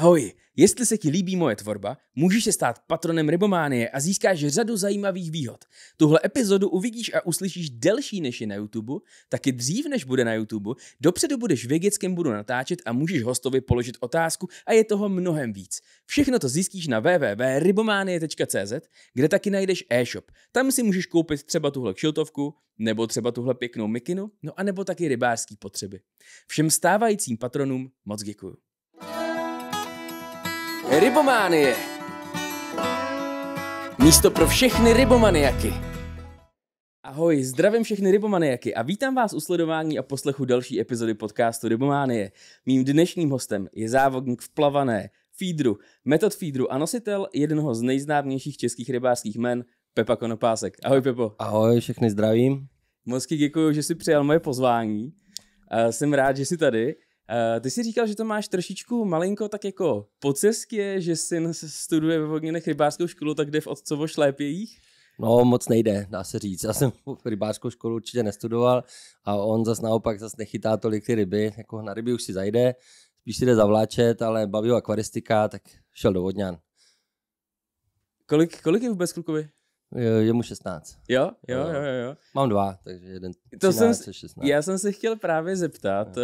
Ahoj! Jestli se ti líbí moje tvorba, můžeš se stát patronem Rybománie a získáš řadu zajímavých výhod. Tuhle epizodu uvidíš a uslyšíš delší než je na YouTube, taky dřív než bude na YouTube, dopředu budeš vědět, s kým budu natáčet a můžeš hostovi položit otázku a je toho mnohem víc. Všechno to zjistíš na www.rybománie.cz, kde taky najdeš e-shop. Tam si můžeš koupit třeba tuhle kšiltovku, nebo třeba tuhle pěknou mikinu, no a nebo taky rybářský potřeby. Všem stávajícím patronům moc děkuju. Rybománie. Místo pro všechny rybomaniaky. Ahoj, zdravím všechny rybomaniaky a vítám vás u sledování a poslechu další epizody podcastu Rybománie. Mým dnešním hostem je závodník v plavané, feedru, metod feedru a nositel jednoho z nejznámějších českých rybářských men, Pepa Konopásek. Ahoj Pepo. Ahoj, všechny zdravím. Moc děkuji, že jsi přijal moje pozvání. Eh, jsem rád, že jsi tady. Eh, ty jsi říkal, že to máš trošičku malinko tak jako po cestě, že syn studuje ve Vogněnech rybářskou školu, tak jde v otcovo šlépějích? No, moc nejde, dá se říct. Já jsem rybářskou školu určitě nestudoval a on zas naopak zas nechytá tolik ty ryby. Jako na ryby už si zajde, spíš si jde zavláčet, ale baví ho akvaristika, tak šel do Vodňan. Kolik, kolik je vůbec klukovi? Je mu 16. Jo, jo, jo, jo. jo. Mám dva, takže jeden. 13, to jsem, 16. Já jsem se chtěl právě zeptat, jo.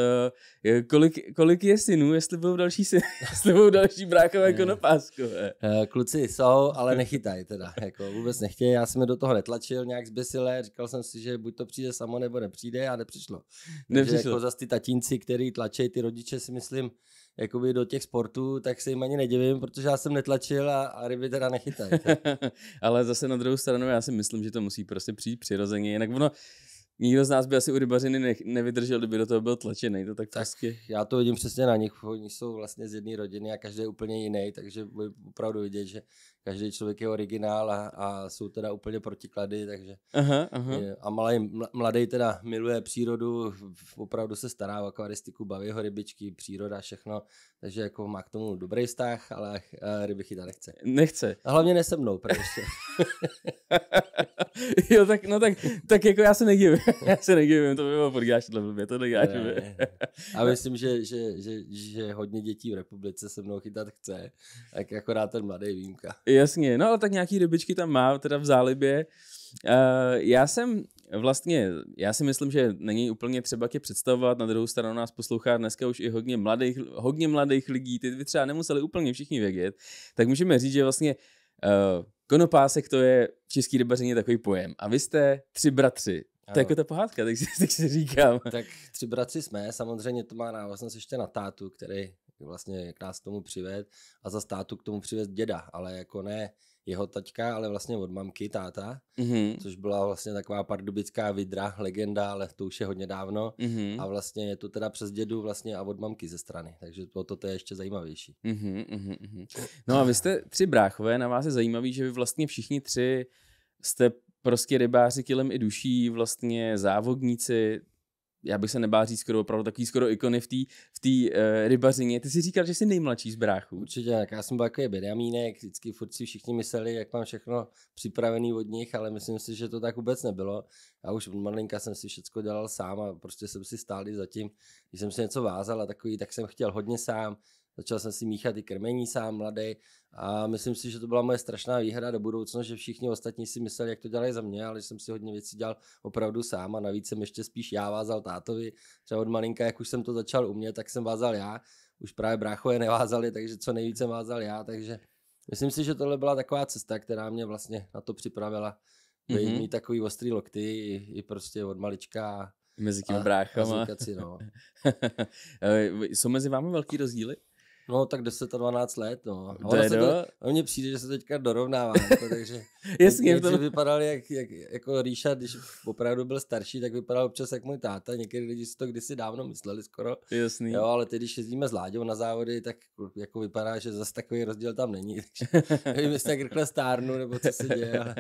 Eh, kolik, kolik je synů, jestli budou další, syn, jestli budou další brákové konopáskové. Eh, kluci jsou, ale nechytají teda, jako vůbec nechtějí. Já jsem je do toho netlačil nějak zbesile, říkal jsem si, že buď to přijde samo, nebo nepřijde a nepřišlo. nepřišlo. Takže jako zase ty tatínci, který tlačí ty rodiče, si myslím, jakoby do těch sportů, tak se jim ani nedivím, protože já jsem netlačil a, a ryby teda nechytají. Ale zase na druhou stranu já si myslím, že to musí prostě přijít přirozeně, jinak ono, Nikdo z nás by asi u rybařiny ne- nevydržel, kdyby do toho byl tlačený, to tak, tak prostě. Já to vidím přesně na nich, oni jsou vlastně z jedné rodiny a každý je úplně jiný, takže bude opravdu vidět, že každý člověk je originál a, a jsou teda úplně protiklady, takže aha, aha. Je, a mladý teda miluje přírodu, opravdu se stará o akvaristiku, baví ho rybičky, příroda, všechno, takže jako má k tomu dobrý vztah, ale eh, ryby chytat nechce. Nechce. A hlavně ne se mnou, prostě. jo, tak, no tak, tak jako já se nedivím, já se nedivím, to by bylo podgáš, to by to Ne, ne. A myslím, že, že, že, že, hodně dětí v republice se mnou chytat chce, tak akorát ten mladý výjimka. Jasně, no ale tak nějaký rybičky tam má, teda v zálibě. Uh, já jsem vlastně, já si myslím, že není úplně třeba tě představovat, na druhou stranu nás poslouchá dneska už i hodně mladých, hodně mladých lidí, ty by třeba nemuseli úplně všichni vědět, tak můžeme říct, že vlastně uh, konopásek to je v český rybaření takový pojem. A vy jste tři bratři. Ano. To je jako ta pohádka, tak si, tak si říkám. Tak tři bratři jsme, samozřejmě to má návaznost ještě na tátu, který vlastně jak nás k tomu přived a za státu k tomu přivez děda, ale jako ne jeho taťka, ale vlastně od mamky, táta, mm-hmm. což byla vlastně taková pardubická vidra, legenda, ale to už je hodně dávno mm-hmm. a vlastně je to teda přes dědu vlastně a od mamky ze strany, takže to, to, to je ještě zajímavější. Mm-hmm, mm-hmm. No a vy jste tři bráchové, na vás je zajímavý, že vy vlastně všichni tři jste prostě rybáři kilem i duší, vlastně závodníci, já bych se nebál říct skoro opravdu takový skoro ikony v té v tý, uh, rybařině. Ty jsi říkal, že jsi nejmladší z bráchů. Určitě, tak já jsem byl takový bedamínek, vždycky furt si všichni mysleli, jak mám všechno připravený od nich, ale myslím si, že to tak vůbec nebylo. Já už od malinka jsem si všechno dělal sám a prostě jsem si stál i zatím. Když jsem si něco vázal a takový, tak jsem chtěl hodně sám, Začal jsem si míchat i krmení sám, mladý. A myslím si, že to byla moje strašná výhra do budoucna, že všichni ostatní si mysleli, jak to dělají za mě, ale jsem si hodně věcí dělal opravdu sám a navíc jsem ještě spíš já vázal tátovi. Třeba od malinka, jak už jsem to začal umět, tak jsem vázal já. Už právě bráchové nevázali, takže co nejvíce vázal já, takže myslím si, že tohle byla taková cesta, která mě vlastně na to připravila. Mm-hmm. Mít takový ostrý lokty i, i prostě od malička Mezi a, bráchama. A no. Eh, jsou mezi vámi velký rozdíly? No tak 10 a 12 let, no. A ono se to, mně přijde, že se teďka dorovnává, jako, takže Jasně, to... vypadal jak, jak, jako Ríša, když opravdu byl starší, tak vypadal občas jak můj táta, někdy lidi si to kdysi dávno mysleli skoro. Jasný. Jo, ale teď, když jezdíme s Láďou na závody, tak jako vypadá, že zase takový rozdíl tam není, takže nevím, jestli tak rychle stárnu, nebo co se děje, ale,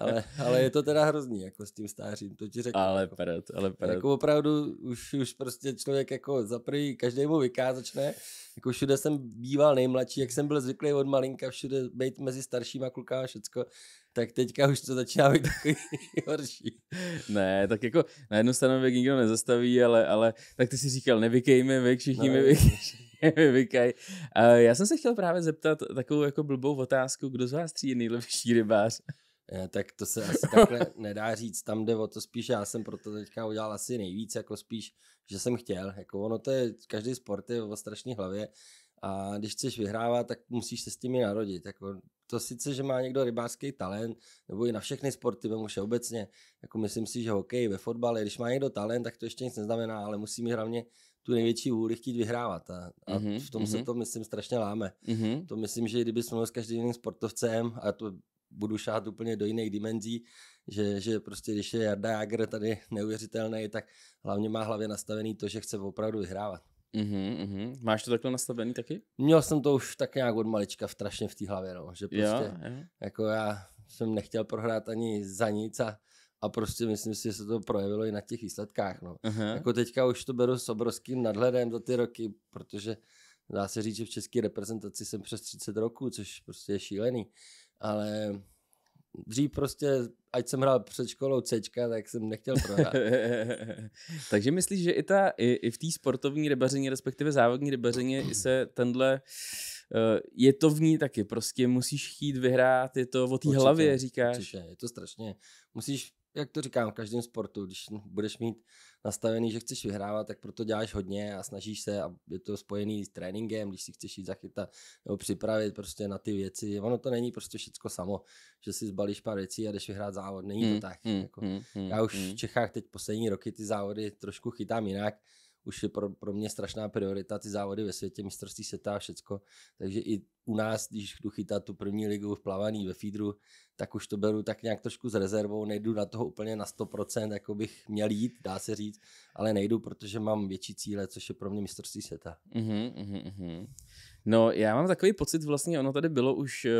ale, ale, je to teda hrozný, jako s tím stářím, to ti řeknu. Ale jako, prd, ale prd. Jako opravdu už, už prostě člověk jako za prvý každému vykázačné, jako všude jsem býval nejmladší, jak jsem byl zvyklý od malinka všude být mezi staršíma klukama všecko, tak teďka už to začíná být takový horší. Ne, tak jako na jednu stranu věk nikdo nezastaví, ale, ale tak ty si říkal, nevykejme věk, všichni no, mi vykaj. Já jsem se chtěl právě zeptat takovou jako blbou otázku, kdo z vás tří je nejlepší rybář? Eh, tak to se asi takhle nedá říct, tam jde o to spíš, já jsem proto teďka udělal asi nejvíc, jako spíš že jsem chtěl. Jako ono to je, každý sport je o strašné hlavě a když chceš vyhrávat, tak musíš se s tím i narodit. Jako to sice, že má někdo rybářský talent, nebo i na všechny sporty, už obecně, jako myslím si, že hokej, ve fotbale, když má někdo talent, tak to ještě nic neznamená, ale musí mít hlavně tu největší vůli chtít vyhrávat a, a mm-hmm, v tom mm-hmm. se mhm. to, myslím, strašně láme. Mm-hmm. To myslím, že kdyby jsme s každým jiným sportovcem, a to budu šát úplně do jiných dimenzí, že, že prostě když je Jarda Jager tady neuvěřitelný, tak hlavně má hlavě nastavený to, že chce opravdu vyhrávat. Mm-hmm, mm-hmm. Máš to takhle nastavený taky? Měl jsem to už tak nějak od malička strašně v té hlavě, no. že prostě jo, jo. jako já jsem nechtěl prohrát ani za nic a, a prostě myslím si, že se to projevilo i na těch výsledkách. No. Uh-huh. Jako teďka už to beru s obrovským nadhledem za ty roky, protože dá se říct, že v české reprezentaci jsem přes 30 roků, což prostě je šílený, ale dřív prostě, ať jsem hrál před školou C, tak jsem nechtěl prohrát. Takže myslíš, že i, ta, i, i v té sportovní rybaření, respektive závodní rybaření, se tenhle eh, je to v ní taky, prostě musíš chtít vyhrát, je to o té hlavě, říkáš. Určitě, je to strašně. Musíš, jak to říkám, v každém sportu, když budeš mít nastavený, že chceš vyhrávat, tak proto děláš hodně a snažíš se a je to spojený s tréninkem, když si chceš jít zachytat nebo připravit prostě na ty věci. Ono to není prostě všecko samo, že si zbalíš pár věcí a jdeš vyhrát závod. Není to mm, tak. Mm, jako, mm, já už mm. v hmm. Čechách teď poslední roky ty závody trošku chytám jinak už je pro, pro mě strašná priorita, ty závody ve světě, mistrovství světa a všecko. Takže i u nás, když jdu chytat tu první ligu v plavaní ve feedru, tak už to beru tak nějak trošku s rezervou, nejdu na toho úplně na 100%, jako bych měl jít, dá se říct, ale nejdu, protože mám větší cíle, což je pro mě mistrovství světa. Mm-hmm, mm-hmm. No, já mám takový pocit, vlastně ono tady bylo už eh,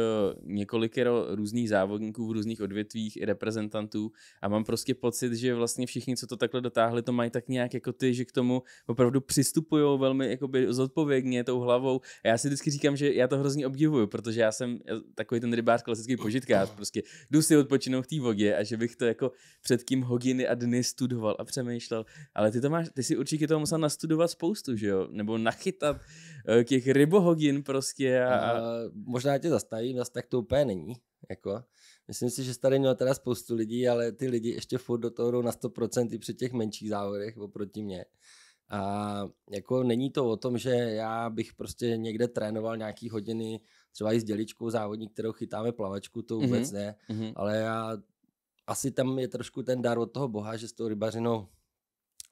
několik několikero různých závodníků v různých odvětvích i reprezentantů a mám prostě pocit, že vlastně všichni, co to takhle dotáhli, to mají tak nějak jako ty, že k tomu opravdu přistupují velmi jakoby zodpovědně tou hlavou. A já si vždycky říkám, že já to hrozně obdivuju, protože já jsem eh, takový ten rybář klasický požitkář, prostě jdu si odpočinout v té vodě a že bych to jako předtím hodiny a dny studoval a přemýšlel. Ale ty to máš, ty si určitě toho musel nastudovat spoustu, že jo? Nebo nachytat Eh, těch rybohodin prostě. A... A možná tě zastavím, zase tak to úplně není. Jako. Myslím si, že tady měl teda spoustu lidí, ale ty lidi ještě furt do toho jdou na 100% i při těch menších závodech oproti mě. A jako není to o tom, že já bych prostě někde trénoval nějaký hodiny, třeba i s děličkou závodní, kterou chytáme plavačku, to vůbec mm-hmm. ne, mm-hmm. ale já asi tam je trošku ten dar od toho boha, že s tou rybařinou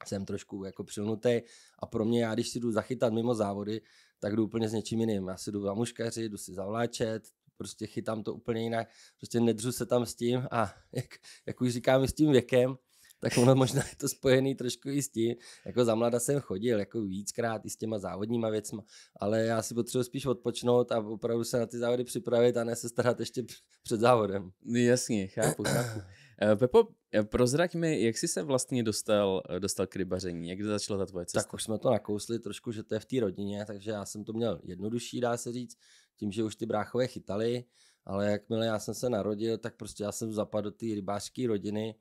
jsem trošku jako přilnutý a pro mě já, když si jdu zachytat mimo závody, tak jdu úplně s něčím jiným. Já si jdu muškaři, jdu si zavláčet, prostě chytám to úplně jinak, prostě nedřu se tam s tím a jak, jak už říkám s tím věkem, tak ono možná je to spojený trošku i s tím, jako za mlada jsem chodil jako víckrát i s těma závodníma věcma, ale já si potřebuji spíš odpočnout a opravdu se na ty závody připravit a ne se starat ještě před závodem. No jasně, chápu, chápu. Eh, Pepo, eh, prozrať mi, jak jsi se vlastně dostal, eh, dostal k rybaření, jak začala ta tvoje cesta? Tak už jsme to nakousli trošku, že to je v té rodině, takže já jsem to měl jednodušší, dá se říct, tím, že už ty bráchové chytali, ale jakmile já jsem se narodil, tak prostě já jsem zapadl do té rybářské rodiny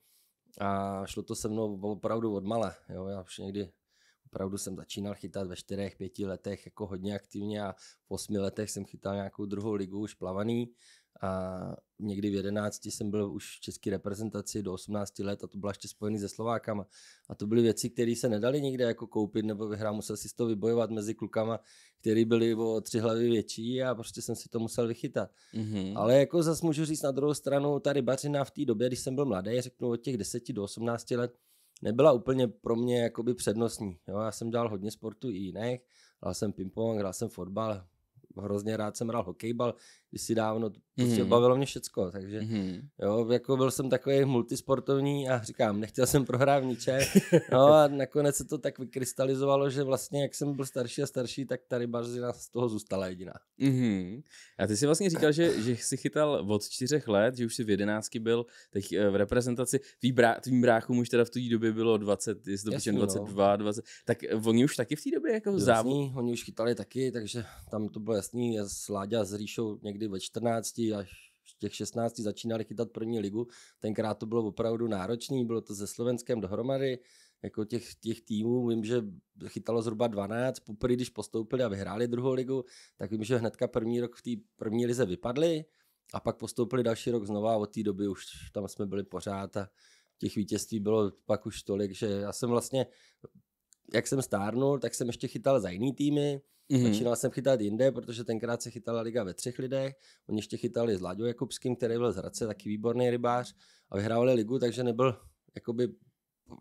a šlo to se mnou opravdu mala. Jo, já už někdy opravdu jsem začínal chytat ve čtyřech, pěti letech jako hodně aktivně a v osmi letech jsem chytal nějakou druhou ligu už plavaný a někdy v 11 jsem byl už v české reprezentaci do 18 let a to bylo ještě spojený se Slovákama. A to byly věci, které se nedaly nikde jako koupit nebo vyhrát. Musel si to vybojovat mezi klukama, který byli o tři hlavy větší a prostě jsem si to musel vychytat. Mm-hmm. Ale jako zase můžu říct na druhou stranu, ta rybařina v té době, když jsem byl mladý, řeknu od těch 10 do 18 let, nebyla úplně pro mě jakoby přednostní. Jo, já jsem dělal hodně sportu i jiných, hrál jsem ping hrál jsem fotbal, hrozně rád jsem hrál hokejbal, kdysi dávno, prostě mm-hmm. bavilo mě všecko, takže mm-hmm. jo, jako byl jsem takový multisportovní a říkám, nechtěl jsem prohrát v no a nakonec se to tak vykrystalizovalo, že vlastně jak jsem byl starší a starší, tak ta rybařina z toho zůstala jediná. Mm-hmm. A ty jsi vlastně říkal, že, že jsi chytal od čtyřech let, že už jsi v jedenáctky byl teď eh, v reprezentaci, tvým, brá, tvým bráchům už teda v té době bylo 20, jestli to Jasný, 22, no. 20, tak oni už taky v té době jako závod? Oni už chytali taky, takže tam to bylo jasný, Sláďa s Ríšou někdy někdy ve 14 až těch 16 začínali chytat první ligu. Tenkrát to bylo opravdu náročné, bylo to se Slovenskem dohromady, jako těch, těch týmů, vím, že chytalo zhruba 12, poprvé, když postoupili a vyhráli druhou ligu, tak vím, že hnedka první rok v té první lize vypadli a pak postoupili další rok znova a od té doby už tam jsme byli pořád a těch vítězství bylo pak už tolik, že já jsem vlastně jak jsem stárnul, tak jsem ještě chytal za jiný týmy. Mm-hmm. Začínal jsem chytat jinde, protože tenkrát se chytala liga ve třech lidech. Oni ještě chytali s Láďou Jakubským, který byl z Hradce, taky výborný rybář a vyhrávali ligu, takže nebyl jakoby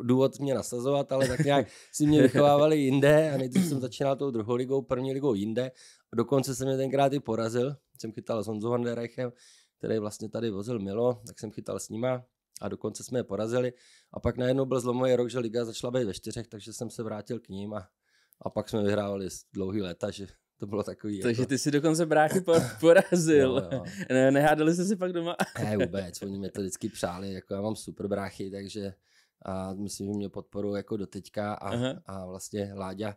důvod mě nasazovat, ale tak nějak si mě vychovávali jinde a nejdřív jsem začínal tou druhou ligou, první ligou jinde. A dokonce jsem mě tenkrát i porazil, jsem chytal s Honzou Vanderechem, který vlastně tady vozil Milo, tak jsem chytal s nima a dokonce jsme je porazili. A pak najednou byl zlomový rok, že liga začala být ve čtyřech, takže jsem se vrátil k ním a, a pak jsme vyhrávali dlouhý léta, že to bylo takový. Takže jako... ty si dokonce bráchy porazil. jo, jo. nehádali jste si pak doma? ne, vůbec, oni mě to vždycky přáli, jako já mám super bráchy, takže a myslím, že mě podporu jako do teďka a, a vlastně Láďa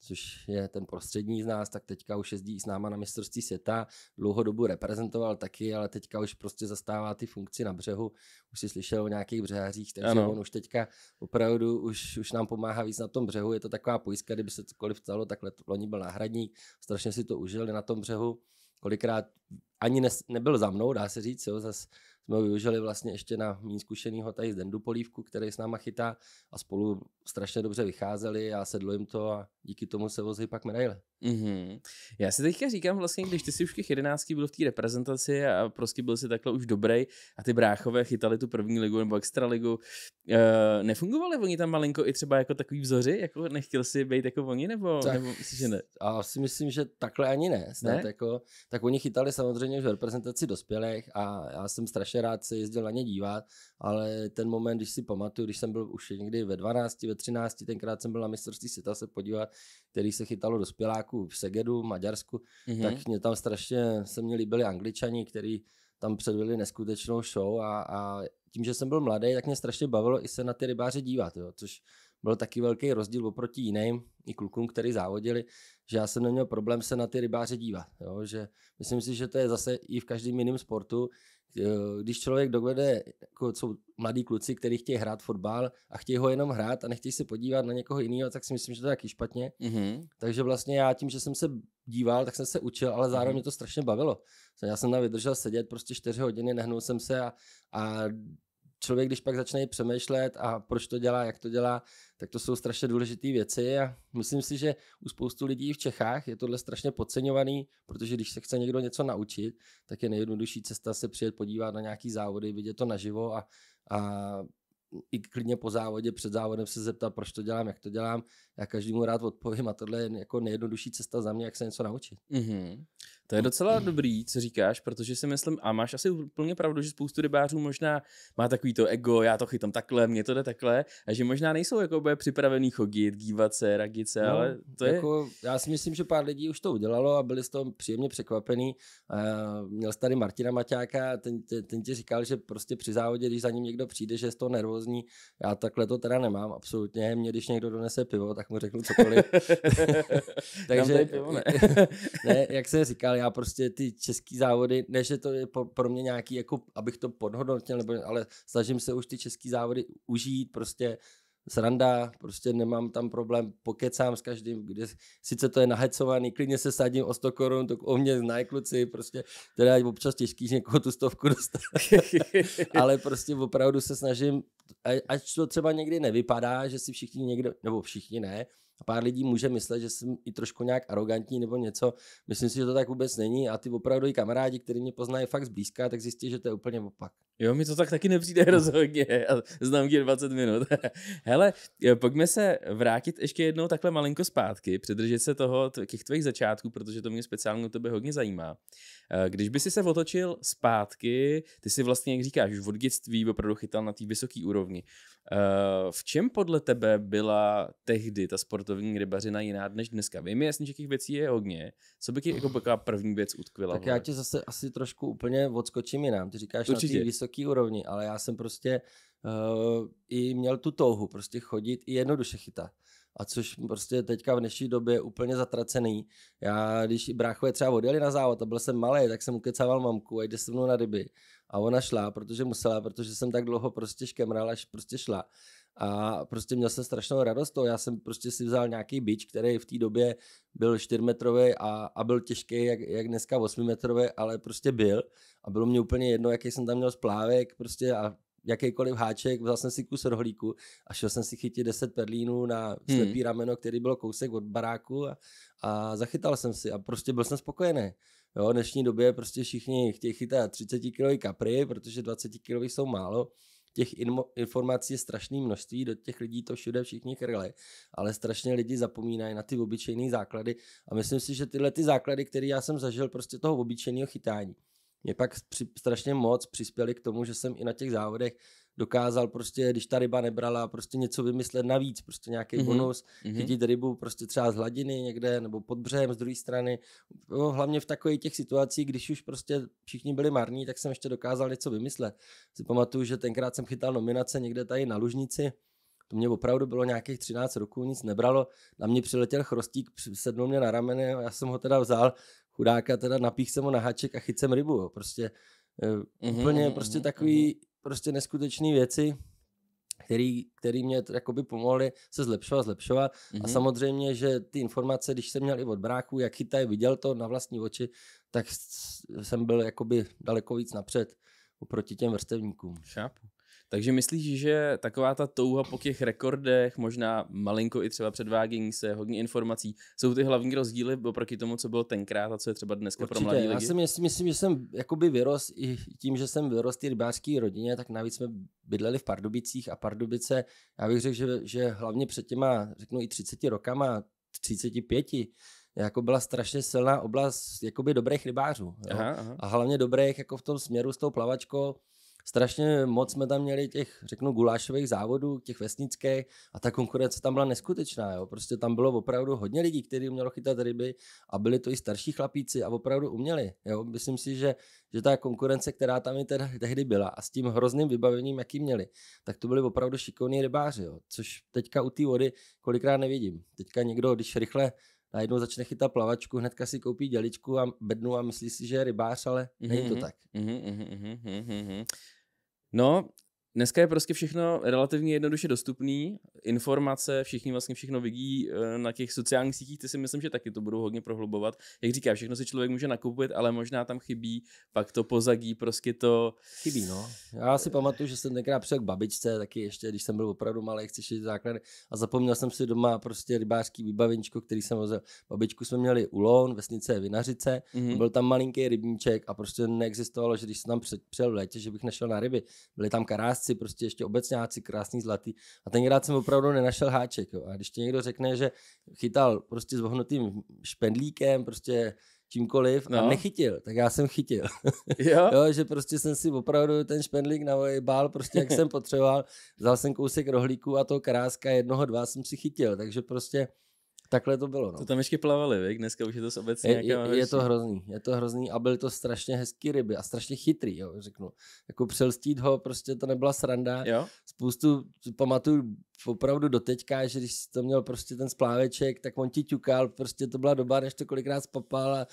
což je ten prostřední z nás, tak teďka už jezdí s náma na mistrovství světa, dlouhodobu reprezentoval taky, ale teďka už prostě zastává ty funkci na břehu, už si slyšel o nějakých břehařích, takže ano. on už teďka opravdu už, už nám pomáhá víc na tom břehu, je to taková pojistka, kdyby se cokoliv stalo, tak loni byl náhradník, strašně si to užil na tom břehu, kolikrát ani ne, nebyl za mnou, dá se říct, jo, zase jsme ho využili vlastně ještě na méně zkušenýho tady z Dendu Polívku, který s náma chytá a spolu strašně dobře vycházeli a sedlo jim to a díky tomu se vozí pak medaile. Mm-hmm. Já si teďka říkám vlastně, když ty si už v těch jedenácti byl v té reprezentaci a prostě byl si takhle už dobrý a ty bráchové chytali tu první ligu nebo extraligu, e, eh, nefungovali oni tam malinko i třeba jako takový vzoři, jako nechtěl si být jako oni nebo, tak, nebo myslíš, že ne? A si myslím, že takhle ani ne, ne? Jako, tak oni chytali samozřejmě v reprezentaci dospělých a já jsem strašně rád se jezdil na ně dívat, ale ten moment, když si pamatuju, když jsem byl už někdy ve 12, ve 13, tenkrát jsem byl na mistrovství světa se podívat který se chytalo dospěláků v Segedu, Maďarsku, mm-hmm. tak mě tam strašně se mě líbili angličani, kteří tam předvedli neskutečnou show a, a tím, že jsem byl mladý, tak mě strašně bavilo i se na ty rybáře dívat, jo, což byl taky velký rozdíl oproti jiným, i klukům, který závodili, že já jsem neměl problém se na ty rybáře dívat. Jo? Že myslím si, že to je zase i v každém jiném sportu, když člověk dovede, jako jsou mladí kluci, kteří chtějí hrát fotbal a chtějí ho jenom hrát a nechtějí se podívat na někoho jiného, tak si myslím, že to je taky špatně. Mm-hmm. Takže vlastně já tím, že jsem se díval, tak jsem se učil, ale zároveň mm-hmm. mě to strašně bavilo. Já jsem tam vydržel sedět prostě čtyři hodiny, nehnul jsem se a, a člověk, když pak začne přemýšlet a proč to dělá, jak to dělá, tak to jsou strašně důležité věci a myslím si, že u spoustu lidí v Čechách je tohle strašně podceňovaný, protože když se chce někdo něco naučit, tak je nejjednodušší cesta se přijet podívat na nějaký závody, vidět to naživo a, a i klidně po závodě, před závodem se zeptat, proč to dělám, jak to dělám. Já každému rád odpovím a tohle je jako nejjednodušší cesta za mě, jak se něco naučit. Mm-hmm. To je docela dobrý, co říkáš, protože si myslím, a máš asi úplně pravdu, že spoustu rybářů možná má takový to ego, já to chytám takhle, mě to jde takhle, a že možná nejsou jako by připravený chodit, dívat se, radit se, no, ale to jako, je... Já si myslím, že pár lidí už to udělalo a byli z toho příjemně překvapený. Uh, měl jsi tady Martina Maťáka, ten, ten, ten ti říkal, že prostě při závodě, když za ním někdo přijde, že je z toho nervózní. Já takhle to teda nemám, absolutně. Mě, když někdo donese pivo, tak mu řeknu cokoliv. Takže, pivo, ne? ne, jak jsem říkal, já prostě ty český závody, ne, že to je pro mě nějaký, jako, abych to podhodnotil, nebo, ale snažím se už ty český závody užít, prostě sranda, prostě nemám tam problém, pokecám s každým, kde sice to je nahecovaný, klidně se sadím o 100 korun, tak o mě znají kluci, prostě teda je občas těžký, že někoho tu stovku dostat, ale prostě opravdu se snažím, ať to třeba někdy nevypadá, že si všichni někdo, nebo všichni ne, a pár lidí může myslet, že jsem i trošku nějak arrogantní nebo něco. Myslím si, že to tak vůbec není. A ty opravdu i kamarádi, kteří mě poznají fakt zblízka, tak zjistí, že to je úplně opak. Jo, mi to tak taky nepřijde hm. rozhodně. A znám tě 20 minut. Hele, pojďme se vrátit ještě jednou takhle malinko zpátky, přidržet se toho, těch tvých začátků, protože to mě speciálně tebe hodně zajímá. Eh, když by si se otočil zpátky, ty si vlastně, jak říkáš, už od dětství opravdu chytal na té vysoké úrovni. Eh, v čem podle tebe byla tehdy ta sportovní rybařina jiná než dneska? Vím jasně, že těch věcí je hodně. Co by ti jako byla první věc utkvila? Tak vole? já tě zase asi trošku úplně odskočím jinam. Ty říkáš Určitě. na té vysoké úrovni, ale já jsem prostě uh, i měl tu touhu prostě chodit i jednoduše chytat a což prostě teďka v dnešní době je úplně zatracený. Já, když i bráchové třeba odjeli na závod a byl jsem malý, tak jsem ukecával mamku, A jde se mnou na ryby. A ona šla, protože musela, protože jsem tak dlouho prostě škemral, až prostě šla. A prostě měl jsem strašnou radost toho. Já jsem prostě si vzal nějaký bič, který v té době byl 4-metrový a, a, byl těžký, jak, jak dneska 8-metrový, ale prostě byl. A bylo mě úplně jedno, jaký jsem tam měl splávek, prostě a jakýkoliv háček, vzal jsem si kus rohlíku a šel jsem si chytit 10 perlínů na hmm. slepý hmm. rameno, který bylo kousek od baráku a, a zachytal jsem si a prostě byl jsem spokojený. Jo, v dnešní době prostě všichni chtějí chytat 30 kg kapry, protože 20 kg jsou málo. Těch inmo, informací je strašné množství, do těch lidí to všude všichni krli, ale strašně lidi zapomínají na ty obyčejné základy a myslím si, že tyhle ty základy, které já jsem zažil, prostě toho obyčejného chytání, mě pak při, strašně moc přispěli k tomu, že jsem i na těch závodech dokázal prostě, když ta ryba nebrala, prostě něco vymyslet navíc, prostě nějaký mm-hmm. bonus, mm-hmm. chytit rybu prostě třeba z hladiny někde nebo pod břehem z druhé strany. No, hlavně v takových těch situacích, když už prostě všichni byli marní, tak jsem ještě dokázal něco vymyslet. Si pamatuju, že tenkrát jsem chytal nominace někde tady na Lužnici, to mě opravdu bylo nějakých 13 roků, nic nebralo. Na mě přiletěl chrostík, sednul mě na rameny, já jsem ho teda vzal, chudáka, teda napích jsem ho na háček a chycem rybu. Prostě mm-hmm, úplně mm-hmm, prostě mhm, takový mhm prostě neskutečné věci, který, který mě jakoby pomohly se zlepšovat, zlepšovat. Mm-hmm. A mhm. samozřejmě, že ty informace, když jsem měl i od bráku, jak chytaj, viděl to na vlastní oči, tak jsem byl jakoby daleko víc napřed oproti těm vrstevníkům. Šápu. Takže myslíš, že taková ta touha po těch rekordech, možná malinko i třeba předvádění se, hodně informací, jsou ty hlavní rozdíly oproti tomu, co bylo tenkrát a co je třeba dneska Určitě, pro mladé lidi? Já si myslím, myslím, že jsem jakoby vyrost i tím, že jsem vyrost v rybářské rodině, tak navíc jsme bydleli v Pardubicích a Pardubice, já bych řekl, že, že hlavně před těma, řeknu i 30 rokama, 35, jako byla strašně silná oblast jakoby dobrých rybářů. Jo? Aha, aha. A hlavně dobrých jako v tom směru s tou plavačkou, strašně moc jsme tam měli těch, řeknu, gulášových závodů, těch vesnických a ta konkurence tam byla neskutečná, jo. Prostě tam bylo opravdu hodně lidí, kteří umělo chytat ryby a byli to i starší chlapíci a opravdu uměli, jo. Myslím si, že, že ta konkurence, která tam i teda, tehdy byla a s tím hrozným vybavením, jaký měli, tak to byli opravdu šikovní rybáři, jo. Což teďka u té vody kolikrát nevidím. Teďka někdo, když rychle najednou začne chytat plavačku, hnedka si koupí děličku a bednu a myslí si, že je rybář, ale mm-hmm. není to mhm, tak. Mm-hmm, mm-hmm, mm-hmm. No, Dneska je prostě všechno relativně jednoduše dostupné, informace, všichni vlastně všechno vidí eh, na těch sociálních sítích, ty si myslím, že taky to budou hodně prohlubovat. Jak říká, všechno si člověk může nakupit, ale možná tam chybí, pak to pozadí, prostě to... Chybí, no. Já si pamatuju, že jsem tenkrát přišel k babičce, taky ještě, když jsem byl opravdu malý, chci šít základy, a zapomněl jsem si doma prostě rybářský výbavinčko, který jsem vozil. Babičku jsme měli ulon vesnice Vinařice, mm-hmm. byl tam malinký rybníček a prostě neexistovalo, že když jsem tam přijel v létě, že bych nešel na ryby. Byly tam karásy krásci, prostě ještě obecňáci, krásný zlatý. A tenkrát jsem opravdu nenašel háček. Jo. A když ti někdo řekne, že chytal prostě s vohnutým špendlíkem, prostě čímkoliv no. a nechytil, tak já jsem chytil. Jo? jo? že prostě jsem si opravdu ten špendlík na bál, prostě jak jsem potřeboval, vzal jsem kousek rohlíku a to kráska jednoho, dva jsem si chytil, takže prostě Takhle to bylo. No. To tam ještě plavali, vík? dneska už je to obecně je, nějaká je, je, to hrozný, je to hrozný a byly to strašně hezký ryby a strašně chytrý, jo, řeknu. Jako přelstít ho, prostě to nebyla sranda. Jo? Spoustu pamatuju opravdu do teďka, že když to měl prostě ten spláveček, tak on ti ťukal, prostě to byla doba, než to kolikrát spapal a,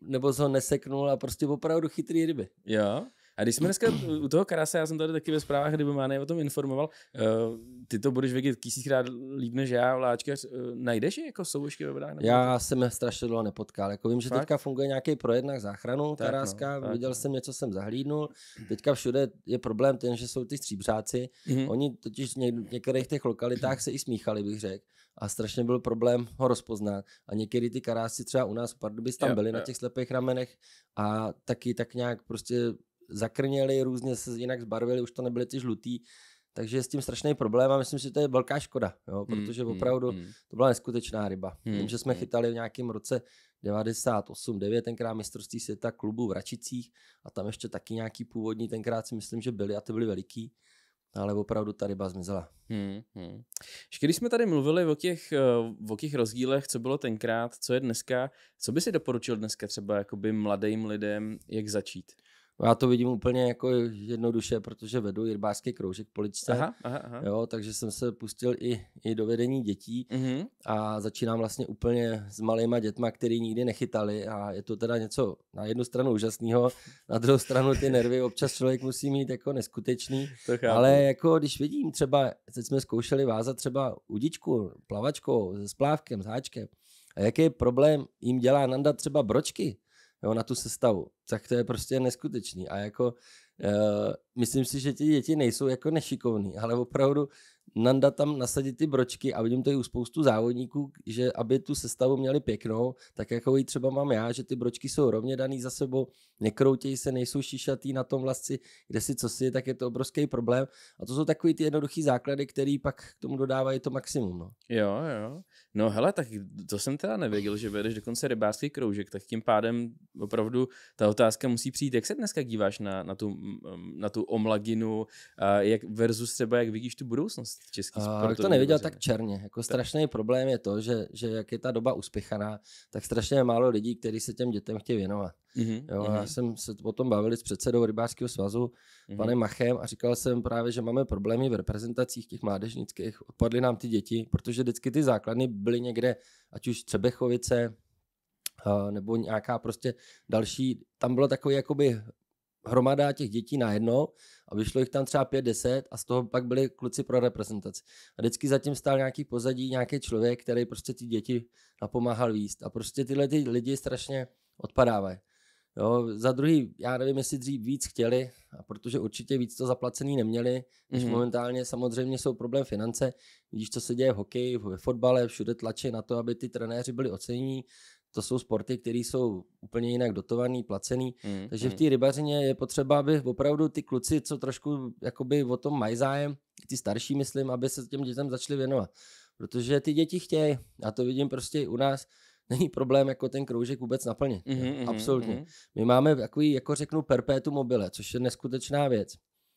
nebo se ho neseknul a prostě opravdu chytrý ryby. Jo. A když jsme dneska u toho Karase, já jsem tady taky ve zprávách, kdyby Máne o tom informoval, uh, ty to budeš vědět tisíckrát líp než já, Láčkař, uh, eh, najdeš je jako soubožky ve vodách? Já jsem je strašně dlouho nepotkal. Jako vím, že Fakt? teďka funguje nějaký na záchranu tak, no, Karáska, no, viděl jsem něco, jsem zahlídnul. Teďka všude je problém ten, že jsou ty stříbřáci. Mm-hmm. Oni totiž v něk- některých těch lokalitách se i smíchali, bych řekl. A strašně byl problém ho rozpoznat. A někdy ty karásci třeba u nás v Pardubis tam byli jo. na těch slepých ramenech a taky tak nějak prostě zakrněli, různě se jinak zbarvili, už to nebyly ty žlutý, takže je s tím strašný problém a myslím si, že to je velká škoda, jo? Hmm, protože hmm, opravdu hmm. to byla neskutečná ryba. Vím, že jsme chytali v nějakém roce 98, 9, tenkrát mistrovství světa klubu v Račicích a tam ještě taky nějaký původní, tenkrát si myslím, že byli a ty byly veliký ale opravdu ta ryba zmizela. Hmm, hmm. když jsme tady mluvili o těch, eh, o těch rozdílech, co bylo tenkrát, co je dneska, co by si doporučil dneska třeba jakoby mladým lidem, jak začít? Já to vidím úplně jako jednoduše, protože vedu jirbářský kroužek poličce, aha, aha, aha. Jo, takže jsem se pustil i, i do vedení dětí mm-hmm. a začínám vlastně úplně s malýma dětma, který nikdy nechytali a je to teda něco na jednu stranu úžasného, na druhou stranu ty nervy občas člověk musí mít jako neskutečný, ale jako když vidím třeba, teď jsme zkoušeli vázat třeba udičku, plavačkou, se splávkem, s háčkem, a jaký problém jim dělá Nanda třeba bročky, jo, na tu sestavu. Tak to je prostě neskutečný. A jako Uh, myslím si, že ti děti nejsou jako nešikovní, ale opravdu nanda tam nasadit ty bročky a vidím to i u spoustu závodníků, že aby tu sestavu měli pěknou, tak jako ji třeba mám já, že ty bročky jsou rovně daný za sebou, nekroutějí se, nejsou šišatý na tom vlasci, kde si co si, tak je to obrovský problém. A to jsou takový ty jednoduchý základy, který pak k tomu dodávají to maximum. No. Jo, jo. No hele, tak to jsem teda nevěděl, že vedeš dokonce rybářský kroužek, tak tím pádem opravdu ta otázka musí přijít. Jak se dneska díváš na, na, tu, mm, mm, na tu omlaginu, jak versus třeba jak vidíš tu budoucnost? český, český sport. to neviděl, tak černě. Jako strašný problém je to, že, že jak je ta doba uspěchaná, tak strašně málo lidí, kteří se těm dětem chtějí věnovat. Mm-hmm. Jo, mm-hmm. Já mhm. jsem se o tom bavil s předsedou rybářského svazu, mm-hmm. panem Machem, a říkal jsem právě, že máme problémy v reprezentacích těch mládežnických. Odpadly nám ty děti, protože vždycky ty základny byly někde, ať už Třebechovice, nebo nějaká prostě další, tam bylo takový jakoby hromada těch dětí najednou a vyšlo jich tam třeba 5-10 a z toho pak byli kluci pro reprezentaci. A vždycky zatím stál nějaký pozadí, nějaký člověk, který prostě ty děti napomáhal výst. A prostě tyhle ty lidi strašně odpadávají. Jo, za druhý, já nevím, jestli dřív víc chtěli, a protože určitě víc to zaplacený neměli, než mm-hmm. momentálně samozřejmě jsou problém finance. Vidíš, co se děje v hokeji, ve fotbale, všude tlačí na to, aby ty trenéři byli ocenění, to jsou sporty, které jsou úplně jinak dotovaný, placený, mm, takže mm. v té rybařině je potřeba, aby opravdu ty kluci, co trošku jakoby o tom mají zájem, ty starší myslím, aby se těm dětem začali věnovat, protože ty děti chtějí, a to vidím prostě u nás, není problém jako ten kroužek vůbec naplnit, mm mm, absolutně. mm My máme takový, jako řeknu, perpétu mobile, což je neskutečná věc,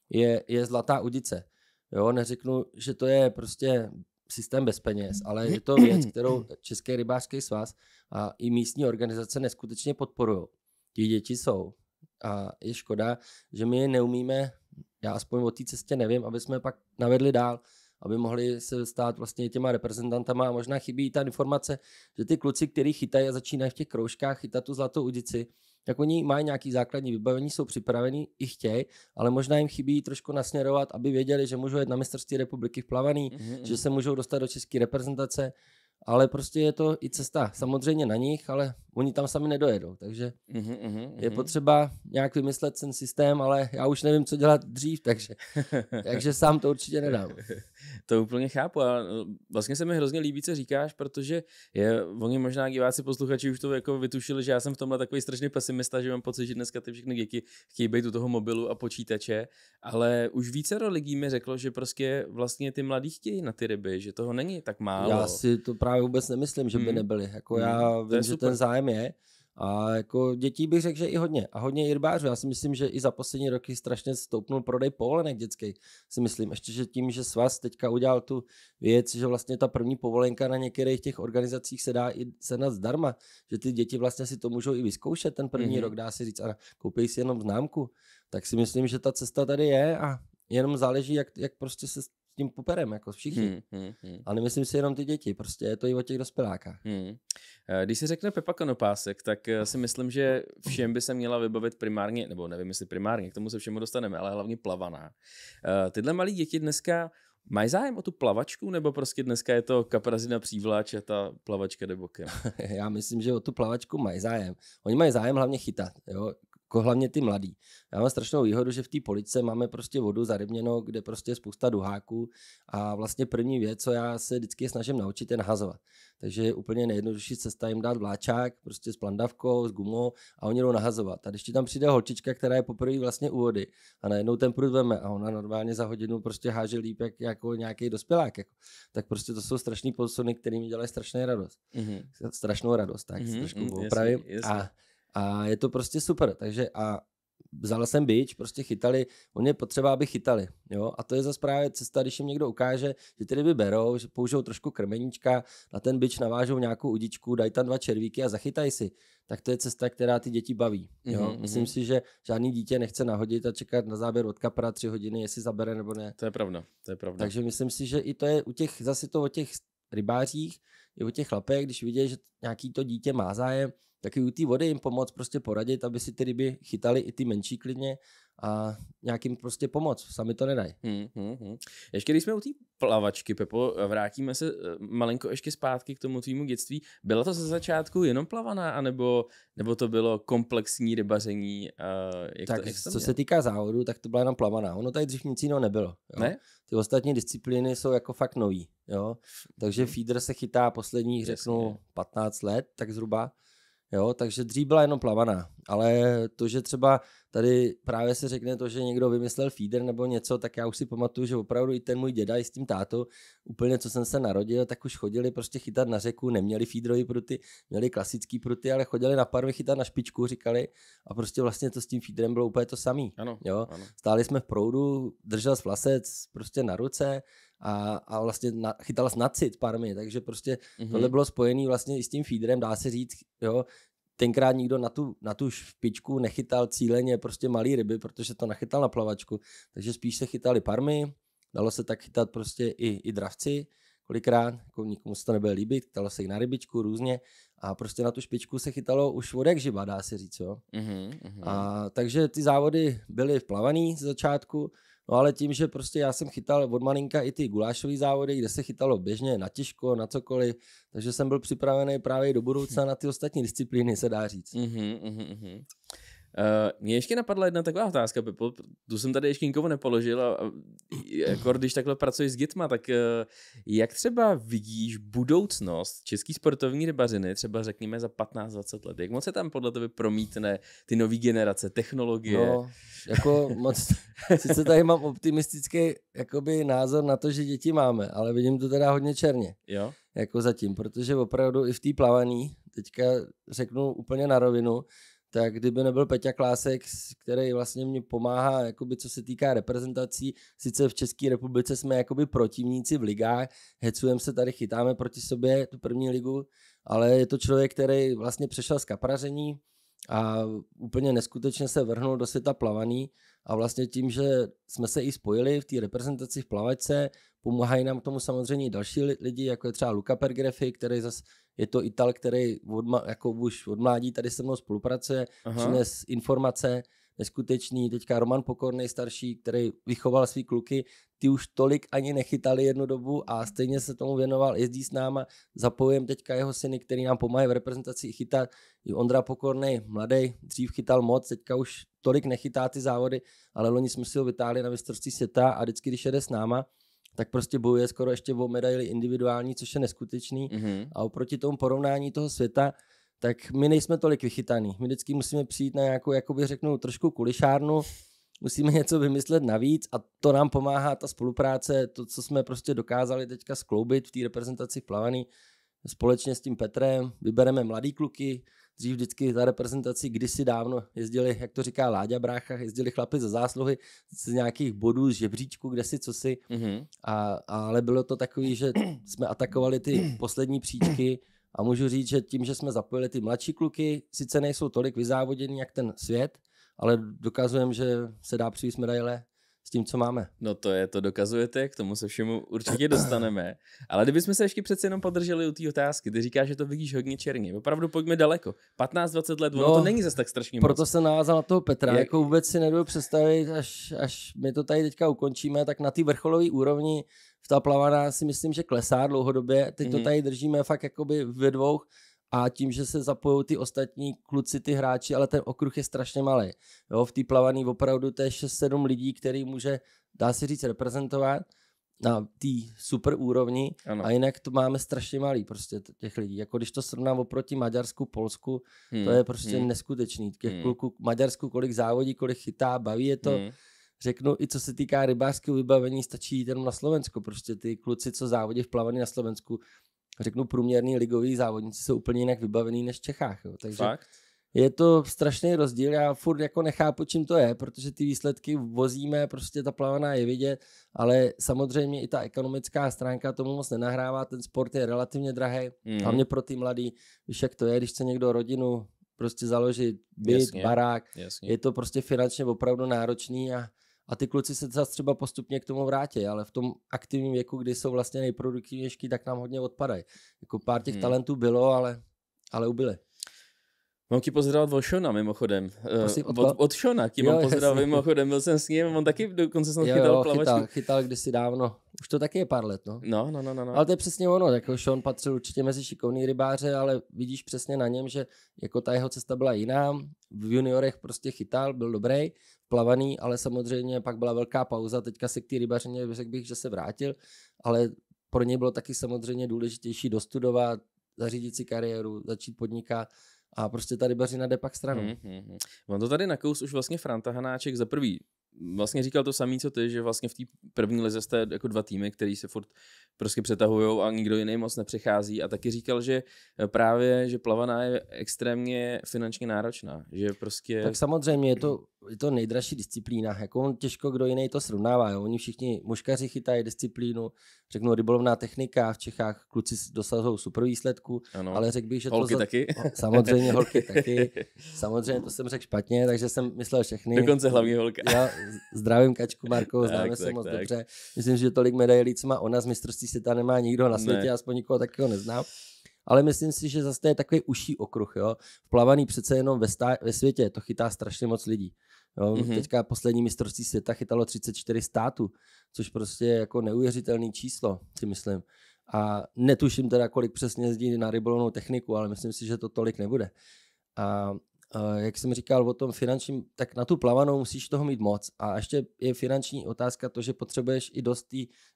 je, je zlatá udice, jo, neřeknu, že to je prostě systém bez peněz, ale je to věc, kterou Český rybářský svaz a i místní organizace neskutečně podporují. Ti děti jsou. A je škoda, že my je neumíme, já aspoň o té cestě nevím, aby jsme pak navedli dál, aby mohli se stát vlastně těma reprezentantama a možná chybí ta informace, že ty kluci, který chytají a začínají v těch kroužkách chytat tu zlatou udici, tak oni mají nějaký základní vybavení, jsou připravení, i chtějí, ale možná jim chybí trošku nasměrovat, aby věděli, že můžou jít na mistrovství republiky v plavaní, mm-hmm. že mhm. se můžou dostat do české reprezentace, ale prostě je to i cesta samozřejmě na nich, ale oni tam sami nedojedou, takže mm-hmm, mm-hmm. je mhm. potřeba nějak vymyslet ten systém, ale já už nevím, co dělat dřív, takže, takže sám to určitě nedám to úplně chápu a e, vlastně se mi hrozně líbí, co říkáš, protože je, oni možná diváci, posluchači už to jako vytušili, že já jsem v tomhle takový strašný pesimista, že mám pocit, že dneska ty všechny děti chtějí být u toho mobilu a počítače, ale už více lidí mi řeklo, že prostě vlastně ty mladí chtějí na ty ryby, že toho není tak málo. Já si to právě vůbec nemyslím, že by hmm. nebyli. Jako hmm. já vím, že ten zájem je. A jako dětí bych řekl, že i hodně. A hodně rybářů. Já si myslím, že i za poslední roky strašně stoupnul prodej povolenek dětský. Si myslím, ještě, že tím, že svaz teďka udělal tu věc, že vlastně ta první povolenka na některých těch organizacích se dá i sehnat zdarma, že ty děti vlastně si to můžou i vyzkoušet ten první mm-hmm. rok, dá si říct, a koupí si jenom známku. Tak si myslím, že ta cesta tady je a jenom záleží, jak, jak prostě se tím puperem, jako všichni. Hmm, hmm, hmm. Ale nemyslím si jenom ty děti, prostě je to i o těch dospělákách. Hmm. Eh, když se řekne Pepa Konopásek, tak eh, si myslím, že všem by se měla vybavit primárně, nebo nevím jestli primárně, k tomu se všemu dostaneme, ale hlavně plavaná. Eh, tyhle malí děti dneska Mají zájem o tu plavačku, nebo prostě dneska je to kaprazina přívláč a ta plavačka jde bokem? Já myslím, že o tu plavačku mají zájem. Oni mají zájem hlavně chytat. Jo? jako hlavně ty mladý. Já mám strašnou výhodu, že v té police máme prostě vodu zarybněno, kde prostě je spousta duháků a vlastně první věc, co já se vždycky snažím naučit, je nahazovat. Takže je úplně nejjednodušší cesta jim dát vláčák, prostě s plandavkou, s gumou a oni jdou nahazovat. A když ti tam přijde holčička, která je poprvé vlastně u vody a najednou ten prud veme a ona normálně za hodinu prostě háže líp jak, jako nějaký dospělák, jako. tak prostě to jsou strašný posuny, které mi dělají strašnou radost. Mm-hmm. Strašnou radost, tak mm-hmm, trošku mm, opravím. Jasný, jasný. A a je to prostě super. Takže a vzal jsem byč prostě chytali, on je potřeba, aby chytali. Jo? A to je zase právě cesta, když jim někdo ukáže, že ty ryby berou, že použijou trošku krmeníčka, na ten byč navážou nějakou udičku, dají tam dva červíky a zachytají si. Tak to je cesta, která ty děti baví. Jo? Mm-hmm. Myslím mhm. si, že žádný dítě nechce nahodit a čekat na záběr od kapra tři hodiny, jestli zabere nebo ne. To je pravda, to je pravda. Takže myslím si, že i to je u těch, zase to o těch rybářích, i u těch chlapech, když vidí, že nějaký to dítě má zájem, i u té vody jim pomoct prostě poradit, aby si ty ryby chytali i ty menší klidně a nějakým prostě pomoc. Sami to nedají. Hmm, hmm, hmm. Ještě když jsme u té plavačky, Pepo, vrátíme se eh, malinko ještě zpátky k tomu tvýmu dětství. Byla to ze začátku jenom plavaná, anebo, nebo to bylo komplexní rybaření? Uh, jak tak to, jak co se týká závodu, tak to byla jenom plavaná. Ono tady dřív nic jiného nebylo. Jo? Ne? Ty ostatní disciplíny jsou jako fakt nový. Jo? Takže hmm. feeder se chytá posledních, řeknu, 15 let, tak zhruba. Jo, takže dřív byla jenom plavaná, ale to, že třeba tady právě se řekne to, že někdo vymyslel feeder nebo něco, tak já už si pamatuju, že opravdu i ten můj děda i s tím tátou, úplně co jsem se narodil, tak už chodili prostě chytat na řeku, neměli feederový pruty, měli klasický pruty, ale chodili na parvy chytat na špičku, říkali a prostě vlastně to s tím feederem bylo úplně to samý. Ano, jo? Ano. Stáli jsme v proudu, držel vlasec prostě na ruce, a, a vlastně na, chytal snad cit parmy, takže prostě mm-hmm. tohle bylo spojené vlastně i s tím feederem, dá se říct, jo, tenkrát nikdo na tu, na tu špičku nechytal cíleně prostě malý ryby, protože to nachytal na plavačku, takže spíš se chytali parmy, dalo se tak chytat prostě i, i dravci, kolikrát, jako nikomu se to nebylo líbit, chytalo se i na rybičku různě a prostě na tu špičku se chytalo už od jak živa, dá se říct, jo. Mm-hmm. A, takže ty závody byly vplavaný z začátku, No ale tím, že prostě já jsem chytal od malinka i ty gulášové závody, kde se chytalo běžně na těžko, na cokoliv, takže jsem byl připravený právě do budoucna na ty ostatní disciplíny, se dá říct. Mm-hmm, mm-hmm. Uh, mě ještě napadla jedna taková otázka, Pepo, tu jsem tady ještě nikomu nepoložil, a, a, jako když takhle pracuješ s Gitma, tak uh, jak třeba vidíš budoucnost český sportovní rybařiny, třeba řekněme za 15-20 let, jak moc se tam podle tebe promítne ty nové generace, technologie? No, jako moc, sice tady mám optimistický jakoby názor na to, že děti máme, ale vidím to teda hodně černě. Jo? Jako zatím, protože opravdu i v té plavaní, teďka řeknu úplně na rovinu, tak kdyby nebyl Peťa Klásek, který vlastně mě pomáhá, jakoby co se týká reprezentací, sice v České republice jsme jakoby protivníci v ligách, hecujeme se tady, chytáme proti sobě tu první ligu, ale je to člověk, který vlastně přešel z kapraření a úplně neskutečně se vrhnul do světa plavaný, a vlastně tím, že jsme se i spojili v té reprezentaci v plavačce, pomáhají nám k tomu samozřejmě i další lidi, jako je třeba Luca Pergrefi, který zase je to Ital, který od, jako už od mládí tady se mnou spolupracuje, přines informace neskutečný. Teďka Roman Pokorný starší, který vychoval svý kluky, ty už tolik ani nechytali jednu dobu a stejně se tomu věnoval, jezdí s náma, zapojím teďka jeho syny, který nám pomáhá v reprezentaci chytat. I Ondra Pokorný, mladý, dřív chytal moc, teďka už tolik nechytá ty závody, ale loni jsme si ho vytáhli na mistrovství světa a vždycky, když jede s náma, tak prostě bojuje skoro ještě o medaily individuální, což je neskutečný. Mm-hmm. A oproti tomu porovnání toho světa, tak my nejsme tolik vychytaný. My vždycky musíme přijít na nějakou, jakoby řeknu, trošku kulišárnu, musíme něco vymyslet navíc a to nám pomáhá ta spolupráce, to, co jsme prostě dokázali teďka skloubit v té reprezentaci plavaný společně s tím Petrem vybereme mladý kluky, dřív vždycky za reprezentaci kdysi dávno jezdili, jak to říká Láďa Brácha, jezdili chlapi za zásluhy z nějakých bodů, z žebříčku, kde si, co si. Mm-hmm. A, ale bylo to takový, že jsme atakovali ty poslední příčky a můžu říct, že tím, že jsme zapojili ty mladší kluky, sice nejsou tolik vyzávodění jak ten svět, ale dokazujeme, že se dá přivést medaile s tím, co máme. No to je, to dokazujete, k tomu se všemu určitě dostaneme. Ale kdybychom se ještě přece jenom podrželi u té otázky, ty říkáš, že to vidíš hodně černě. Opravdu pojďme daleko. 15-20 let, no, ono to není zase tak strašně Proto moc. se navázal na toho Petra, Je... jako vůbec si nedovedu představit, až, až my to tady teďka ukončíme, tak na té vrcholové úrovni ta plavaná si myslím, že klesá dlouhodobě. Teď mm-hmm. to mhm. tady držíme fakt jakoby ve dvou a tím, že se zapojou ty ostatní kluci, ty hráči, ale ten okruh je strašně malý. Jo, v té plavaný opravdu to je 6-7 lidí, který může, dá se říct, reprezentovat na té super úrovni ano. a jinak to máme strašně malý prostě těch lidí. Jako když to srovnám oproti Maďarsku, Polsku, hmm. to je prostě hmm. neskutečný. Těch hmm. kluků Maďarsku kolik závodí, kolik chytá, baví je to. Hmm řeknu, i co se týká rybářského vybavení, stačí jít jenom na Slovensko. Prostě ty kluci, co závodí v plavání na Slovensku, řeknu, průměrný ligoví závodníci jsou úplně jinak vybavení než v Čechách. Jo. Takže Fakt? je to strašný rozdíl. Já furt jako nechápu, čím to je, protože ty výsledky vozíme, prostě ta plavaná je vidět, ale samozřejmě i ta ekonomická stránka tomu moc nenahrává. Ten sport je relativně drahý, mm. hlavně pro ty mladý. Víš, jak to je, když se někdo rodinu prostě založit byt, jasně, barák. Jasně. Je to prostě finančně opravdu náročný a a ty kluci se zase třeba postupně k tomu vrátí, ale v tom aktivním věku, kdy jsou vlastně nejproduktivnější, tak nám hodně odpadají. Jako pár těch hmm. talentů bylo, ale, ale ubyly. Mám ti pozdravovat od Šona mimochodem. Eh, Prosím, od, od, od Šona ti mám pozdravit, mimochodem, byl jsem s ním, on taky dokonce jsem jo, chytal jo, plavačku. Chytal, chytal kdysi dávno. Už to taky je pár let, no. No, no, no, no. no. Ale to je přesně ono, jako Sean patřil určitě mezi šikovný rybáře, ale vidíš přesně na něm, že jako ta jeho cesta byla jiná. V juniorech prostě chytal, byl dobrý, plavaný, ale samozřejmě pak byla velká pauza, teďka se k té rybařině řekl bych, že se vrátil, ale pro ně bylo taky samozřejmě důležitější dostudovat, zařídit si kariéru, začít podnikat a prostě tady rybařina jde pak stranou. mm hmm. On hmm, hmm. to tady nakous už vlastně Franta Hanáček za prvý vlastně říkal to samý, co ty, že vlastně v té první lize jste jako dva týmy, který se furt prostě přetahují a nikdo jiný moc nepřichází a taky říkal, že právě, že plavaná je extrémně finančně náročná, že prostě... Tak samozřejmě je to je to nejdražší disciplína, jako on těžko kdo jiný to srovnává, jo? oni všichni muškaři chytají disciplínu, řeknu rybolovná technika, v Čechách kluci dosahují super výsledku, ano. ale řekl bych, že holky to... Holky taky? Samozřejmě holky taky, samozřejmě to jsem řekl špatně, takže jsem myslel všechny. Dokonce hlavní holka. Já zdravím Kačku Marko. známe tak, se tak, moc tak. dobře, myslím, že tolik medailí, co má ona z mistrovství světa nemá nikdo na světě, ne. aspoň nikoho takového neznám ale myslím si, že zase to je takový uší okruh. Jo? Plavaný přece jenom ve, stá- ve světě, to chytá strašně moc lidí. Jo? Mm-hmm. Teďka poslední mistrovství světa chytalo 34 států, což prostě je jako neuvěřitelné číslo, si myslím. A netuším teda, kolik přesně jezdí na rybolovnou techniku, ale myslím si, že to tolik nebude. A jak jsem říkal o tom finančním, tak na tu plavanou musíš toho mít moc. A ještě je finanční otázka to, že potřebuješ i dost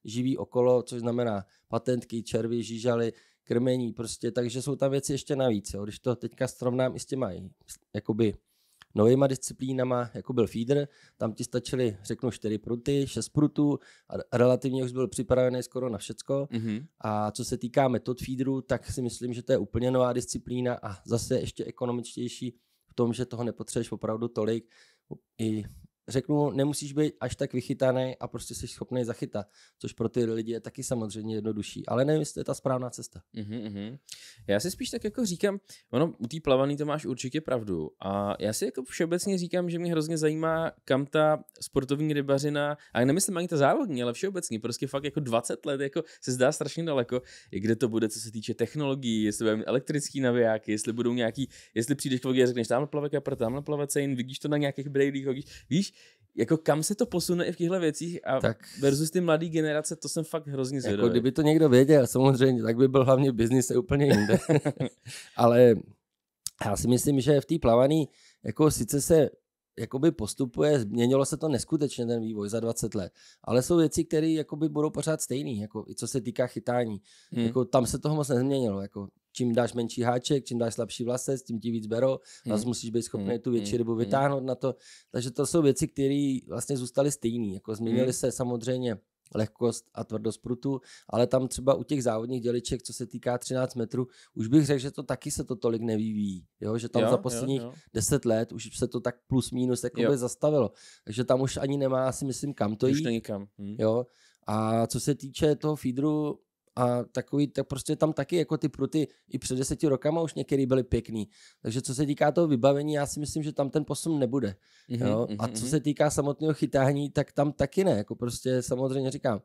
živý okolo, což znamená patentky, červy, žížaly, krmení, prostě, takže jsou tam věci ještě navíc. Jo. Když to teďka srovnám i s těma jakoby, novýma disciplínama, jako byl feeder, tam ti stačily, řeknu, 4 pruty, 6 prutů a relativně už byl připravený skoro na všecko. Mm-hmm. A co se týká metod feederu, tak si myslím, že to je úplně nová disciplína a zase ještě ekonomičtější v tom, že toho nepotřebuješ opravdu tolik. I řeknu, nemusíš být až tak vychytaný a prostě jsi schopný zachytat, což pro ty lidi je taky samozřejmě jednodušší, ale nevím, jestli to je ta správná cesta. Mm-hmm. Já si spíš tak jako říkám, ono, u té plavaný to máš určitě pravdu a já si jako všeobecně říkám, že mě hrozně zajímá, kam ta sportovní rybařina, a nemyslím ani ta závodní, ale všeobecně, prostě fakt jako 20 let jako se zdá strašně daleko, kde to bude, co se týče technologií, jestli budeme elektrický navijáky, jestli budou nějaký, jestli přijdeš k vodě a řekneš, tamhle plave kapr, tamhle plave vidíš to na nějakých brailích, víš, jako kam se to posune i v těchto věcích a tak. versus ty mladé generace, to jsem fakt hrozně jako zvědavý. Jako kdyby to někdo věděl, samozřejmě, tak by byl hlavně biznis úplně jinde. Ale já si myslím, že v té plavaní jako sice se jakoby postupuje, změnilo se to neskutečně ten vývoj za 20 let, ale jsou věci, které budou pořád stejný, jako i co se týká chytání. Hmm. Jako tam se toho moc nezměnilo, jako čím dáš menší háček, čím dáš slabší vlasec, tím ti víc berou, hmm. zase musíš být schopný hmm. tu větší rybu hmm. hmm. vytáhnout hmm. na to. Takže to jsou věci, které vlastně zůstaly stejné. Jako změnily hmm. se samozřejmě lehkost a tvrdost prutu, ale tam třeba u těch závodních děliček, co se týká 13 metrů, už bych řekl, že to taky se to tolik nevyvíjí, jo? že tam jo, za posledních jo, jo. 10 let už se to tak plus minus jakoby zastavilo, takže tam už ani nemá si myslím kam to jít. Už kam. Hmm. Jo? A co se týče toho feedru, a takový, tak prostě tam taky jako ty pruty i před deseti rokama už některý byly pěkný. Takže co se týká toho vybavení, já si myslím, že tam ten posun nebude. Mm-hmm, jo? A mhm, co mhm. se týká samotného chytání, tak tam taky ne. Jako prostě samozřejmě říkám,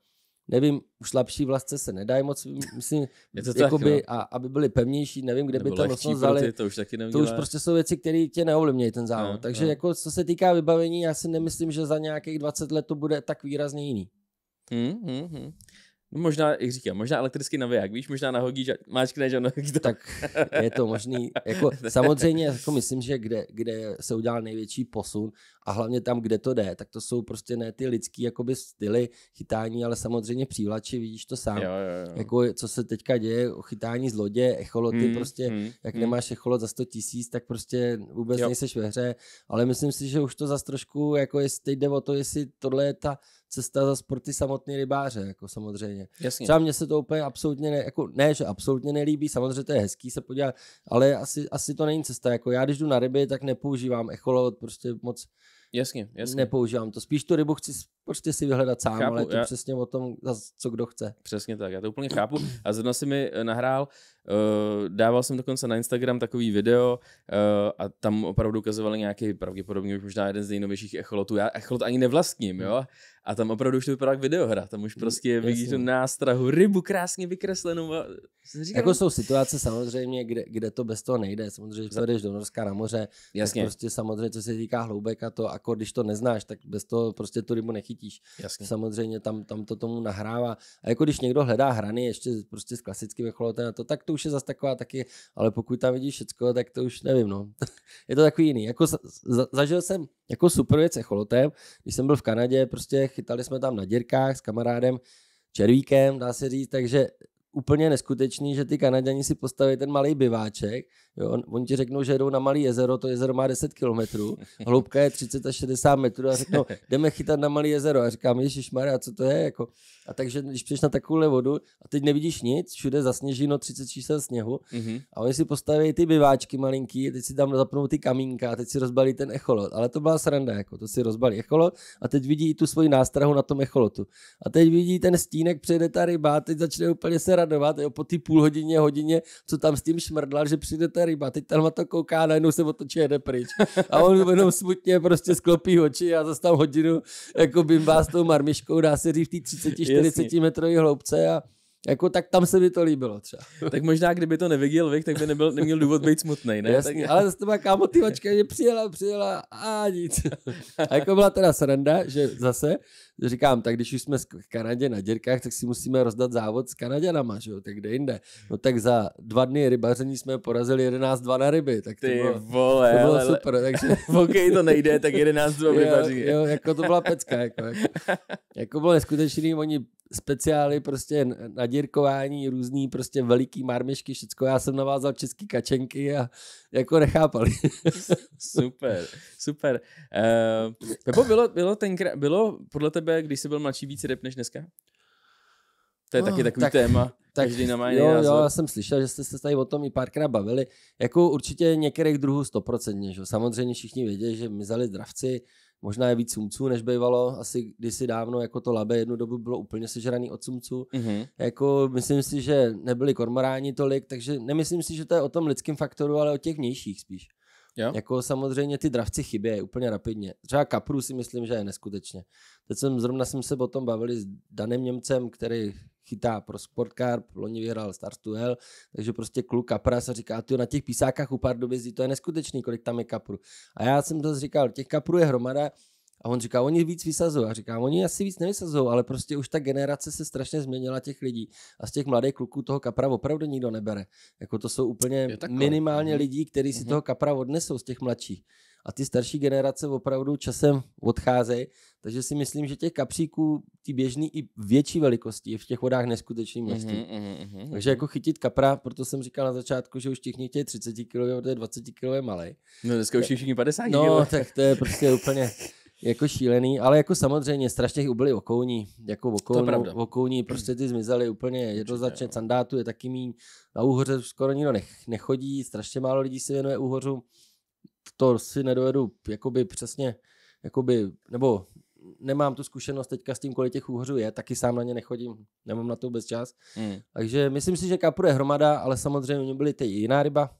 nevím, už slabší vlastce se nedají moc, myslím, jakoby, no. a, aby byly pevnější, nevím, kde Nebo by to nosnost vzali. To už, taky to už prostě jsou věci, které tě neovlivňují ten závod. No, Takže no. jako co se týká vybavení, já si nemyslím, že za nějakých 20 let to bude tak výrazně jiný. Mm-hmm. Možná, jak říkám, možná elektrický naviják, víš, možná na nahodíš, máčkneš a nahodíš to. Tak je to možný. Jako, samozřejmě jako myslím, že kde, kde se udělal největší posun a hlavně tam, kde to jde, tak to jsou prostě ne ty lidský jakoby styly chytání, ale samozřejmě přívlači, vidíš to sám. Jo, jo, jo. Jako, co se teďka děje, chytání z lodě, echoloty, hmm, prostě, hmm, jak hmm. nemáš echolot za 100 tisíc, tak prostě vůbec jo. nejseš ve hře, ale myslím si, že už to zase trošku, jako jestli teď jde o to, jestli tohle je ta cesta za sporty samotný rybáře, jako samozřejmě. Jasně. Třeba mně se to úplně absolutně, ne, jako ne, že absolutně nelíbí, samozřejmě to je hezký se podívat, ale asi, asi to není cesta, jako já když jdu na ryby, tak nepoužívám echolot, prostě moc, Jasně, jasně. Nepoužívám to. Spíš tu rybu chci prostě si vyhledat sám, chápu, ale to já... přesně o tom, co kdo chce. Přesně tak, já to úplně chápu. A zrovna si mi eh, nahrál Eh, dával jsem dokonce na Instagram takový video eh, a tam opravdu ukazovali nějaký, pravděpodobně už možná jeden z nejnovějších echolotů. Já echolot ani nevlastním, jo? A tam opravdu už to vypadá jako videohra. Tam už prostě mm, vidíš tu nástrahu, rybu krásně vykreslenou. A... Říkám, jako no. jsou situace samozřejmě, kde, kde to bez toho nejde. Samozřejmě, když jdeš do Norska na moře, Jasně. Tak prostě samozřejmě, co se týká hloubek a to, jako když to neznáš, tak bez toho prostě tu rybu nechytíš. Jasně. Samozřejmě tam, tam to tomu nahrává. A jako když někdo hledá hrany ještě prostě s klasickým echolotem a to, tak to už je zase taková taky, ale pokud tam vidíš všecko, tak to už nevím, no. je to takový jiný. Jako za, zažil jsem jako super věc echolotem, když jsem byl v Kanadě, prostě chytali jsme tam na děrkách s kamarádem, červíkem, dá se říct, takže úplně neskutečný, že ty Kanaděni si postaví ten malý biváček, jo, oni ti řeknou, že jdou na malý jezero, to jezero má 10 kilometrů, hloubka je 30 až 60 metrů a řeknou, jdeme chytat na malý jezero a říkám, Maria, co to je, jako, a takže když přijdeš na takovouhle vodu a teď nevidíš nic, všude zasněžíno 30 čísel sněhu mm-hmm. a oni si postaví ty biváčky malinký, teď si tam zapnou ty kamínka a teď si rozbalí ten echolot, ale to byla sranda, jako, to si rozbalí echolot a teď vidí i tu svoji nástrahu na tom echolotu a teď vidí ten stínek, přijede ta ryba a teď začne úplně se radovat, jo, po té půl hodině, hodině, co tam s tím šmrdlal, že přijde ta ryba, teď tam to kouká, najednou se otočí jde pryč. A on jenom smutně prostě sklopí oči a zase tam hodinu jako bimbá s tou marmiškou, dá se říct v té 30-40 metrové hloubce a jako tak tam se mi to líbilo třeba. Tak možná, kdyby to neviděl Vik, tak by nebyl, neměl důvod být smutný, ne? Jasně, tak... ale zase to má motivačka, že přijela, přijela a nic. A jako byla teda sranda, že zase, říkám, tak když už jsme v Kanadě na děrkách, tak si musíme rozdat závod s Kanaděnama, že jo, tak kde jinde. No tak za dva dny rybaření jsme porazili 11-2 na ryby, tak to Ty bylo, vole, to bylo ale, super. Takže... OK, to nejde, tak 11-2 rybaří. Jo, jo, jako to byla pecka, jako, jako, jako bylo neskutečný, oni speciály prostě na děrkování, různý prostě veliký marmišky, všecko, já jsem navázal český kačenky a jako nechápali. super, super. Uh, Pepo, bylo, bylo, tenkrát, bylo podle tebe, když jsi byl mladší, víc rep než dneska? To je oh, taky takový tak, téma. Tak, Každý na jo, názor. jo, já jsem slyšel, že jste se tady o tom i párkrát bavili. Jako určitě některých druhů stoprocentně. Samozřejmě všichni vědí, že mizeli dravci, možná je víc sumců, než bývalo asi kdysi dávno, jako to labe jednu dobu bylo úplně sežraný od sumců. Mm-hmm. Jako myslím si, že nebyli kormoráni tolik, takže nemyslím si, že to je o tom lidském faktoru, ale o těch vnějších spíš. Jo? Jako samozřejmě ty dravci chybí úplně rapidně. Třeba kapru si myslím, že je neskutečně. Teď jsem zrovna jsem se o tom bavili s Danem Němcem, který chytá pro Sportcarp, loni vyhrál Stars to Hell, takže prostě kluk kapra se říká, ty na těch písákách u Pardubizy, to je neskutečný, kolik tam je kapru. A já jsem to říkal, těch kaprů je hromada, a on říká, oni víc vysazují. A říkám, oni asi víc nevysazují, ale prostě už ta generace se strašně změnila těch lidí. A z těch mladých kluků toho kapra opravdu nikdo nebere. Jako to jsou úplně minimálně mhm. lidí, kteří si mm-hmm. toho kapra odnesou z těch mladších a ty starší generace opravdu časem odcházejí, takže si myslím, že těch kapříků, ty běžný i větší velikosti je v těch vodách neskutečný množství. Mm-hmm, mm-hmm, takže jako chytit kapra, proto jsem říkal na začátku, že už těch chtějí 30 kg, protože 20 kg je malý. No dneska už všichni 50 kg. No, tak to je prostě úplně jako šílený, ale jako samozřejmě strašně ubyly okouní, jako okounu, okouní, prostě ty zmizely úplně jednoznačně, sandátu je taky mín, na úhoře skoro nikdo nech, nechodí, strašně málo lidí se věnuje úhořům, to si nedovedu jakoby přesně, jakoby, nebo nemám tu zkušenost teďka s tím, kolik těch úhořů je, taky sám na ně nechodím, nemám na to vůbec čas. Mm. Takže myslím si, že kapru je hromada, ale samozřejmě u byly ty jiná ryba,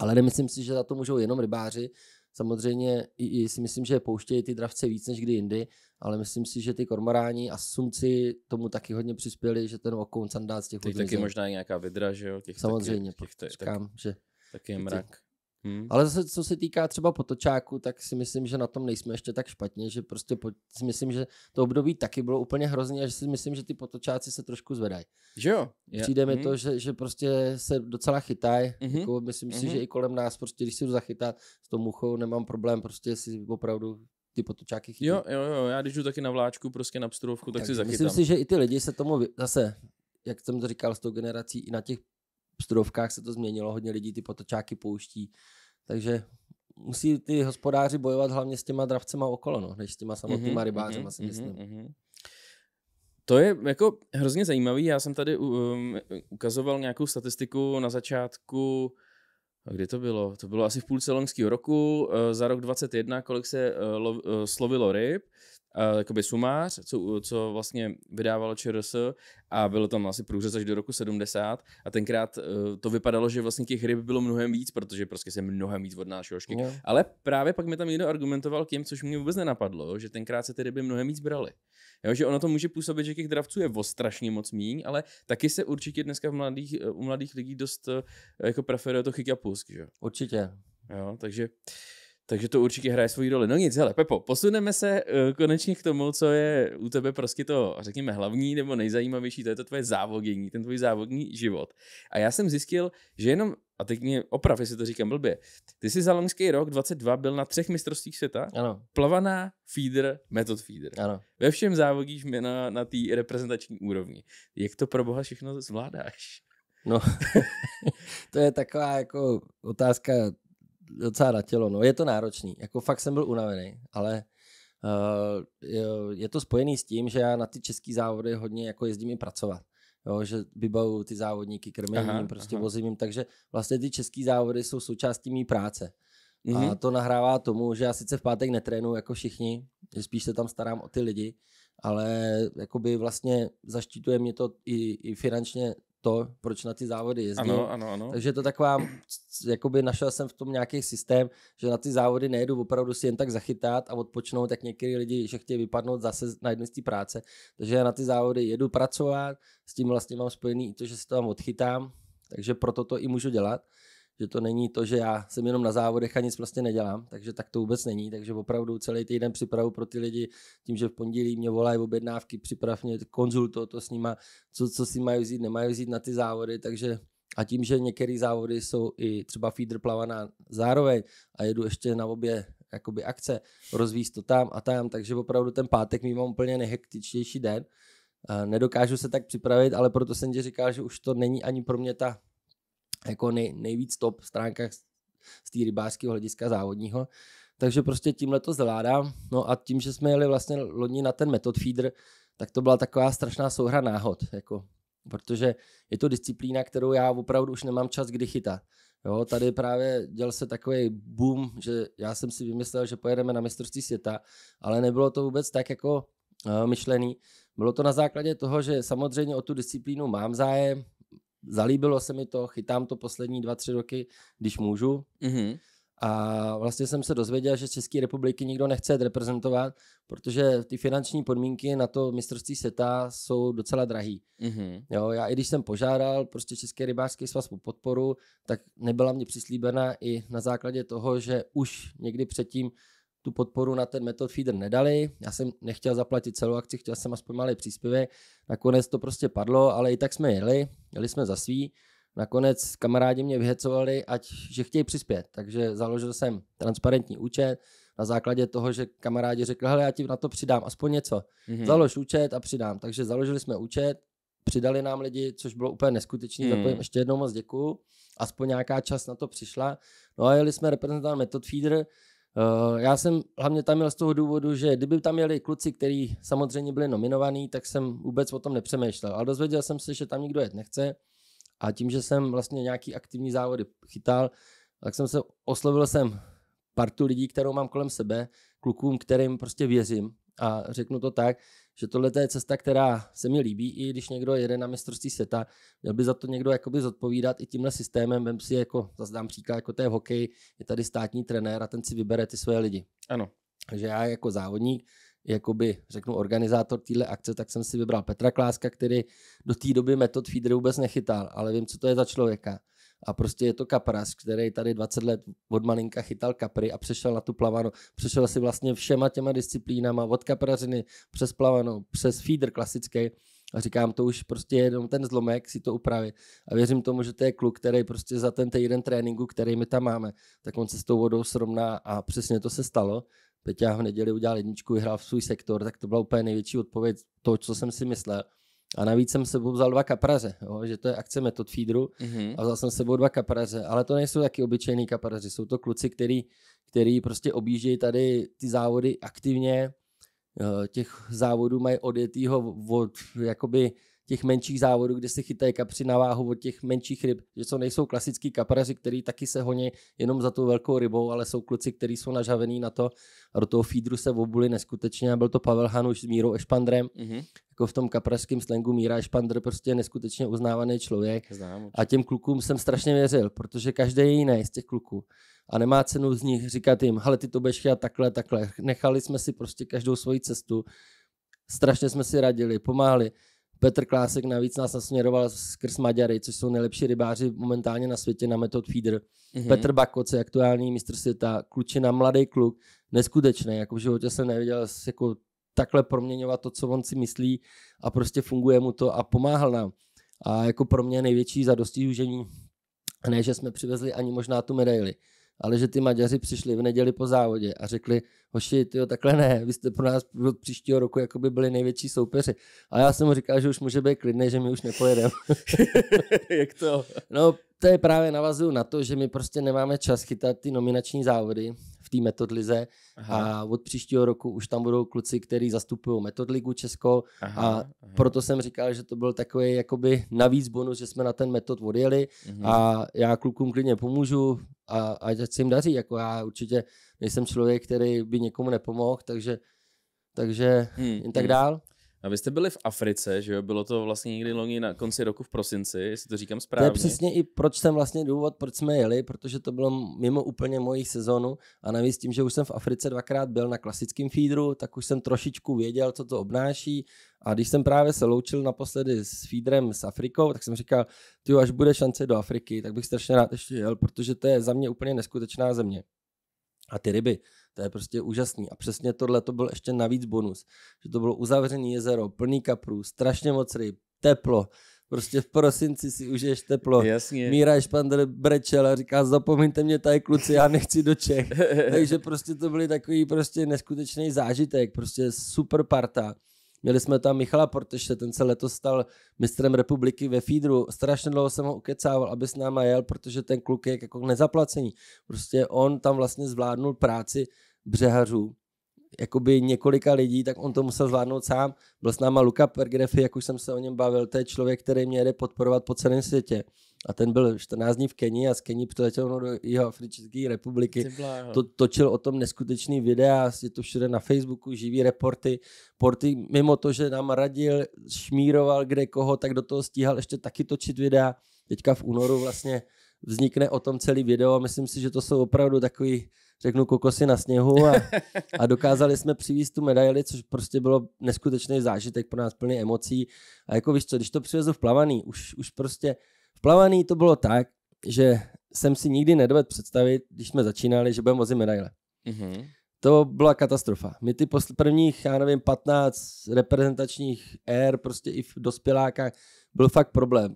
ale nemyslím si, že za to můžou jenom rybáři. Samozřejmě i, i si myslím, že pouštějí ty dravce víc než kdy jindy, ale myslím si, že ty kormoráni a sumci tomu taky hodně přispěli, že ten okoun sandá z těch Teď taky možná nějaká vidra, že jo? Těch Samozřejmě, těch, těch, počkám, tak, že taky je mrak. Hmm. Ale zase, co se týká třeba potočáku, tak si myslím, že na tom nejsme ještě tak špatně, že prostě po, si myslím, že to období taky bylo úplně hrozně a že si myslím, že ty potočáci se trošku zvedají. Že jo? Přijde hmm. mi to, že, že prostě se docela chytají, hmm. jako myslím hmm. si, mhm. že i kolem nás prostě, když si jdu zachytat s tou muchou, nemám problém prostě si opravdu ty potočáky chytí. Jo, jo, jo, já když jdu taky na vláčku, prostě na pstrovku, tak, tak si zachytám. Myslím si, že i ty lidi se tomu zase, jak jsem to říkal s tou generací, i na těch studovkách se to změnilo, hodně lidí ty potočáky pouští, takže musí ty hospodáři bojovat hlavně s těma dravcema okolo, no, než s těma samotnýma mm-hmm, rybářema, mm-hmm, si myslím. Mm-hmm. To je jako hrozně zajímavý. Já jsem tady um, ukazoval nějakou statistiku na začátku, a kdy to bylo? To bylo asi v půlce loňského roku, uh, za rok 21, kolik se uh, lo, uh, slovilo ryb uh, jakoby sumář, co, co vlastně vydávalo ČRS a bylo tam asi průřez až do roku 70 a tenkrát uh, to vypadalo, že vlastně těch ryb bylo mnohem víc, protože prostě se mnohem víc odnášelo šošky. Yeah. Ale právě pak mi tam někdo argumentoval tím, což mě vůbec nenapadlo, že tenkrát se ty ryby mnohem víc braly. Jo, že ono to může působit, že těch dravců je o strašně moc míň, ale taky se určitě dneska v mladých, e, u mladých lidí dost e, jako preferuje to chyť a pusk. Že? Určitě. Jo, takže takže to určitě hraje svoji roli. No nic, hele, Pepo, posuneme se uh, konečně k tomu, co je u tebe prostě to, řekněme, hlavní nebo nejzajímavější, to je to tvoje závodění, ten tvůj závodní život. A já jsem zjistil, že jenom, a teď mě oprav, jestli to říkám blbě, ty jsi za loňský rok 22 byl na třech mistrovstvích světa, ano. plavaná, feeder, metod feeder. Ano. Ve všem závodíš na, na té reprezentační úrovni. Jak to pro boha všechno zvládáš? No, to je taková jako otázka docela na tělo. No. Je to náročný. Jako fakt jsem byl unavený, ale uh, je to spojený s tím, že já na ty české závody hodně jako jezdím i pracovat. Jo, že vybavu ty závodníky krmením, prostě aha. vozím jim, takže vlastně ty české závody jsou součástí mý práce. Mm-hmm. A mhm. to nahrává tomu, že já sice v pátek netrénuju jako všichni, že spíš se tam starám o ty lidi, ale jakoby vlastně zaštítuje mě to i, i finančně to, proč na ty závody jezdím. Ano, ano, ano. Takže to taková, jakoby našel jsem v tom nějaký systém, že na ty závody nejedu opravdu si jen tak zachytat a odpočnout, tak některý lidi, že chtějí vypadnout zase na jednu z té práce. Takže já na ty závody jedu pracovat, s tím vlastně mám spojený i to, že se tam odchytám, takže proto to i můžu dělat že to není to, že já jsem jenom na závodech a nic vlastně nedělám, takže tak to vůbec není, takže opravdu celý týden připravu pro ty lidi tím, že v pondělí mě volají objednávky, připrav mě, konzultu to s nima, co, co si mají vzít, nemají vzít na ty závody, takže a tím, že některé závody jsou i třeba feeder plavaná zároveň a jedu ještě na obě jakoby akce, rozvíjí to tam a tam, takže opravdu ten pátek mi mám úplně nehektičtější den, Nedokážu se tak připravit, ale proto jsem ti říkal, že už to není ani pro mě ta jako nej, nejvíc top stránkách z té rybářského hlediska závodního. Takže prostě tímhle to zvládám. No a tím, že jsme jeli vlastně loni na ten metod feeder, tak to byla taková strašná souhra náhod. Jako, protože je to disciplína, kterou já opravdu už nemám čas kdy chytat. Jo, tady právě děl se takový boom, že já jsem si vymyslel, že pojedeme na mistrovství světa, ale nebylo to vůbec tak jako uh, myšlený. Bylo to na základě toho, že samozřejmě o tu disciplínu mám zájem, zalíbilo se mi to, chytám to poslední dva, tři roky, když můžu. Mm-hmm. A vlastně jsem se dozvěděl, že z České republiky nikdo nechce reprezentovat, protože ty finanční podmínky na to mistrovství světa jsou docela drahý. Mm-hmm. Jo, já i když jsem požádal prostě Český rybářský svaz po podporu, tak nebyla mě přislíbena i na základě toho, že už někdy předtím tu podporu na ten method feeder nedali. Já jsem nechtěl zaplatit celou akci, chtěl jsem aspoň malý příspěvek. Nakonec to prostě padlo, ale i tak jsme jeli, jeli jsme za svý. Nakonec kamarádi mě vyhecovali, ať, že chtějí přispět, takže založil jsem transparentní účet na základě toho, že kamarádi řekli, hele, já ti na to přidám aspoň něco. Mm-hmm. Založ účet a přidám. Takže založili jsme účet, přidali nám lidi, což bylo úplně neskutečné. mm. za to mhm. ještě jednou moc děkuju. Aspoň nějaká čas na to přišla. No a jeli jsme reprezentant Method Feeder, Eh, já jsem hlavně tam měl z toho důvodu, že kdyby tam měli kluci, kteří samozřejmě byli nominovaní, tak jsem vůbec o tom nepřemýšlel. Ale dozvěděl jsem se, že tam nikdo jet nechce. A tím, že jsem vlastně nějaký aktivní závody chytal, tak jsem se oslovil jsem partu lidí, kterou mám kolem sebe, klukům, kterým prostě věřím. A řeknu to tak, že tohle je cesta, která se mi líbí, i když někdo jede na mistrovství světa, měl by za to někdo jakoby zodpovídat i tímhle systémem, vem si jako, zase dám příklad, jako to je hokej, je tady státní trenér a ten si vybere ty svoje lidi. Ano. Takže já jako závodník, jakoby řeknu organizátor téhle akce, tak jsem si vybral Petra Kláska, který do té doby metod feeder vůbec nechytal, ale vím, co to je za člověka a prostě je to kapras, který tady 20 let od malinka chytal kapry a přešel na tu plavano. Přešel si vlastně všema těma disciplínama, od kaprařiny přes plavano, přes feeder klasický. A říkám, to už prostě je jenom ten zlomek si to upravit. A věřím tomu, že to je kluk, který prostě za ten týden tréninku, který my tam máme, tak on se s tou vodou srovná a přesně to se stalo. Peťa v neděli udělal jedničku, vyhrál v svůj sektor, tak to byla úplně největší odpověď toho, co jsem si myslel. A navíc jsem sebou vzal dva kapraře, jo, že to je akce metod feedru mm-hmm. a vzal jsem sebou dva kapraře, ale to nejsou taky obyčejný kapraři, jsou to kluci, který, který prostě objíždějí tady ty závody aktivně, eh, těch závodů mají odjetýho od jakoby těch menších závodů, kde se chytají kapři na váhu od těch menších ryb, že to nejsou klasický kapraři, který taky se honí jenom za tou velkou rybou, ale jsou kluci, kteří jsou nažavený na to a do toho feedru se obuli neskutečně a byl to Pavel Hanuš s Mírou Ešpandrem, mm-hmm. jako v tom kaprařském slengu Míra Ešpandr prostě neskutečně uznávaný člověk Znám. a těm klukům jsem strašně věřil, protože každý je jiný z těch kluků a nemá cenu z nich říkat jim, hele ty to budeš takhle, takhle. Nechali jsme si prostě každou svoji cestu, strašně jsme si radili, pomáhali. Petr Klásek navíc nás nasměroval skrz Maďary, což jsou nejlepší rybáři momentálně na světě na metod feeder. Mm-hmm. Petr je aktuální mistr světa, klučina, mladý kluk, neskutečný, jako v životě jsem neviděl jako takhle proměňovat to, co on si myslí a prostě funguje mu to a pomáhal nám. A jako pro mě největší zadostí užení, ne, že jsme přivezli ani možná tu medaili, ale že ty Maďaři přišli v neděli po závodě a řekli, hoši, tyjo, takhle ne, vy jste pro nás od příštího roku jako by byli největší soupeři. A já jsem mu říkal, že už může být klidný, že my už nepojedeme. Jak to? No, to je právě navazuju na to, že my prostě nemáme čas chytat ty nominační závody v té metodlize aha. a od příštího roku už tam budou kluci, kteří zastupují metodligu Česko aha, a aha. proto jsem říkal, že to byl takový jakoby navíc bonus, že jsme na ten metod odjeli aha. Mhm. a já klukům klidně pomůžu a ať se jim daří, jako já určitě nejsem člověk, který by někomu nepomohl, takže takže hmm, jen tak hmm. dál. A vy jste byli v Africe, že jo? Bylo to vlastně někdy loni na konci roku v prosinci, jestli to říkám správně. To je přesně i proč jsem vlastně důvod, proč jsme jeli, protože to bylo mimo úplně mojí sezonu a navíc tím, že už jsem v Africe dvakrát byl na klasickém feedru, tak už jsem trošičku věděl, co to obnáší a když jsem právě se loučil naposledy s feedrem s Afrikou, tak jsem říkal, ty až bude šance do Afriky, tak bych strašně rád ještě jel, protože to je za mě úplně neskutečná země. A ty ryby, to je prostě úžasný. A přesně tohle to byl ještě navíc bonus, že to bylo uzavřený jezero, plný kaprů, strašně moc ryb, teplo, Prostě v prosinci si užiješ teplo. Jasně. Míra Špandr brečel a říká, zapomeňte mě tady kluci, já nechci do Čech. Takže prostě to byl takový prostě neskutečný zážitek, prostě super parta. Měli jsme tam Michala protože ten se letos stal mistrem republiky ve Fídru. Strašně dlouho jsem ho ukecával, aby s náma jel, protože ten kluk je jako nezaplacení. Prostě on tam vlastně zvládnul práci břehařů jakoby několika lidí, tak on to musel zvládnout sám. Byl s náma Luka Pergrefy, jak už jsem se o něm bavil, to je člověk, který mě jede podporovat po celém světě. A ten byl 14 dní v Keni a z Keni přiletěl do jeho Africké republiky. To, točil o tom neskutečný videa, je to všude na Facebooku, živý reporty. Porty, mimo to, že nám radil, šmíroval kde koho, tak do toho stíhal ještě taky točit videa. Teďka v únoru vlastně vznikne o tom celý video a myslím si, že to jsou opravdu takový řeknu kokosy na sněhu a, a dokázali jsme přivést tu medaili, což prostě bylo neskutečný zážitek pro nás plný emocí. A jako víš co, když to přivezu v plavaný, už, už prostě v plavaný to bylo tak, že jsem si nikdy nedovedl představit, když jsme začínali, že budeme vozit medaile. Mm-hmm. To byla katastrofa. My ty posl- prvních, já nevím, 15 reprezentačních ér, prostě i v dospělákách, byl fakt problém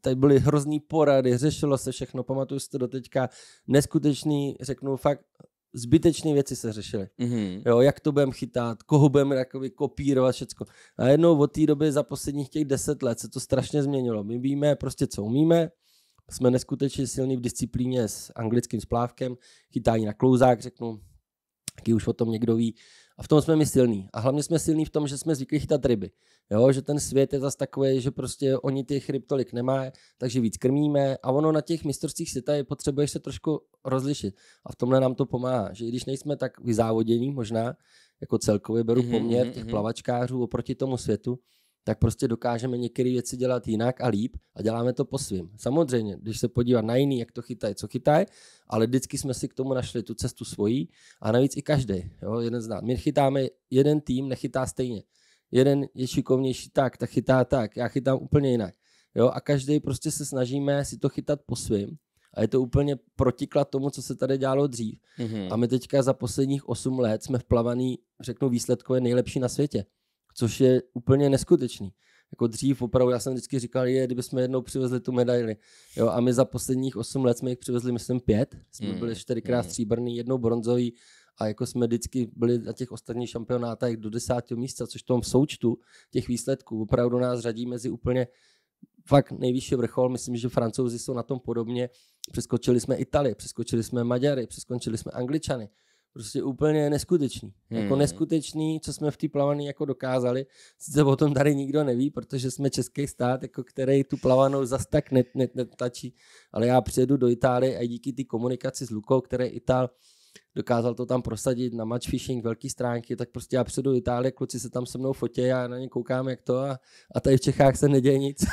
tady byly hrozný porady, řešilo se všechno, pamatuju si to teďka neskutečný, řeknu fakt, zbytečné věci se řešily. Mm-hmm. Jo, jak to budeme chytat, koho budeme jakoby kopírovat, všecko. A jednou od té doby za posledních těch deset let se to strašně změnilo. My víme prostě, co umíme, jsme neskutečně silní v disciplíně s anglickým splávkem, chytání na klouzák, řeknu, taky už o tom někdo ví, a v tom jsme my silní. A hlavně jsme silní v tom, že jsme zvyklí chytat ryby. Jo? Že ten svět je zase takový, že prostě oni těch ryb tolik nemá, takže víc krmíme. A ono na těch mistrovstvích světa je potřebuješ se trošku rozlišit. A v tomhle nám to pomáhá. Že i když nejsme tak vyzávodění možná, jako celkově beru mhm, poměr mhm, těch mhm. plavačkářů oproti tomu světu, tak prostě dokážeme některé věci dělat jinak a líp a děláme to po svým. Samozřejmě, když se podívá na jiný, jak to chytají, co chytají, ale vždycky jsme si k tomu našli tu cestu svojí a navíc i každý, jo, jeden z nás. My chytáme, jeden tým nechytá stejně. Jeden je šikovnější tak, tak chytá tak, já chytám úplně jinak. Jo, a každý prostě se snažíme si to chytat po svým a je to úplně protiklad tomu, co se tady dělalo dřív. Mm-hmm. A my teďka za posledních 8 let jsme vplavaný, řeknu výsledkově, nejlepší na světě což je úplně neskutečný. Jako dřív opravdu, já jsem vždycky říkal, je, kdybychom jednou přivezli tu medaili. Jo, a my za posledních 8 let jsme jich přivezli, myslím, pět. Jsme mm. byli čtyřikrát mm. stříbrný, jednou bronzový a jako jsme vždycky byli na těch ostatních šampionátech do desátého místa, což v tom součtu těch výsledků opravdu nás řadí mezi úplně fakt nejvyšší vrchol. Myslím, že francouzi jsou na tom podobně. Přeskočili jsme Itálii, přeskočili jsme Maďary, přeskočili jsme Angličany prostě úplně neskutečný. Jako hmm. Jako neskutečný, co jsme v té plavaní jako dokázali. Sice o tom tady nikdo neví, protože jsme český stát, jako který tu plavanou zas tak net, net, netačí. Ale já přijedu do Itálie a díky té komunikaci s Lukou, který Itál dokázal to tam prosadit na match fishing, velký stránky, tak prostě já přijedu do Itálie, kluci se tam se mnou fotí, já na ně koukám, jak to a, a tady v Čechách se neděje nic.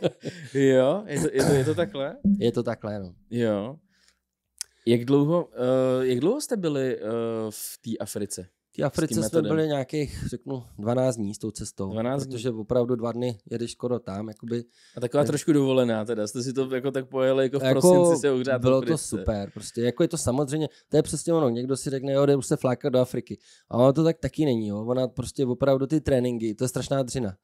jo, je to, je, to, je to takhle? Je to takhle, no. Jo. Jak dlouho, uh, jak dlouho jste byli uh, v té Africe? V té Africe jsme byli nějakých, řeknu, 12 dní s tou cestou. 12 dní. Protože opravdu dva dny jedeš skoro tam. Jakoby, a taková ne... trošku dovolená teda, jste si to jako tak pojeli, jako v jako prosinci se uhřát. Bylo to super, prostě, jako je to samozřejmě, to je přesně ono, někdo si řekne, jo, jde už se flákat do Afriky. A ono to tak taky není, jo. ona prostě opravdu ty tréninky, to je strašná dřina.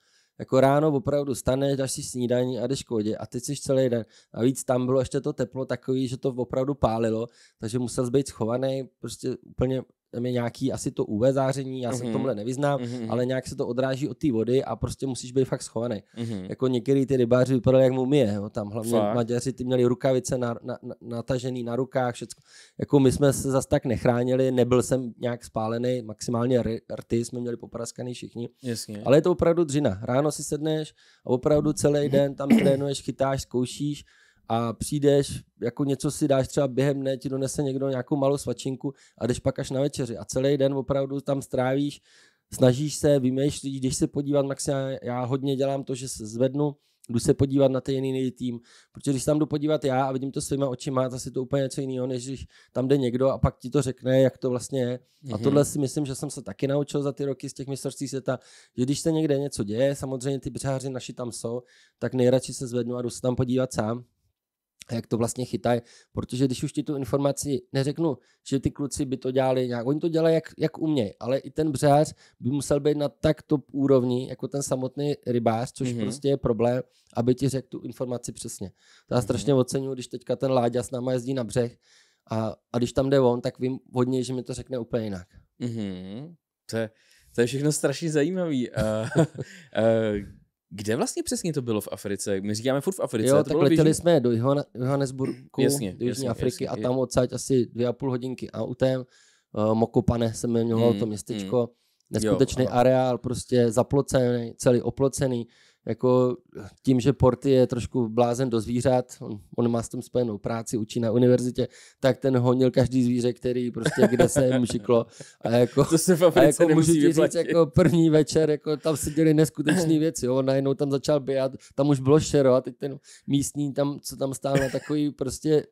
Jako ráno opravdu staneš, dáš si snídaní a jdeš k vodě a teď jsi celý den. A víc tam bylo ještě to teplo takový, že to opravdu pálilo, takže musel být schovaný, prostě úplně tam je nějaký asi to UV záření, já mm-hmm. se v mhm. tomhle nevyznám, mm-hmm. ale nějak se to odráží od té vody a prostě musíš být fakt schovaný. Mm-hmm. Jako některý ty rybáři vypadali jak mumie, jo, tam hlavně fakt? Maďaři ty měli rukavice na, na, na, natažený na rukách, všecko. Jako my jsme se zas tak nechránili, nebyl jsem nějak spálený, maximálně rty jsme měli popraskaný všichni. Jasně. Ale je to opravdu dřina. Ráno si sedneš a opravdu celý den tam trénuješ, chytáš, zkoušíš a přijdeš, jako něco si dáš třeba během dne, ti donese někdo nějakou malou svačinku a jdeš pak až na večeři a celý den opravdu tam strávíš, snažíš se, vymýšlíš, když se podívat, maximálně, já hodně dělám to, že se zvednu, jdu se podívat na ten jiný tým, protože když tam jdu podívat já a vidím to svýma očima, si to úplně něco jiného, než když tam jde někdo a pak ti to řekne, jak to vlastně je. Mm-hmm. A mhm. tohle si myslím, že jsem se taky naučil za ty roky z těch mistrovství světa, že když se někde něco děje, samozřejmě ty břeháři naši tam jsou, tak nejradši se zvednu a jdu se tam podívat sám, jak to vlastně chytají, protože když už ti tu informaci neřeknu, že ty kluci by to dělali nějak, oni to dělají jak, jak umějí, ale i ten březař by musel být na tak top úrovni, jako ten samotný rybář, což mm-hmm. prostě je problém, aby ti řekl tu informaci přesně. To já mm-hmm. strašně oceňuju, když teďka ten Láďa s náma jezdí na břeh a, a když tam jde on, tak vím hodně, že mi to řekne úplně jinak. Mm-hmm. To je, to je všechno strašně zajímavé. Kde vlastně přesně to bylo v Africe? My říkáme furt v Africe. Jo, tak letěli běžný... jsme do Johannesburgu, jasně, do Jižní jasně, Afriky jasně, a tam odsaď asi dvě a půl hodinky autem. Uh, Mokopane se jmenovalo hmm, to městečko. Hmm. Neskutečný jo, areál, prostě zaplocený, celý oplocený jako tím, že Porty je trošku blázen do zvířat, on, on má s tom spojenou práci, učí na univerzitě, tak ten honil každý zvíře, který prostě kde se mu šiklo. A jako, to se a jako můžu ti říct, jako první večer, jako tam se děly neskutečné věci, jo, najednou tam začal běhat, tam už bylo šero a teď ten místní, tam, co tam stál takový prostě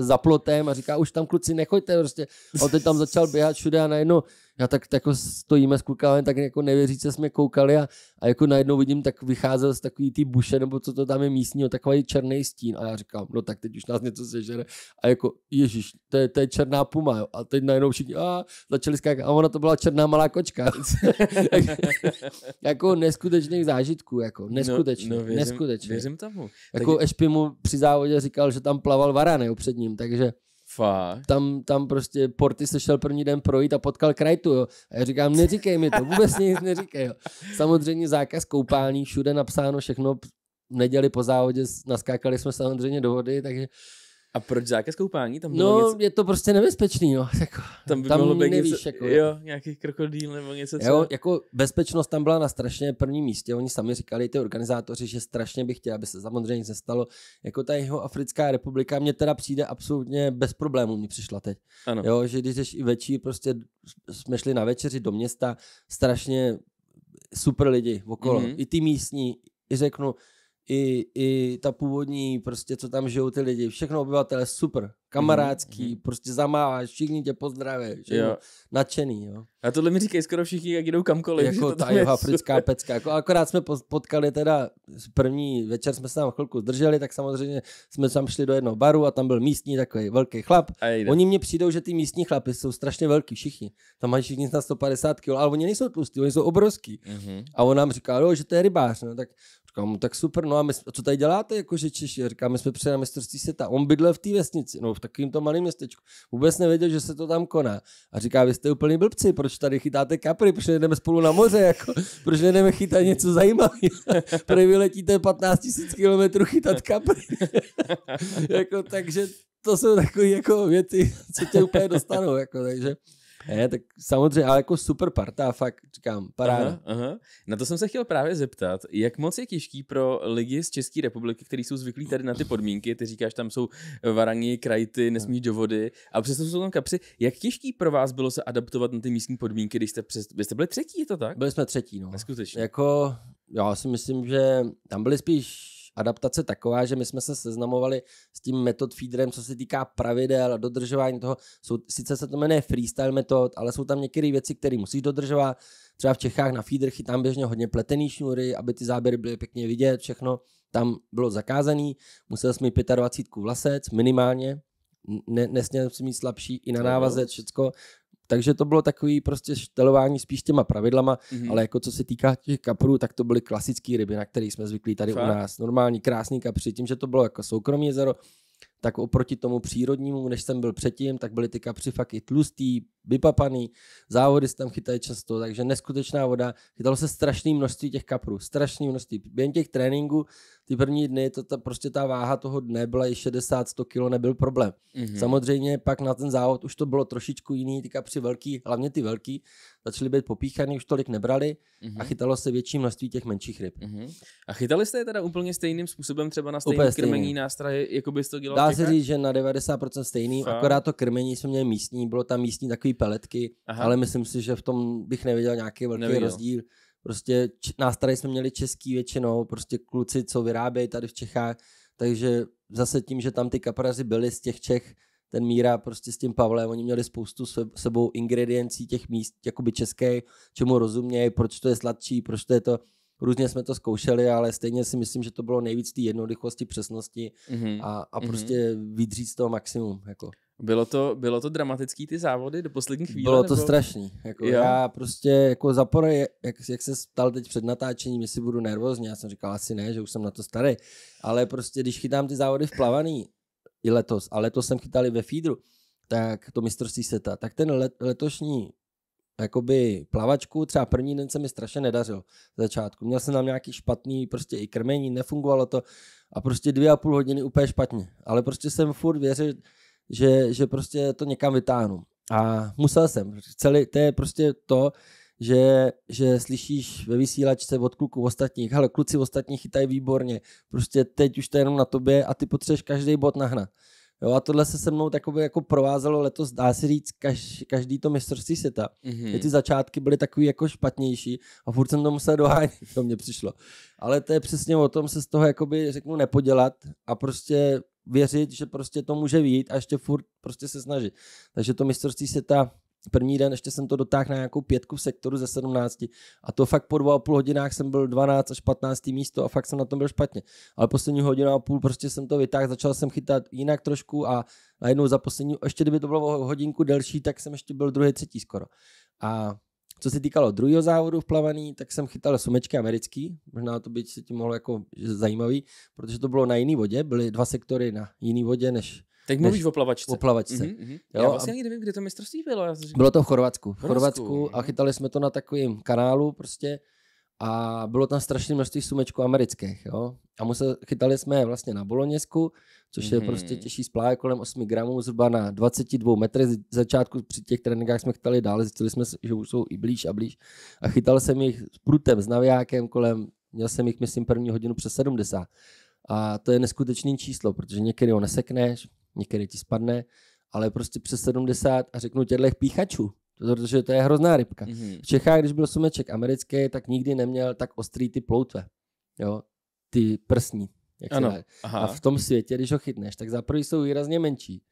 za plotem a říká, už tam kluci nechoďte prostě. A teď tam začal běhat všude a najednou já tak, tak jako stojíme s klukávem, tak jako co jsme koukali a, a jako najednou vidím, tak vycházel z takový ty buše, nebo co to tam je o takový černý stín a já říkám, no tak teď už nás něco sežere a jako, ježíš, to je, to je černá puma jo. a teď najednou všichni a začali skákat a ona to byla černá malá kočka. jako neskutečných zážitků, jako no, neskutečných, no, no, věřím, neskutečných. Věřím tomu. Jako tak... mu při závodě říkal, že tam plaval varan před ním, takže Fakt. Tam, tam prostě Porty se šel první den projít a potkal Krajtu, jo. A já říkám, neříkej mi to, vůbec nic neříkej, jo. Samozřejmě zákaz koupání, všude napsáno všechno, v neděli po závodě naskákali jsme samozřejmě do vody, takže a proč zákaz koupání? Tam bylo no, něco... je to prostě nebezpečný, no. Jako, tam by tam mohlo být nevíš, něco, jako, jo, jako. nějaký krokodýl nebo něco. Co... Jo, jako bezpečnost tam byla na strašně prvním místě. Oni sami říkali, ty organizátoři, že strašně bych chtěl, aby se samozřejmě nic nestalo. Jako ta jeho Africká republika mě teda přijde absolutně bez problémů, mi přišla teď. Ano. Jo, že když jsi i večí, prostě jsme šli na večeři do města, strašně super lidi okolo. Mm-hmm. I ty místní, i řeknu, i, i ta původní, prostě co tam žijou ty lidi, všechno obyvatele, super, kamarádský, mm-hmm. prostě zamáváš, všichni tě pozdraví, že jo. nadšený, jo. A tohle mi říkají skoro všichni, jak jdou kamkoliv. Jako ta jihoafrická pecka, jako, akorát jsme potkali teda, první večer jsme se tam chvilku zdrželi, tak samozřejmě jsme tam šli do jednoho baru a tam byl místní takový velký chlap. Oni mě přijdou, že ty místní chlapy jsou strašně velký všichni, tam mají všichni na 150 kg, ale oni nejsou tlustí, oni jsou obrovský. Mm-hmm. A on nám říká, jo, že to je rybář, no, tak no, tak super, no a my, co tady děláte, jako, že Češi? Říkám, my jsme přijeli na mistrovství světa. On bydlel v té vesnici, no v takovém tom malém městečku. Vůbec nevěděl, že se to tam koná. A říká, vy jste úplný blbci, proč tady chytáte kapry, proč nejdeme spolu na moře, jako, proč nejdeme chytat něco zajímavého. Proč vyletíte 15 000 km chytat kapry. jako, takže to jsou takové jako věci, co tě úplně dostanou. Jako, takže ne, tak samozřejmě, ale jako super parta, fakt říkám, paráda. Aha, aha. Na to jsem se chtěl právě zeptat, jak moc je těžký pro lidi z České republiky, kteří jsou zvyklí tady na ty podmínky, ty říkáš, tam jsou varani, krajty, nesmíš do vody, a přesto jsou tam kapři, jak těžký pro vás bylo se adaptovat na ty místní podmínky, když jste, přes, vy jste byli třetí, je to tak? Byli jsme třetí, no. Neskutečně. Jako, já si myslím, že tam byli spíš adaptace taková, že my jsme se seznamovali s tím metod feederem, co se týká pravidel a dodržování toho. Jsou, sice se to jmenuje freestyle metod, ale jsou tam některé věci, které musíš dodržovat. Třeba v Čechách na feeder chytám běžně hodně pletený šňůry, aby ty záběry byly pěkně vidět, všechno tam bylo zakázané. Musel jsem mít 25 vlasec minimálně, ne, nesměl jsem mít slabší i na návaze, všecko. Takže to bylo takový prostě štelování spíš těma pravidlama, mm-hmm. ale jako co se týká těch kaprů, tak to byly klasické ryby, na které jsme zvyklí tady Fakt. u nás. Normální krásný kapři, tím, že to bylo jako soukromý jezero, tak oproti tomu přírodnímu, než jsem byl předtím, tak byly ty kapři fakt i tlustý, vypapaný, závody se tam chytají často, takže neskutečná voda. Chytalo se strašné množství těch kaprů, strašné množství. Během těch tréninků, ty první dny, to, ta, prostě ta váha toho dne byla i 60-100 kg, nebyl problém. Mm-hmm. Samozřejmě pak na ten závod už to bylo trošičku jiný, ty kapři velký, hlavně ty velký, začaly být popíchaný, už tolik nebrali mm-hmm. a mhm. chytalo se větší množství těch menších ryb. Mm-hmm. A chytali jste je teda úplně stejným způsobem, třeba na stejný úplně krmení nástrahy, jako by to dělali. Dá se říct, že na 90% stejný, Fakt. akorát to krmení jsme měli místní, bylo tam místní takový peletky, Aha. ale myslím si, že v tom bych neviděl nějaký velký neviděl. rozdíl. Prostě č- nástrahy jsme měli český většinou, prostě kluci, co vyrábějí tady v Čechách, takže zase tím, že tam ty kaprazy byli z těch Čech, ten Míra prostě s tím Pavlem, oni měli spoustu sebou ingrediencí těch míst, jakoby české, čemu rozumějí, proč to je sladší, proč to je to, různě jsme to zkoušeli, ale stejně si myslím, že to bylo nejvíc té jednoduchosti, přesnosti mm-hmm. a, a mhm. prostě mm-hmm. vydřít z toho maximum. Jako. Bylo to, bylo to dramatický ty závody do poslední chvíle? Bylo to nebo... strašný. Jako jo. já prostě jako zapor, jak, jak se stal teď před natáčením, jestli budu nervózní, já jsem říkal asi ne, že už jsem na to starý, ale prostě když chytám ty závody v plavaný i letos. A letos jsem chytal i ve feedru, tak to mistrovství seta, Tak ten let, letošní jakoby plavačku, třeba první den se mi strašně nedařil v začátku. Měl jsem tam nějaký špatný prostě i krmení, nefungovalo to a prostě dvě a půl hodiny úplně špatně. Ale prostě jsem furt věřil, že, že prostě to někam vytáhnu. A musel jsem. Celý, to je prostě to, že, že slyšíš ve vysílačce od kluků ostatních, hele, kluci ostatní chytají výborně, prostě teď už to je jenom na tobě a ty potřebuješ každý bod nahnat. Jo, a tohle se se mnou takové jako provázelo letos, dá se říct, kaž, každý to mistrovství světa. Mm-hmm. Ty začátky byly takový jako špatnější a furt jsem to musel dohánět, to mě přišlo. Ale to je přesně o tom se z toho jakoby řeknu nepodělat a prostě věřit, že prostě to může vyjít a ještě furt prostě se snažit. Takže to mistrovství světa První den ještě jsem to dotáhl na nějakou pětku v sektoru ze 17 a to fakt po dvou a půl hodinách jsem byl 12 až 15 místo a fakt jsem na tom byl špatně. Ale poslední hodinu a půl prostě jsem to vytáhl, začal jsem chytat jinak trošku a najednou za poslední, ještě kdyby to bylo hodinku delší, tak jsem ještě byl druhý, třetí skoro. A co se týkalo druhého závodu v plavaní, tak jsem chytal sumečky americký, možná to by se tím mohlo jako zajímavý, protože to bylo na jiný vodě, byly dva sektory na jiný vodě než Teď mluvíš o plavačce. O plavačce. Mm-hmm. Jo, já vlastně ani nevím, kde to mistrovství bylo. Já říkám, bylo to v Chorvatsku. V Chorvatsku, mm-hmm. a chytali jsme to na takovém kanálu prostě a bylo tam strašné množství sumečků amerických. Jo? A musel, chytali jsme je vlastně na Boloněsku, což je mm-hmm. prostě těžší spláje kolem 8 gramů, zhruba na 22 metry. Z začátku při těch tréninkách jsme chytali dále, zjistili jsme, že už jsou i blíž a blíž. A chytal jsem jich s prutem, s navijákem kolem, měl jsem jich, myslím, první hodinu přes 70. A to je neskutečný číslo, protože někdy ho nesekneš, některý ti spadne, ale prostě přes 70 a řeknu těchto píchačů, protože to je hrozná rybka. Mm-hmm. V Čechách, když byl sumeček americký, tak nikdy neměl tak ostrý ty ploutve, jo, ty prsní. Jak ano, se a v tom světě, když ho chytneš, tak za prvý jsou výrazně menší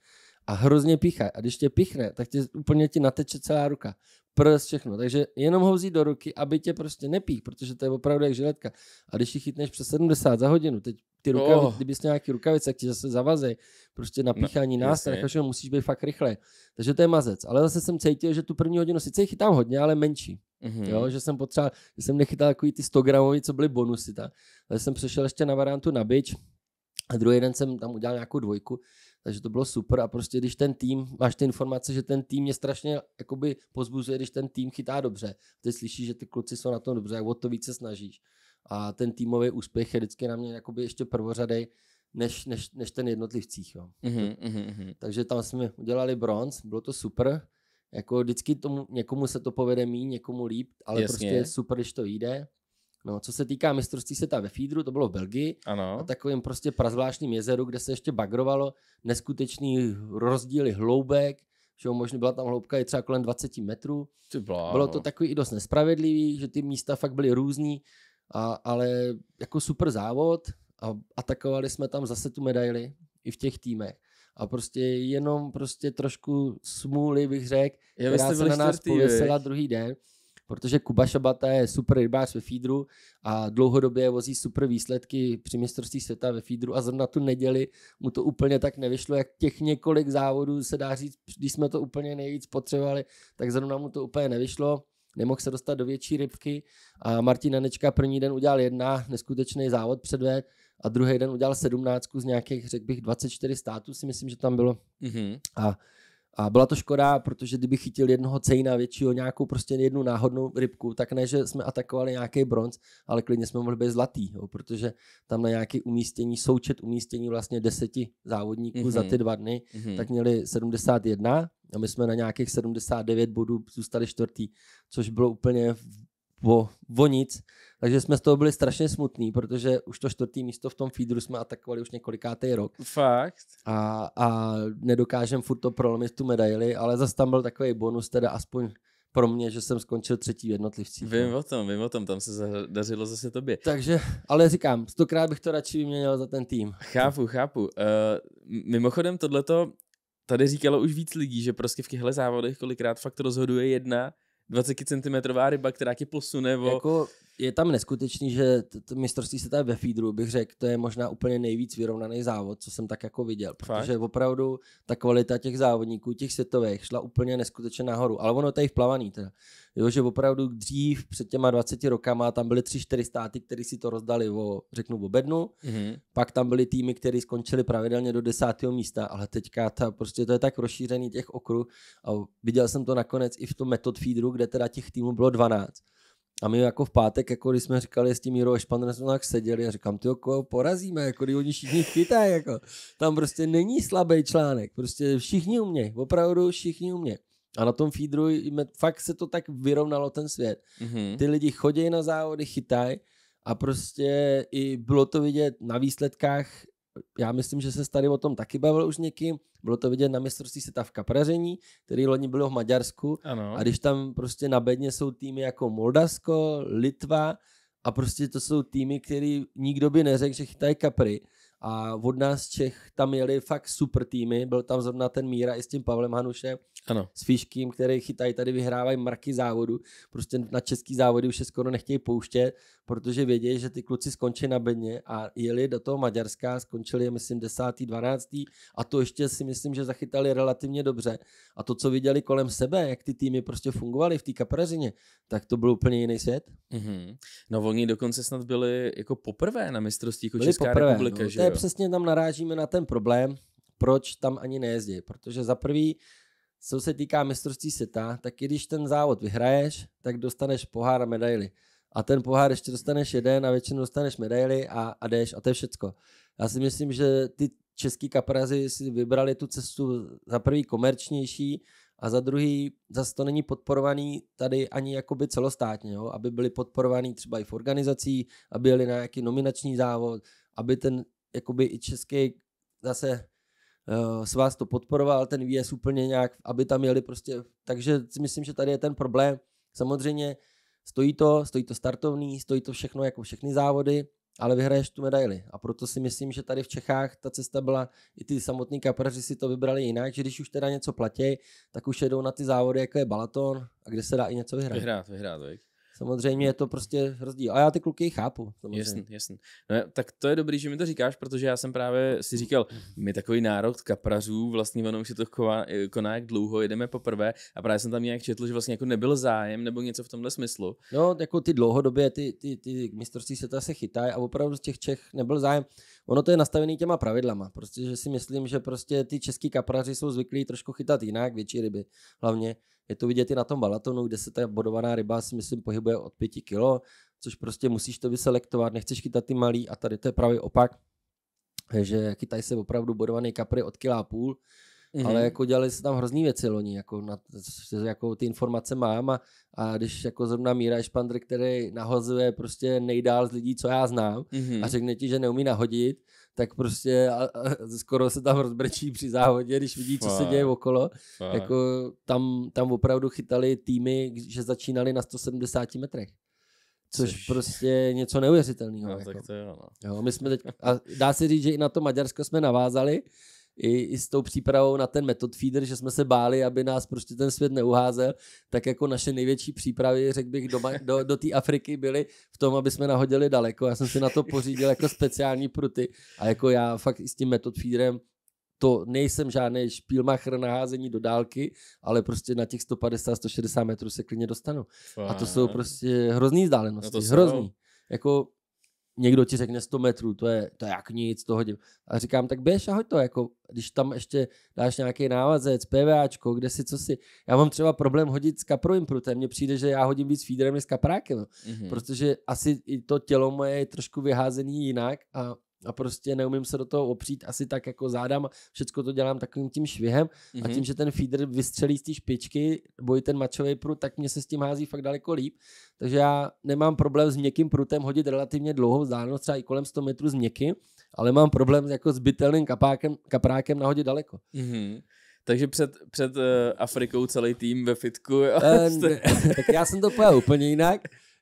a hrozně píchá. A když tě píchne, tak tě úplně ti nateče celá ruka. Prst, všechno. Takže jenom ho vzít do ruky, aby tě prostě nepích, protože to je opravdu jak žiletka. A když ji chytneš přes 70 za hodinu, teď ty rukavice, oh. kdybys měl nějaký rukavice, jak ti zase zavazej, prostě napíchání no, nástrah, jasně. musíš být fakt rychle. Takže to je mazec. Ale zase jsem cítil, že tu první hodinu sice chytám hodně, ale menší. Mm-hmm. Jo, že jsem potřeboval, že jsem nechytal takový ty 100 gramový, co byly bonusy. Ta. Ale jsem přešel ještě na variantu na byč a druhý den jsem tam udělal nějakou dvojku. Takže to bylo super a prostě když ten tým, máš ty informace, že ten tým mě strašně jakoby pozbuzuje, když ten tým chytá dobře. Ty slyšíš, že ty kluci jsou na tom dobře, jak o to více snažíš a ten týmový úspěch je vždycky na mě jakoby ještě prvořadej, než, než, než ten jednotlivcích. Jo. Mm-hmm, mm-hmm. Takže tam jsme udělali bronz, bylo to super. Jako vždycky tomu, někomu se to povede mít, někomu líp, ale Jasně. prostě je super, když to jde. No, co se týká mistrovství světa ve Fídru, to bylo v Belgii, ano. na takovém prostě prazvláštním jezeru, kde se ještě bagrovalo, neskutečný rozdíly hloubek, že možná byla tam hloubka i třeba kolem 20 metrů. Ty bylo to takový i dost nespravedlivý, že ty místa fakt byly různý, a, ale jako super závod a atakovali jsme tam zase tu medaili i v těch týmech. A prostě jenom prostě trošku smůly bych řekl, která se na nás pověsila druhý den, protože Kuba Šabata je super rybář ve feedru a dlouhodobě vozí super výsledky při mistrovství světa ve feedru a zrovna tu neděli mu to úplně tak nevyšlo, jak těch několik závodů se dá říct, když jsme to úplně nejvíc potřebovali, tak zrovna mu to úplně nevyšlo nemohl se dostat do větší rybky a Martin Anečka první den udělal jedna neskutečný závod předved a druhý den udělal sedmnáctku z nějakých, řekl bych, 24 států si myslím, že tam bylo. Mm-hmm. A a byla to škoda, protože kdyby chytil jednoho cejna většího, nějakou prostě jednu náhodnou rybku, tak ne, že jsme atakovali nějaký bronz, ale klidně jsme mohli být zlatý, jo, protože tam na nějaké umístění, součet umístění vlastně deseti závodníků mm-hmm. za mhm. ty dva dny, mm-hmm. tak měli 71 a my jsme na nějakých 79 bodů zůstali čtvrtý, což bylo úplně o, o nic takže jsme z toho byli strašně smutní, protože už to čtvrtý místo v tom feedru jsme atakovali už několikátý rok. Fakt. A, a nedokážem furt to prolomit tu medaili, ale zase tam byl takový bonus, teda aspoň pro mě, že jsem skončil třetí v jednotlivcích. No. Vím o tom, vím o tom, tam se dařilo zase tobě. Takže, ale říkám, stokrát bych to radši vyměnil za ten tým. Chápu, chápu. Uh, mimochodem tohleto tady říkalo už víc lidí, že prostě v těchto závodech kolikrát fakt rozhoduje jedna 20 cm ryba, která tě posune o... Jako je tam neskutečný, že to mistrovství tady ve feedru, bych řekl, to je možná úplně nejvíc vyrovnaný závod, co jsem tak jako viděl, protože Fakt? opravdu ta kvalita těch závodníků, těch světových, šla úplně neskutečně nahoru, ale ono tady vplavaný teda. Jo, že opravdu dřív, před těma 20 rokama, tam byly tři, čtyři státy, které si to rozdali o, řeknu, o bednu, mm-hmm. pak tam byly týmy, které skončily pravidelně do desátého místa, ale teďka ta, prostě to je tak rozšířený těch okruh a viděl jsem to nakonec i v tom metod feedru, kde teda těch týmů bylo 12 a my jako v pátek, jako když jsme říkali s tím Jiro Ešpanem, jsme tak seděli a říkám, ty jako porazíme, jako když oni všichni chytají, jako. Tam prostě není slabý článek, prostě všichni umějí, opravdu všichni umějí. A na tom feedru fakt se to tak vyrovnalo ten svět. Mm-hmm. Ty lidi chodí na závody, chytají a prostě i bylo to vidět na výsledkách já myslím, že se tady o tom taky bavil už někým. Bylo to vidět na mistrovství světa v kapraření, který loni bylo v Maďarsku. Ano. A když tam prostě na bedně jsou týmy jako Moldavsko, Litva a prostě to jsou týmy, který nikdo by neřekl, že chytají kapry. A od nás Čech tam jeli fakt super týmy. Byl tam zrovna ten Míra i s tím Pavlem Hanušem ano. s Fiškým, který chytají tady, vyhrávají marky závodu. Prostě na český závody už se skoro nechtějí pouštět, protože vědějí, že ty kluci skončí na bedně a jeli do toho Maďarska, skončili je myslím 10. 12. a to ještě si myslím, že zachytali relativně dobře. A to, co viděli kolem sebe, jak ty týmy prostě fungovaly v té kaprařině, tak to byl úplně jiný svět. Mm-hmm. No oni dokonce snad byli jako poprvé na mistrovství jako byli Česká poprvé, republika. No, že to je jo? přesně tam narážíme na ten problém, proč tam ani nejezdí. Protože za prvý co se týká mistrovství světa, tak i když ten závod vyhraješ, tak dostaneš pohár a medaily, A ten pohár ještě dostaneš jeden a většinou dostaneš medaily a, a jdeš a to je všecko. Já si myslím, že ty český kaprazy si vybrali tu cestu za prvý komerčnější a za druhý zase to není podporovaný tady ani jakoby celostátně, jo? aby byli podporovaný třeba i v organizací, aby jeli na nějaký nominační závod, aby ten jakoby i český zase Eh, s vás to podporoval, ten výjezd úplně nějak, aby tam jeli prostě, takže si myslím, že tady je ten problém. Samozřejmě stojí to, stojí to startovní, stojí to všechno jako všechny závody, ale vyhraješ tu medaili. A proto si myslím, že tady v Čechách ta cesta byla, i ty samotní kapraři si to vybrali jinak, že když už teda něco platí, tak už jedou na ty závody, jako je Balaton, a kde se dá i něco vyhrát. Vyhrát, vyhrát, vyhrát. Samozřejmě je to prostě rozdíl. A já ty kluky chápu. Jasně, jasně. No, tak to je dobrý, že mi to říkáš, protože já jsem právě si říkal, my takový národ kaprařů, vlastně ono už se to chová, eh, koná jak dlouho, jedeme poprvé a právě jsem tam nějak četl, že vlastně jako nebyl zájem nebo něco v tomhle smyslu. No, jako ty dlouhodobě, ty, ty, ty mistrovství se to se chytají a opravdu z těch Čech nebyl zájem ono to je nastavené těma pravidlama. Prostě, že si myslím, že prostě ty český kapraři jsou zvyklí trošku chytat jinak, větší ryby. Hlavně je to vidět i na tom balatonu, kde se ta bodovaná ryba si myslím pohybuje od 5 kilo, což prostě musíš to vyselektovat, nechceš chytat ty malý a tady to je pravý opak, že chytají se opravdu bodovaný kapry od kila a půl mm-hmm. ale jako dělali se tam hrozný věci loni, jako, na, jako ty informace mám a, a když jako zrovna Míra Špandr, který nahozuje prostě nejdál z lidí, co já znám mm-hmm. a řekne ti, že neumí nahodit, tak prostě a, a skoro se tam rozbrečí při závodě, když vidí, co se děje okolo. Jako tam, tam opravdu chytali týmy, že začínali na 170 metrech. Což, což prostě něco neuvěřitelného. No, jako. no. my jsme teď, a dá se říct, že i na to Maďarsko jsme navázali, i, i s tou přípravou na ten metod feeder, že jsme se báli, aby nás prostě ten svět neuházel, tak jako naše největší přípravy, řekl bych, doma, do, do té Afriky byly v tom, aby jsme nahodili daleko. Já jsem si na to pořídil jako speciální pruty a jako já fakt s tím metod feederem to nejsem žádný špílmacher na házení do dálky, ale prostě na těch 150-160 metrů se klidně dostanu. A to jsou prostě hrozný vzdálenosti, no hrozný. Jako někdo ti řekne 100 metrů, to je, to je jak nic, to hodím. A říkám, tak běž a hoď to, jako, když tam ještě dáš nějaký návazec, PVAčko, kde si, co si. Já mám třeba problém hodit s kaprovým prutem, mně přijde, že já hodím víc feederem než s kaprákem, mm-hmm. protože asi i to tělo moje je trošku vyházený jinak a a prostě neumím se do toho opřít asi tak jako zádám. všechno to dělám takovým tím švihem mm-hmm. a mhm. tím, že ten feeder vystřelí z té špičky, bojí ten mačový prut, tak mě se s tím hází fakt daleko líp, takže já nemám problém s měkkým prutem hodit relativně dlouhou vzdálenost, třeba i kolem 100 metrů z měky, ale mám problém jako s bytelným kapákem, kaprákem nahodit daleko. Mm-hmm. Takže před, před uh, Afrikou celý tým ve fitku. Jo? Um, tak já jsem to pojel úplně jinak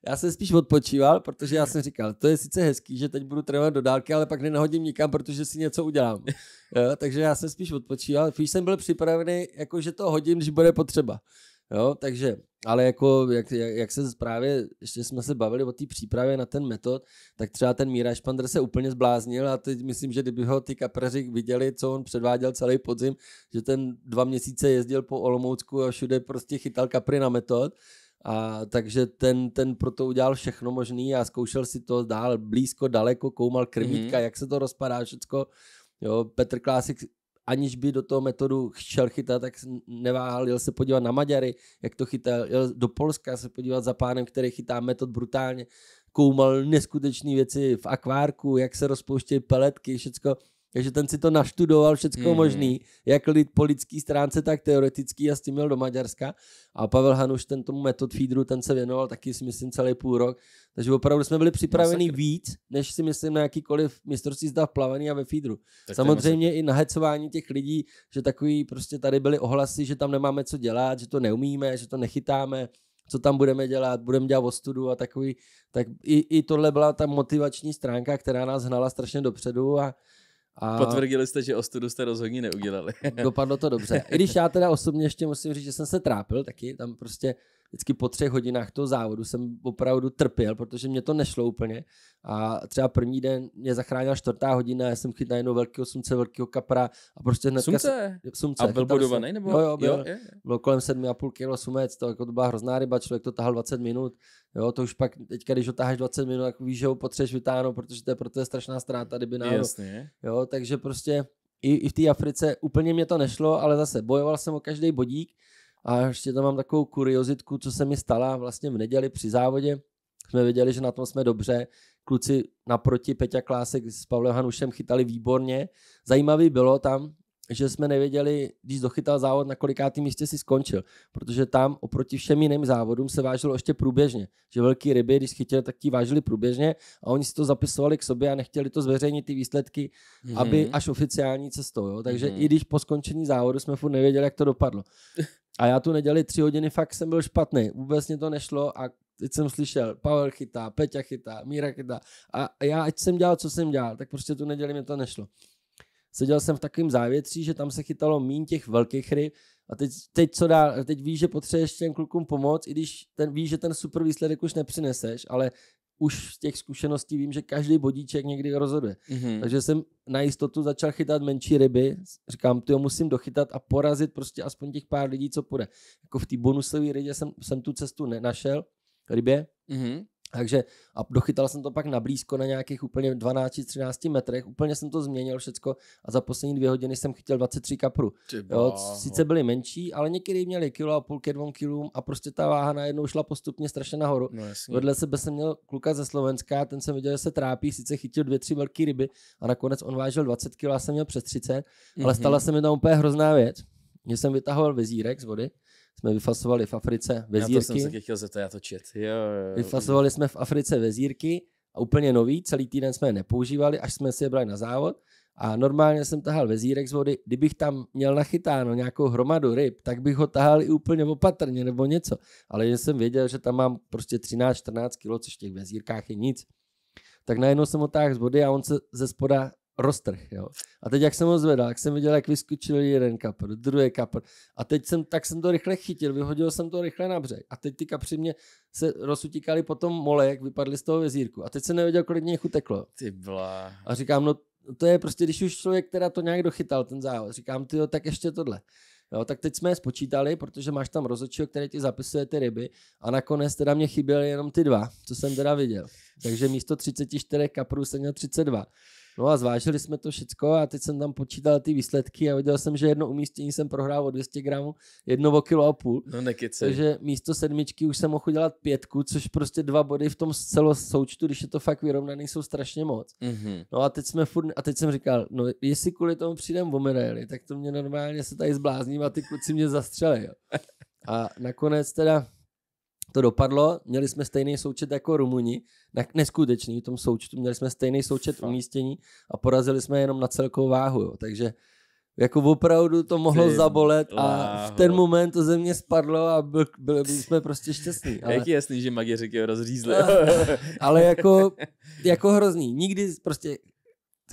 já jsem spíš odpočíval, protože já jsem říkal, to je sice hezký, že teď budu trénovat do dálky, ale pak nenahodím nikam, protože si něco udělám. Jo, takže já jsem spíš odpočíval, Když jsem byl připravený, jako že to hodím, když bude potřeba. Jo, takže, ale jako, jak, jak, jak se právě, ještě jsme se bavili o té přípravě na ten metod, tak třeba ten Míra Špandr se úplně zbláznil a teď myslím, že kdyby ho ty kapraři viděli, co on předváděl celý podzim, že ten dva měsíce jezdil po Olomoucku a všude prostě chytal kapry na metod, a, takže ten, ten proto udělal všechno možný a zkoušel si to dál blízko, daleko, koumal krmítka, mm-hmm. jak se to rozpadá, všecko. Jo, Petr Klásik aniž by do toho metodu chtěl chytat, tak neváhal, jel se podívat na Maďary, jak to chytal, jel do Polska se podívat za pánem, který chytá metod brutálně, koumal neskutečné věci v akvárku, jak se rozpouštějí peletky, všecko. Takže ten si to naštudoval, všecko hmm. možný, jak lid, po lidský stránce, tak teoretický a s tím měl do Maďarska. A Pavel Hanuš, ten tomu metod feedru, ten se věnoval taky, si myslím, celý půl rok. Takže opravdu jsme byli připraveni masakr. víc, než si myslím na jakýkoliv mistrovství zda v plavání a ve feedru. Tak Samozřejmě i nahecování těch lidí, že takový prostě tady byly ohlasy, že tam nemáme co dělat, že to neumíme, že to nechytáme, co tam budeme dělat, budeme dělat ostudu a takový. Tak i, i tohle byla ta motivační stránka, která nás hnala strašně dopředu a a Potvrdili jste, že ostudu jste rozhodně neudělali. dopadlo to dobře. I když já teda osobně ještě musím říct, že jsem se trápil taky, tam prostě vždycky po třech hodinách toho závodu jsem opravdu trpěl, protože mě to nešlo úplně. A třeba první den mě zachránila čtvrtá hodina, já jsem chytal jenom velkého sumce, velkého kapra a prostě hned. Sumce? sumce a byl bodovaný? Nebo... Jo, jo, byl, jo, jo. je. bylo kolem 7,5 kg sumec, to, jako to byla hrozná ryba, člověk to tahal 20 minut. Jo, to už pak teďka, když ho taháš 20 minut, tak víš, že ho potřeš vytáhnout, protože to je proto je strašná ztráta, kdyby náhodou. Jasně. Jo, takže prostě i, i v té Africe úplně mě to nešlo, ale zase bojoval jsem o každý bodík a ještě tam mám takovou kuriozitku, co se mi stala vlastně v neděli při závodě. Jsme věděli, že na tom jsme dobře. Kluci naproti Peťa Klásek s Pavlem Hanušem chytali výborně. Zajímavý bylo tam, že jsme nevěděli, když dochytal závod, na kolikátý místě si skončil, protože tam oproti všem jiným závodům se vážilo ještě průběžně, že velký ryby, když chytil, tak ti vážili průběžně a oni si to zapisovali k sobě a nechtěli to zveřejnit ty výsledky, mm-hmm. aby mhm. až oficiální cestou, jo? takže mm-hmm. i když po skončení závodu jsme furt nevěděli, jak to dopadlo. A já tu neděli tři hodiny fakt jsem byl špatný. Vůbec mě to nešlo a teď jsem slyšel, Pavel chytá, Peťa chytá, Míra chytá. A já, ať jsem dělal, co jsem dělal, tak prostě tu neděli mě to nešlo. Seděl jsem v takovém závětří, že tam se chytalo mín těch velkých ryb, a teď, teď co dá, Teď víš, že potřebuješ těm klukům pomoct, i když ten, víš, že ten super výsledek už nepřineseš, ale už z těch zkušeností vím, že každý bodíček někdy rozhoduje. Mm-hmm. Takže jsem na jistotu začal chytat menší ryby. Říkám, ty musím dochytat a porazit prostě aspoň těch pár lidí, co půjde. Jako v té bonusové rybě jsem, jsem tu cestu nenašel, rybě. Mm-hmm. Takže a dochytal jsem to pak na blízko na nějakých úplně 12-13 metrech, úplně jsem to změnil všecko a za poslední dvě hodiny jsem chytil 23 kapru. Jo, sice byly menší, ale někdy měli kilo a půl ke dvou kilům a prostě ta váha najednou šla postupně strašně nahoru. No, Vedle sebe jsem měl kluka ze Slovenska, ten jsem viděl, že se trápí, sice chytil dvě, tři velké ryby a nakonec on vážil 20 kg a jsem měl přes 30, mm-hmm. ale mhm. stala se mi tam úplně hrozná věc. Mě jsem vytahoval vezírek z vody jsme vyfasovali v Africe vezírky. Já to jsem se chtěl zeptat, já to čet. Jo, jo, jo. jsme v Africe vezírky a úplně nový, celý týden jsme je nepoužívali, až jsme si je brali na závod. A normálně jsem tahal vezírek z vody. Kdybych tam měl nachytáno nějakou hromadu ryb, tak bych ho tahal i úplně opatrně nebo něco. Ale jen jsem věděl, že tam mám prostě 13-14 kg, což v těch vezírkách je nic. Tak najednou jsem ho táhl z vody a on se ze spoda roztrh, jo. A teď, jak jsem ho zvedal, jak jsem viděl, jak vyskočil jeden kapr, druhý kapr. A teď jsem, tak jsem to rychle chytil, vyhodil jsem to rychle na břeh. A teď ty kapři mě se rozutíkali potom mole, jak vypadly z toho vezírku. A teď jsem nevěděl, kolik mě uteklo. Ty blá. A říkám, no to je prostě, když už člověk teda to nějak dochytal, ten závod. Říkám, ty tak ještě tohle. Jo, tak teď jsme je spočítali, protože máš tam rozhodčího, který ti zapisuje ty ryby a nakonec teda mě chyběly jenom ty dva, co jsem teda viděl. Takže místo 34 kaprů jsem měl 32. No a zvážili jsme to všechno a teď jsem tam počítal ty výsledky a viděl jsem, že jedno umístění jsem prohrál o 200 gramů, jedno o kilo a půl. No nekecej. Takže místo sedmičky už jsem mohl udělat pětku, což prostě dva body v tom součtu, když je to fakt vyrovnaný, jsou strašně moc. Mm-hmm. No a teď jsme furt, a teď jsem říkal, no jestli kvůli tomu přijdem v medaily, tak to mě normálně se tady zblázním a ty kluci mě zastřeli. Jo. A nakonec teda to dopadlo, měli jsme stejný součet jako Rumuni, neskutečný v tom součtu. Měli jsme stejný součet Fakt. umístění a porazili jsme jenom na celkovou váhu. Jo. Takže jako opravdu to mohlo Ty zabolet a láho. v ten moment to ze mě spadlo a byl, byli jsme prostě šťastní. Ale... Jak je jasný, že magie je rozřízli. Ah, ale jako, jako hrozný. Nikdy prostě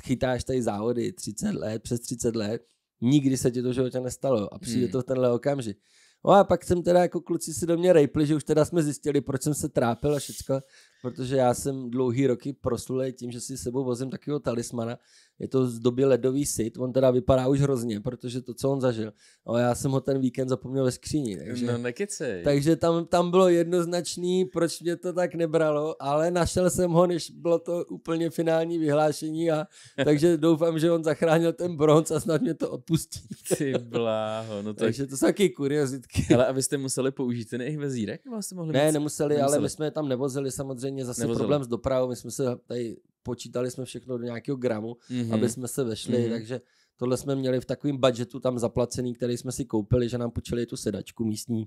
chytáš tady závody 30 let, přes 30 let, nikdy se ti to životě nestalo a přijde hmm. to v tenhle okamžik. No a pak jsem teda jako kluci si do mě rejpli, že už teda jsme zjistili, proč jsem se trápil a všecko protože já jsem dlouhý roky proslulý tím, že si sebou vozím takového talismana, je to z doby ledový sit, on teda vypadá už hrozně, protože to, co on zažil. Ale já jsem ho ten víkend zapomněl ve skříni. Takže, no nekecej. Takže tam, tam bylo jednoznačný, proč mě to tak nebralo, ale našel jsem ho, než bylo to úplně finální vyhlášení. A, takže doufám, že on zachránil ten bronz a snad mě to odpustí. Ty bláho. No tak... Takže to jsou taky kuriozitky. Ale abyste museli použít ten jejich vezírek? Vlastně mohli ne, nemuseli, nemuseli, ale my jsme je tam nevozili samozřejmě zase nevozili. problém s dopravou. My jsme se tady počítali jsme všechno do nějakého gramu, mm-hmm. aby jsme se vešli, mm-hmm. takže tohle jsme měli v takovém budžetu tam zaplacený, který jsme si koupili, že nám počili tu sedačku místní,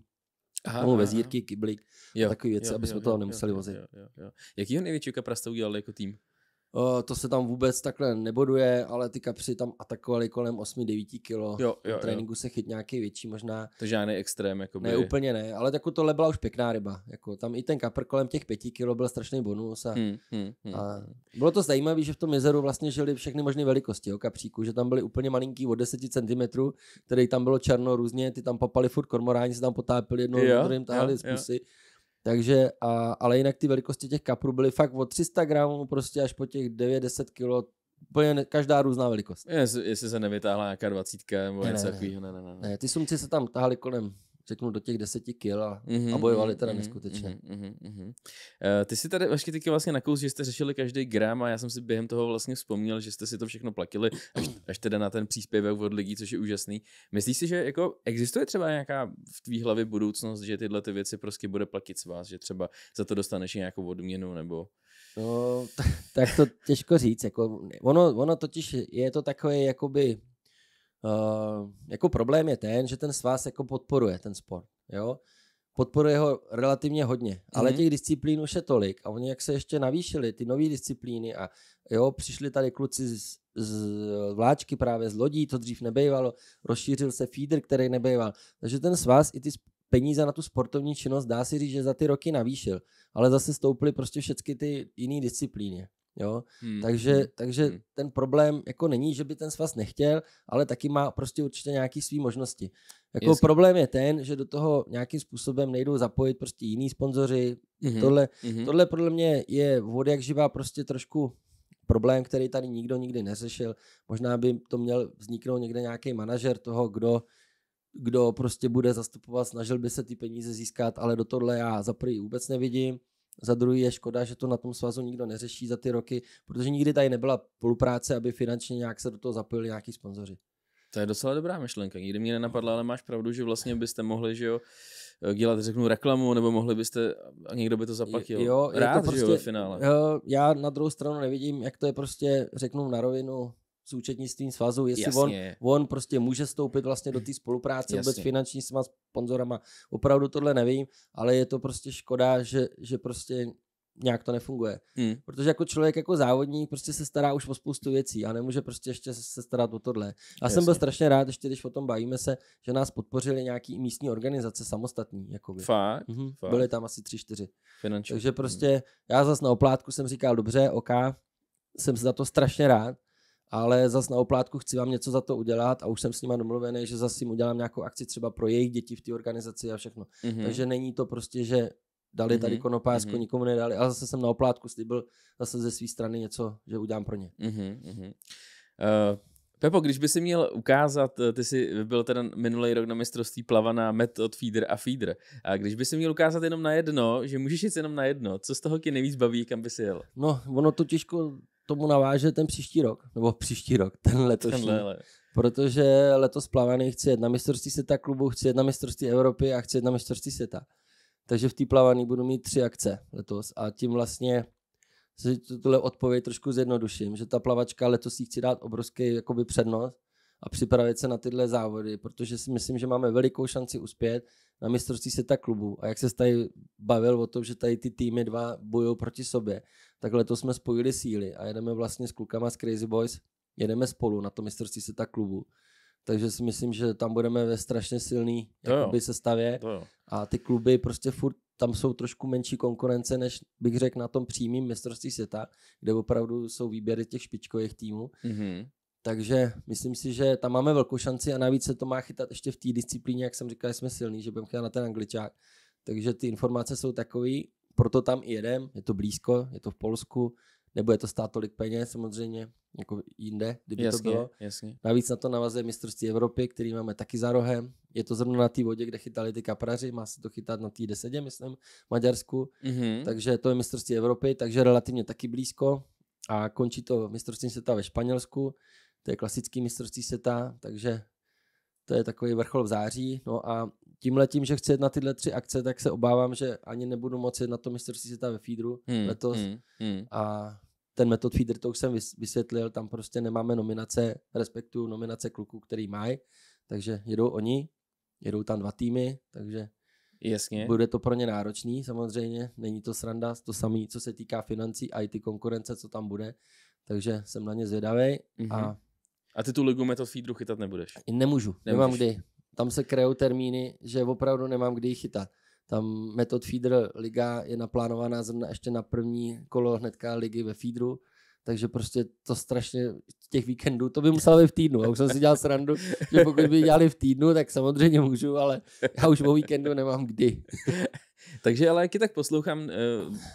Aha, tomu vezírky, kyblík, jo, takové věci, jo, aby jo, jsme jo, toho nemuseli jo, vozit. Jo, jo, jo. Jakýho největšího kapra jste udělali jako tým? to se tam vůbec takhle neboduje, ale ty kapři tam atakovali kolem 8-9 kg. Jo, jo, v tréninku jo. se chyt nějaký větší možná. To žádný extrém. Jakoby. Ne, úplně ne, ale jako tohle byla už pěkná ryba. Jako, tam i ten kapr kolem těch 5 kg byl strašný bonus. A, hmm, hmm, hmm a hmm. bylo to zajímavé, že v tom jezeru vlastně žili všechny možné velikosti jo, kapříku, že tam byly úplně malinký od 10 cm, který tam bylo černo různě, ty tam papali furt kormoráni, se tam potápili jednou, druhým tahali z pusy. Jo takže, a, ale jinak ty velikosti těch kaprů byly fakt od 300 gramů prostě až po těch 9-10 kilo, úplně každá různá velikost. Je, jestli se nevytáhla nějaká dvacítka nebo ne, něco takového, ne ne, ne, ne, ne. Ty sumci se tam tahali kolem řeknu, do těch deseti kil a, mm-hmm, a bojovali mhm, teda mm-hmm, neskutečně. Mm-hmm, mm-hmm. Uh, ty si tady vašky taky vlastně nakous, že jste řešili každý gram a já jsem si během toho vlastně vzpomněl, že jste si to všechno platili až, až teda na ten příspěvek od lidí, což je úžasný. Myslíš si, že jako existuje třeba nějaká v tvý hlavě budoucnost, že tyhle ty věci prostě bude platit s vás, že třeba za to dostaneš nějakou odměnu nebo... No, tak to těžko říct. Jako, ono, ono totiž je to takový jakoby Uh, jako problém je ten, že ten svaz jako podporuje ten sport. Jo? Podporuje ho relativně hodně, ale mm-hmm. těch disciplín už je tolik a oni jak se ještě navýšili, ty nové disciplíny a jo, přišli tady kluci z, z vláčky právě z lodí, to dřív nebejvalo, rozšířil se feeder, který nebejval. Takže ten svaz i ty peníze na tu sportovní činnost dá si říct, že za ty roky navýšil, ale zase stouply prostě všechny ty jiné disciplíny. Jo? Hmm. Takže, hmm, takže hmm. ten problém jako není, že by ten svaz nechtěl, ale taky má prostě určitě nějaké své možnosti. Jako Jasně. problém je ten, že do toho nějakým způsobem nejdou zapojit prostě jiní sponzoři. Mm-hmm. Tohle, mm-hmm. tohle podle mě je vody jak živá prostě trošku problém, který tady nikdo nikdy neřešil. Možná by to měl vzniknout někde nějaký manažer toho, kdo kdo prostě bude zastupovat, snažil by se ty peníze získat, ale do tohle já za prvý vůbec nevidím. Za druhý je škoda, že to na tom svazu nikdo neřeší za ty roky, protože nikdy tady nebyla spolupráce, aby finančně nějak se do toho zapojili nějaký sponzoři. To je docela dobrá myšlenka. Nikdy mě nenapadla, ale máš pravdu, že vlastně byste mohli, že jo, dělat, řeknu, reklamu, nebo mohli byste, a někdo by to zaplatil. Jo, Rád, je to prostě, že jo, prostě, ve finále. Jo, eh, já na druhou stranu nevidím, jak to je prostě, řeknu na rovinu, s účetnictvím svazu, jestli on, on prostě může stoupit vlastně do té spolupráce vůbec finanční s sponzorama. Opravdu tohle nevím, ale je to prostě škoda, že, že prostě nějak to nefunguje. Hmm. Protože jako člověk, jako závodník, prostě se stará už o spoustu věcí a nemůže prostě ještě se starat o tohle. Já Jasně. jsem byl strašně rád, ještě když o tom bavíme se, že nás podpořili nějaký místní organizace samostatní. Jakoby. Fakt? Mhm. Fakt? Byly tam asi tři, čtyři. Finančně. Takže hmm. prostě hmm. já zase na oplátku jsem říkal, dobře, OK, jsem za to strašně rád, ale zas na oplátku chci vám něco za to udělat a už jsem s nima domluvený, že zase jim udělám nějakou akci třeba pro jejich děti v té organizaci a všechno. Mm-hmm. Takže není to prostě, že dali mm-hmm. tady mhm. konopásku mm-hmm. nikomu nedali, ale zase jsem na oplátku slíbil zase ze své strany něco, že udělám pro ně. Mm-hmm. Uh... Pepo, když by si měl ukázat, eh, ty jsi byl teda minulý rok na mistrovství plavaná od feeder a feeder, a když by si měl ukázat jenom na jedno, že můžeš jít jenom na jedno, co z toho ti nejvíc baví, kam by si jel? No, ono to těžko tomu naváže ten příští rok, nebo příští rok, ten letošní. Tenhle, protože letos plavání chci jedna na mistrovství světa klubu, chci jedna na mistrovství Evropy a chci jedna na mistrovství světa. Takže v té plavaný budu mít tři akce letos a tím vlastně si tuto odpověď trošku zjednoduším, že ta plavačka letos si chci dát obrovský jakoby přednost, a připravit se na tyhle závody, protože si myslím, že máme velikou šanci uspět na mistrovství světa klubu. A jak se tady bavil o tom, že tady ty týmy dva bojují proti sobě, tak letos jsme spojili síly a jedeme vlastně s klukama z Crazy Boys, jedeme spolu na to mistrovství světa klubu. Takže si myslím, že tam budeme ve strašně silný jakoby, sestavě. A ty kluby prostě furt tam jsou trošku menší konkurence, než bych řekl na tom přímém mistrovství světa, kde opravdu jsou výběry těch špičkových týmů. Mm-hmm. Takže myslím si, že tam máme velkou šanci a navíc se to má chytat ještě v té disciplíně, jak jsem říkal, jsme silní, že budeme chytat na ten angličák. Takže ty informace jsou takové, proto tam i jedem, je to blízko, je to v Polsku, nebo je to stát tolik peněz samozřejmě, jako jinde, kdyby jasně, to bylo. Jasně. Navíc na to navazuje mistrovství Evropy, který máme taky za rohem. Je to zrovna na té vodě, kde chytali ty kapraři, má se to chytat na té desetě, myslím, v Maďarsku. Mm-hmm. Takže to je mistrovství Evropy, takže relativně taky blízko. A končí to mistrovství světa ve Španělsku to je klasický mistrovství seta, takže to je takový vrchol v září. No a tímhle tím, že chci jet na tyhle tři akce, tak se obávám, že ani nebudu moci na to mistrovství světa ve feedru hmm, letos. Hmm, hmm. A ten metod feeder, to už jsem vysvětlil, tam prostě nemáme nominace, respektu nominace kluků, který mají, takže jedou oni, jedou tam dva týmy, takže Jasně. bude to pro ně náročný samozřejmě, není to sranda, to samé, co se týká financí a i ty konkurence, co tam bude, takže jsem na ně zvědavý mm-hmm. a mhm. A ty tu ligu metod feedru chytat nebudeš? Nemůžu, Nemůžeš. nemám kdy. Tam se krejou termíny, že opravdu nemám kdy chytat. Tam metod Feeder liga je naplánovaná zrovna ještě na první kolo hnedka ligy ve feedru, takže prostě to strašně těch víkendů, to by muselo být v týdnu. Já už jsem si dělal srandu, že pokud by dělali v týdnu, tak samozřejmě můžu, ale já už o víkendu nemám kdy. Takže ale jak tak poslouchám, eh,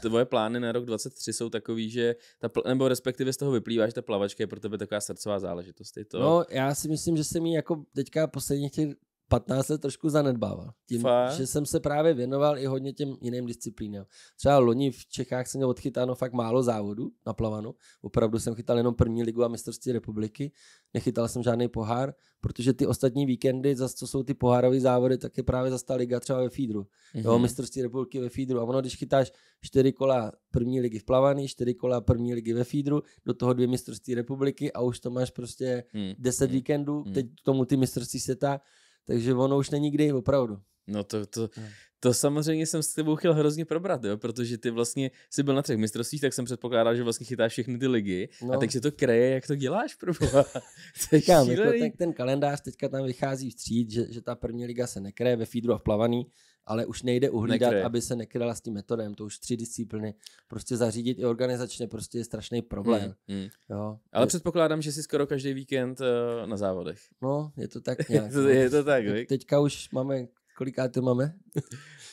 tvoje plány na rok 23 jsou takový, že ta, nebo respektive z toho vyplývá, že ta plavačka je pro tebe taková srdcová záležitost. Je to... No, já si myslím, že jsem mi jako teďka posledních těch 15 let trošku zanedbával. Tím, Fakt? že jsem se právě věnoval i hodně těm jiným disciplínám. Třeba loni v Čechách jsem měl odchytáno fakt málo závodů na plavanu. Opravdu jsem chytal jenom první ligu a mistrovství republiky. Nechytal jsem žádný pohár, protože ty ostatní víkendy, za co jsou ty pohárové závody, tak je právě zase ta liga třeba ve Fídru. Mm-hmm. Jo, mhm. mistrovství republiky ve Fídru. A ono, když chytáš čtyři kola první ligy v plavaní, čtyři kola první ligy ve Fídru, do toho dvě mistrovství republiky a už to máš prostě mm-hmm. mm-hmm. víkendů, hmm. teď k tomu ty mistrovství světa takže ono už není kdy, opravdu. No to, to, no. to samozřejmě jsem s tebou chtěl hrozně probrat, jo, protože ty vlastně jsi byl na třech mistrovstvích, tak jsem předpokládal, že vlastně chytáš všechny ty ligy no. a teď se to kreje, jak to děláš, proboha. Říkám, jako ten, ten kalendář teďka tam vychází vstříc, že, že ta první liga se nekreje ve feedru a v plavaný, ale už nejde uhlídat, Nekryje. aby se nekrala s tím metodem. To už tři disciplíny prostě zařídit i organizačně prostě je strašný problém. Mm, mm. Jo, ale je... předpokládám, že si skoro každý víkend uh, na závodech. No, je to tak nějak. je, to, no. je to tak, Teď, Teďka už máme koliká to máme? Eh,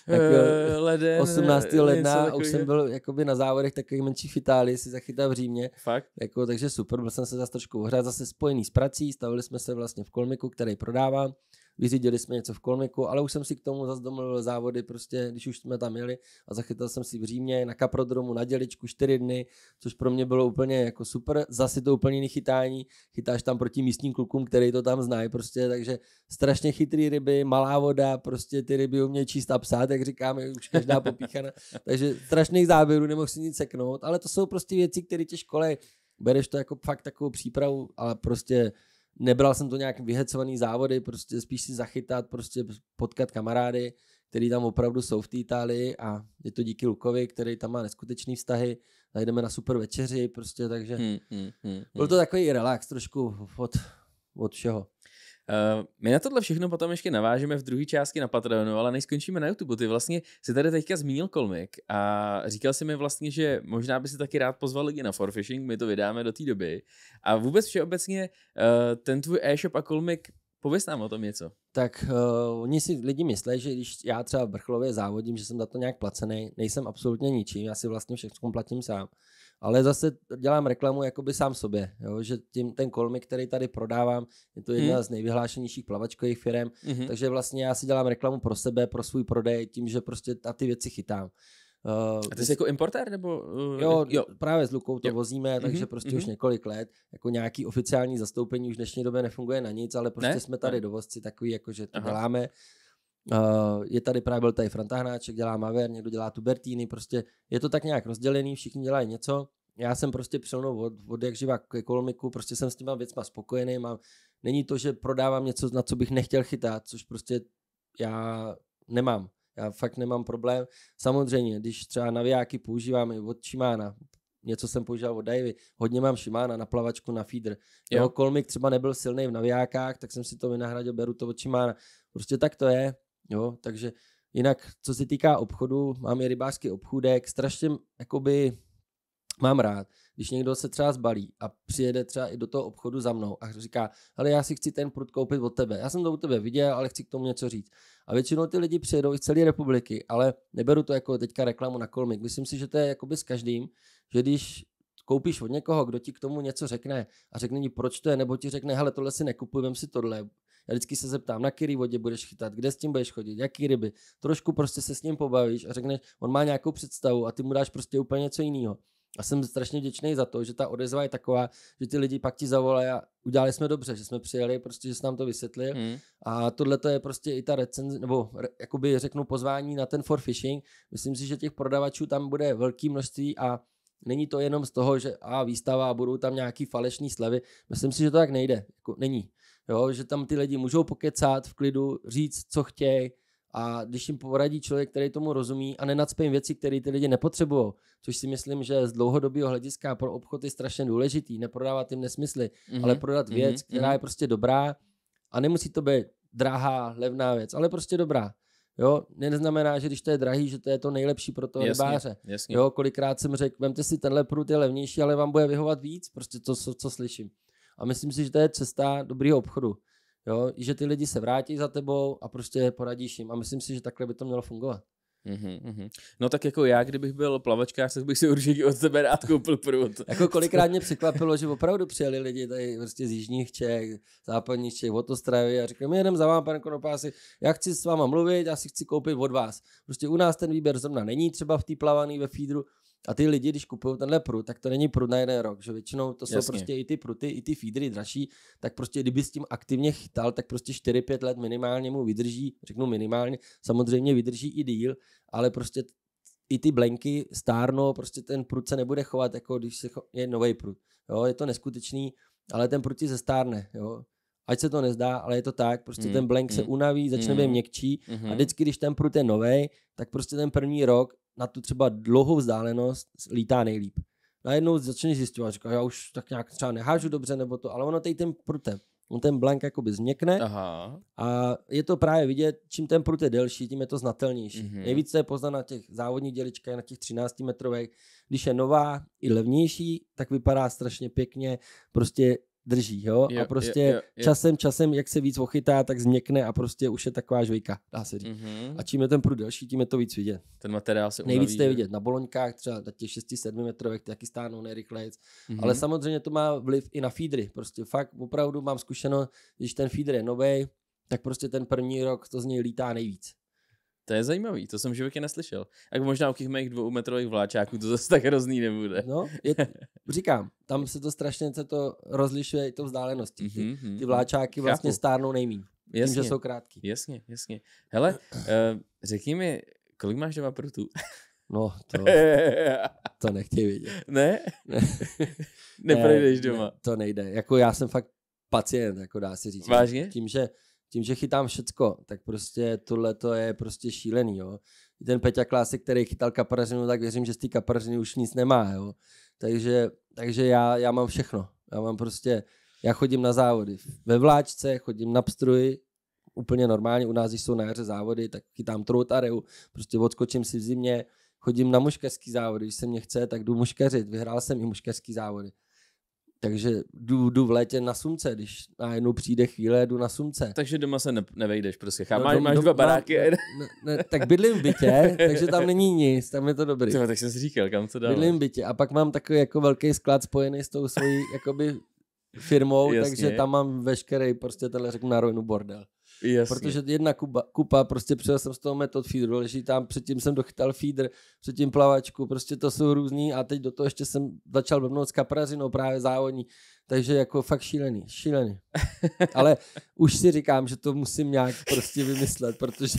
tak, eh, Leden, 18. ledna a už jsem byl jakoby na závodech takových menších v Itálii, si zachytal v Římě. Fakt? Jako, takže super, byl jsem se zase trošku ohrát, zase spojený s prací, stavili jsme se vlastně v Kolmiku, který prodávám vyřídili jsme něco v Kolmiku, ale už jsem si k tomu zase domluvil závody, prostě, když už jsme tam jeli a zachytal jsem si v Římě na kaprodromu, na děličku čtyři dny, což pro mě bylo úplně jako super, zase to úplně jiný chytání, chytáš tam proti místním klukům, který to tam znají, prostě, takže strašně chytrý ryby, malá voda, prostě ty ryby umějí číst a psát, jak říkáme, už každá popíchana, takže strašných záběrů, nemohl si nic seknout, ale to jsou prostě věci, které tě školej, bereš to jako fakt takovou přípravu, ale prostě nebral jsem to nějak vyhecovaný závody, prostě spíš si zachytat, prostě potkat kamarády, který tam opravdu jsou v té Itálii a je to díky Lukovi, který tam má neskutečný vztahy, zajdeme na super večeři, prostě takže hmm, hmm, hmm, byl hmm. to takový relax trošku od, od všeho. Eh, my na tohle všechno potom ještě navážeme v druhé části na Patreonu, ale než na YouTube, ty vlastně si tady teďka zmínil Kolmik a říkal si mi vlastně, že možná by si taky rád pozval lidi na Forfishing, my to vydáme do té doby. A vůbec všeobecně eh, ten tvůj e-shop a Kolmik pověs nám o tom něco. Tak uh, oni si lidi myslí, že když já třeba v Brchlově závodím, že jsem za to nějak placený, nejsem absolutně ničím, já si vlastně všechno platím sám ale zase dělám reklamu jakoby sám sobě, jo? že tím ten kolmy, který tady prodávám, je to jedna hmm. z nejvyhlášenějších plavačkových firm, hmm. takže vlastně já si dělám reklamu pro sebe, pro svůj prodej, tím, že prostě a ty věci chytám. Uh, a ty jsi, jako importér? Nebo, uh, jo, jo, právě s Lukou to jo. vozíme, mhm, takže mm-hmm, prostě mm-hmm. už několik let. Jako nějaký oficiální zastoupení už v dnešní době nefunguje na nic, ale prostě ne? jsme tady ne. dovozci takový, jako že to Aha. děláme. Uh, je tady právě byl tady Franta Hnáček, dělá Maver, někdo dělá Tubertíny, prostě je to tak nějak rozdělený, všichni dělají něco. Já jsem prostě přilnul od, od jak živa k ekonomiku, prostě jsem s těma věcma spokojený, mám, není to, že prodávám něco, na co bych nechtěl chytat, což prostě já nemám. Já fakt nemám problém. Samozřejmě, když třeba navijáky používám i od Šimána, něco jsem používal od Davy, hodně mám Šimána na plavačku, na feeder. Jeho kolmik třeba nebyl silný v navijákách, tak jsem si to vynahradil, beru to od Šimána. Prostě tak to je. Jo, takže jinak, co se týká obchodu, mám je rybářský obchůdek, strašně jakoby mám rád, když někdo se třeba zbalí a přijede třeba i do toho obchodu za mnou a říká, ale já si chci ten prut koupit od tebe. Já jsem to u tebe viděl, ale chci k tomu něco říct. A většinou ty lidi přijedou i z celé republiky, ale neberu to jako teďka reklamu na kolmik. Myslím si, že to je jakoby s každým, že když koupíš od někoho, kdo ti k tomu něco řekne a řekne ti, proč to je, nebo ti řekne, hele, tohle si nekupuj, vem si tohle, já vždycky se zeptám, na který vodě budeš chytat, kde s tím budeš chodit, jaký ryby. Trošku prostě se s ním pobavíš a řekneš, on má nějakou představu a ty mu dáš prostě úplně něco jiného. A jsem strašně vděčný za to, že ta odezva je taková, že ty lidi pak ti zavolají a udělali jsme dobře, že jsme přijeli, prostě, že jsi nám to vysvětlil. Hmm. A tohle to je prostě i ta recenze, nebo re, jakoby řeknu pozvání na ten for fishing. Myslím si, že těch prodavačů tam bude velké množství a není to jenom z toho, že a výstava a budou tam nějaký falešní slevy. Myslím si, že to tak nejde. Jako, není jo, že tam ty lidi můžou pokecat v klidu, říct, co chtějí, a když jim poradí člověk, který tomu rozumí a nenacpe jim věci, které ty lidi nepotřebují, což si myslím, že z dlouhodobého hlediska pro obchod je strašně důležitý, neprodávat jim nesmysly, mm-hmm. ale prodat mhm, věc, mm-hmm. která mhm. je prostě dobrá a nemusí to být drahá, levná věc, ale prostě dobrá. Jo, neznamená, že když to je drahý, že to je to nejlepší pro toho jasně, rybáře. Jasně. Jo, kolikrát jsem řekl, vemte si tenhle prut je levnější, ale vám bude vyhovat víc, prostě to, co, co slyším. A myslím si, že to je cesta dobrého obchodu. Jo? Že ty lidi se vrátí za tebou a prostě poradíš jim. A myslím si, že takhle by to mělo fungovat. Mm-hmm. No tak jako já, kdybych byl plavačkář, tak bych si určitě od sebe rád koupil prut. jako kolikrát mě překvapilo, že opravdu přijeli lidi tady prostě z jižních Čech, západních Čech, od Ostravy a říkají, my jedeme za vám, pane Konopásy, já chci s váma mluvit, já si chci koupit od vás. Prostě u nás ten výběr zrovna není třeba v té plavaný ve feedru, a ty lidi, když kupují tenhle prut, tak to není prut na jeden rok, že většinou to jsou Jasně. prostě i ty pruty, i ty feedery dražší, tak prostě kdyby s tím aktivně chytal, tak prostě 4-5 let minimálně mu vydrží, řeknu minimálně, samozřejmě vydrží i díl, ale prostě i ty blenky stárnou, prostě ten prut se nebude chovat, jako když se cho- je nový prut. Jo, je to neskutečný, ale ten prut se stárne, jo. Ať se to nezdá, ale je to tak, prostě mm, ten blank mm, se unaví, začne mm, být měkčí mm, a mm-hmm. vždycky, když ten prut je nový, tak prostě ten první rok na tu třeba dlouhou vzdálenost lítá nejlíp. Najednou začneš zjistovat, že já už tak nějak třeba nehážu dobře nebo to, ale ono tady ten prute, on ten blank jakoby změkne Aha. a je to právě vidět, čím ten prut je delší, tím je to znatelnější. Mm-hmm. Nejvíc se je poznat na těch závodních děličkách, na těch 13 metrových. Když je nová i levnější, tak vypadá strašně pěkně, prostě drží, jo? jo a prostě jo, jo, jo. časem, časem, jak se víc ochytá, tak změkne a prostě už je taková žvejka, dá se říct. Mm-hmm. A čím je ten prut delší, tím je to víc vidět. Ten materiál se unaví, Nejvíc to je vidět na boloňkách, třeba na těch 6-7 metrovek, ty taky stáhnou nejrychleji. Mm-hmm. Ale samozřejmě to má vliv i na feedry. Prostě fakt opravdu mám zkušeno, když ten feeder je nový, tak prostě ten první rok to z něj lítá nejvíc. To je zajímavý, to jsem v životě neslyšel. Tak možná u těch mých dvoumetrových vláčáků to zase tak hrozný nebude. No, je, říkám, tam se to strašně se to rozlišuje i to vzdáleností. Ty, mhm, ty mhm. vláčáky vlastně stárnou nejmín. Jasně, tím, že jsou krátký. Jasně, jasně. Hele, uh, řekni mi, kolik máš doma prutů? No, to, to nechtějí vidět. Ne? ne. Neprojdeš doma. Ne, to nejde. Jako já jsem fakt pacient, jako dá se říct. Vážně? Tím, že tím, že chytám všecko, tak prostě tohle to je prostě šílený, jo. Ten Peťa Klásek, který chytal kapařinu, tak věřím, že z té kapařiny už nic nemá, jo. Takže, takže já, já mám všechno. Já mám prostě, já chodím na závody ve vláčce, chodím na pstruji, úplně normálně, u nás, když jsou na jaře závody, tak chytám troutareu, prostě odskočím si v zimě, chodím na muškařský závody, když se mě chce, tak jdu muškařit, vyhrál jsem i muškařský závody takže jdu, jdu v létě na sumce, když najednou přijde chvíle, jdu na sumce. Takže doma se ne, nevejdeš prostě, chápu, no, dom, máš dva baráky. Ne, ne, ne, tak bydlím v bytě, takže tam není nic, tam je to dobrý. Tyma, tak jsem si říkal, kam se dá. Bydlím v bytě a pak mám takový jako velký sklad spojený s tou svojí jakoby firmou, Jasně. takže tam mám veškerý prostě tenhle řeknu na rovinu bordel. Jasně. Protože jedna kupa, kupa, prostě přijel jsem z toho metod feeder, leží tam, předtím jsem dochytal feeder, předtím plavačku, prostě to jsou různý a teď do toho ještě jsem začal blbnout s kaprazinou právě závodní. Takže jako fakt šílený, šílený. Ale už si říkám, že to musím nějak prostě vymyslet, protože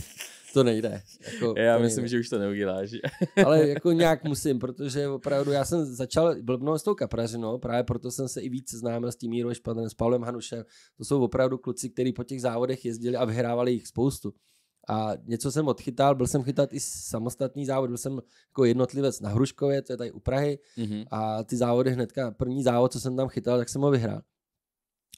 to nejde. Jako, já to myslím, nejde. že už to neuděláš. Ale jako nějak musím, protože opravdu já jsem začal blbnout s tou kaprařinou, právě proto jsem se i víc seznámil s tím Mírou Španem, s Pavlem Hanušem. To jsou opravdu kluci, kteří po těch závodech jezdili a vyhrávali jich spoustu. A něco jsem odchytal, byl jsem chytat i samostatný závod, byl jsem jako jednotlivec na Hruškově, to je tady u Prahy. Mm-hmm. A ty závody hnedka, první závod, co jsem tam chytal, tak jsem ho vyhrál.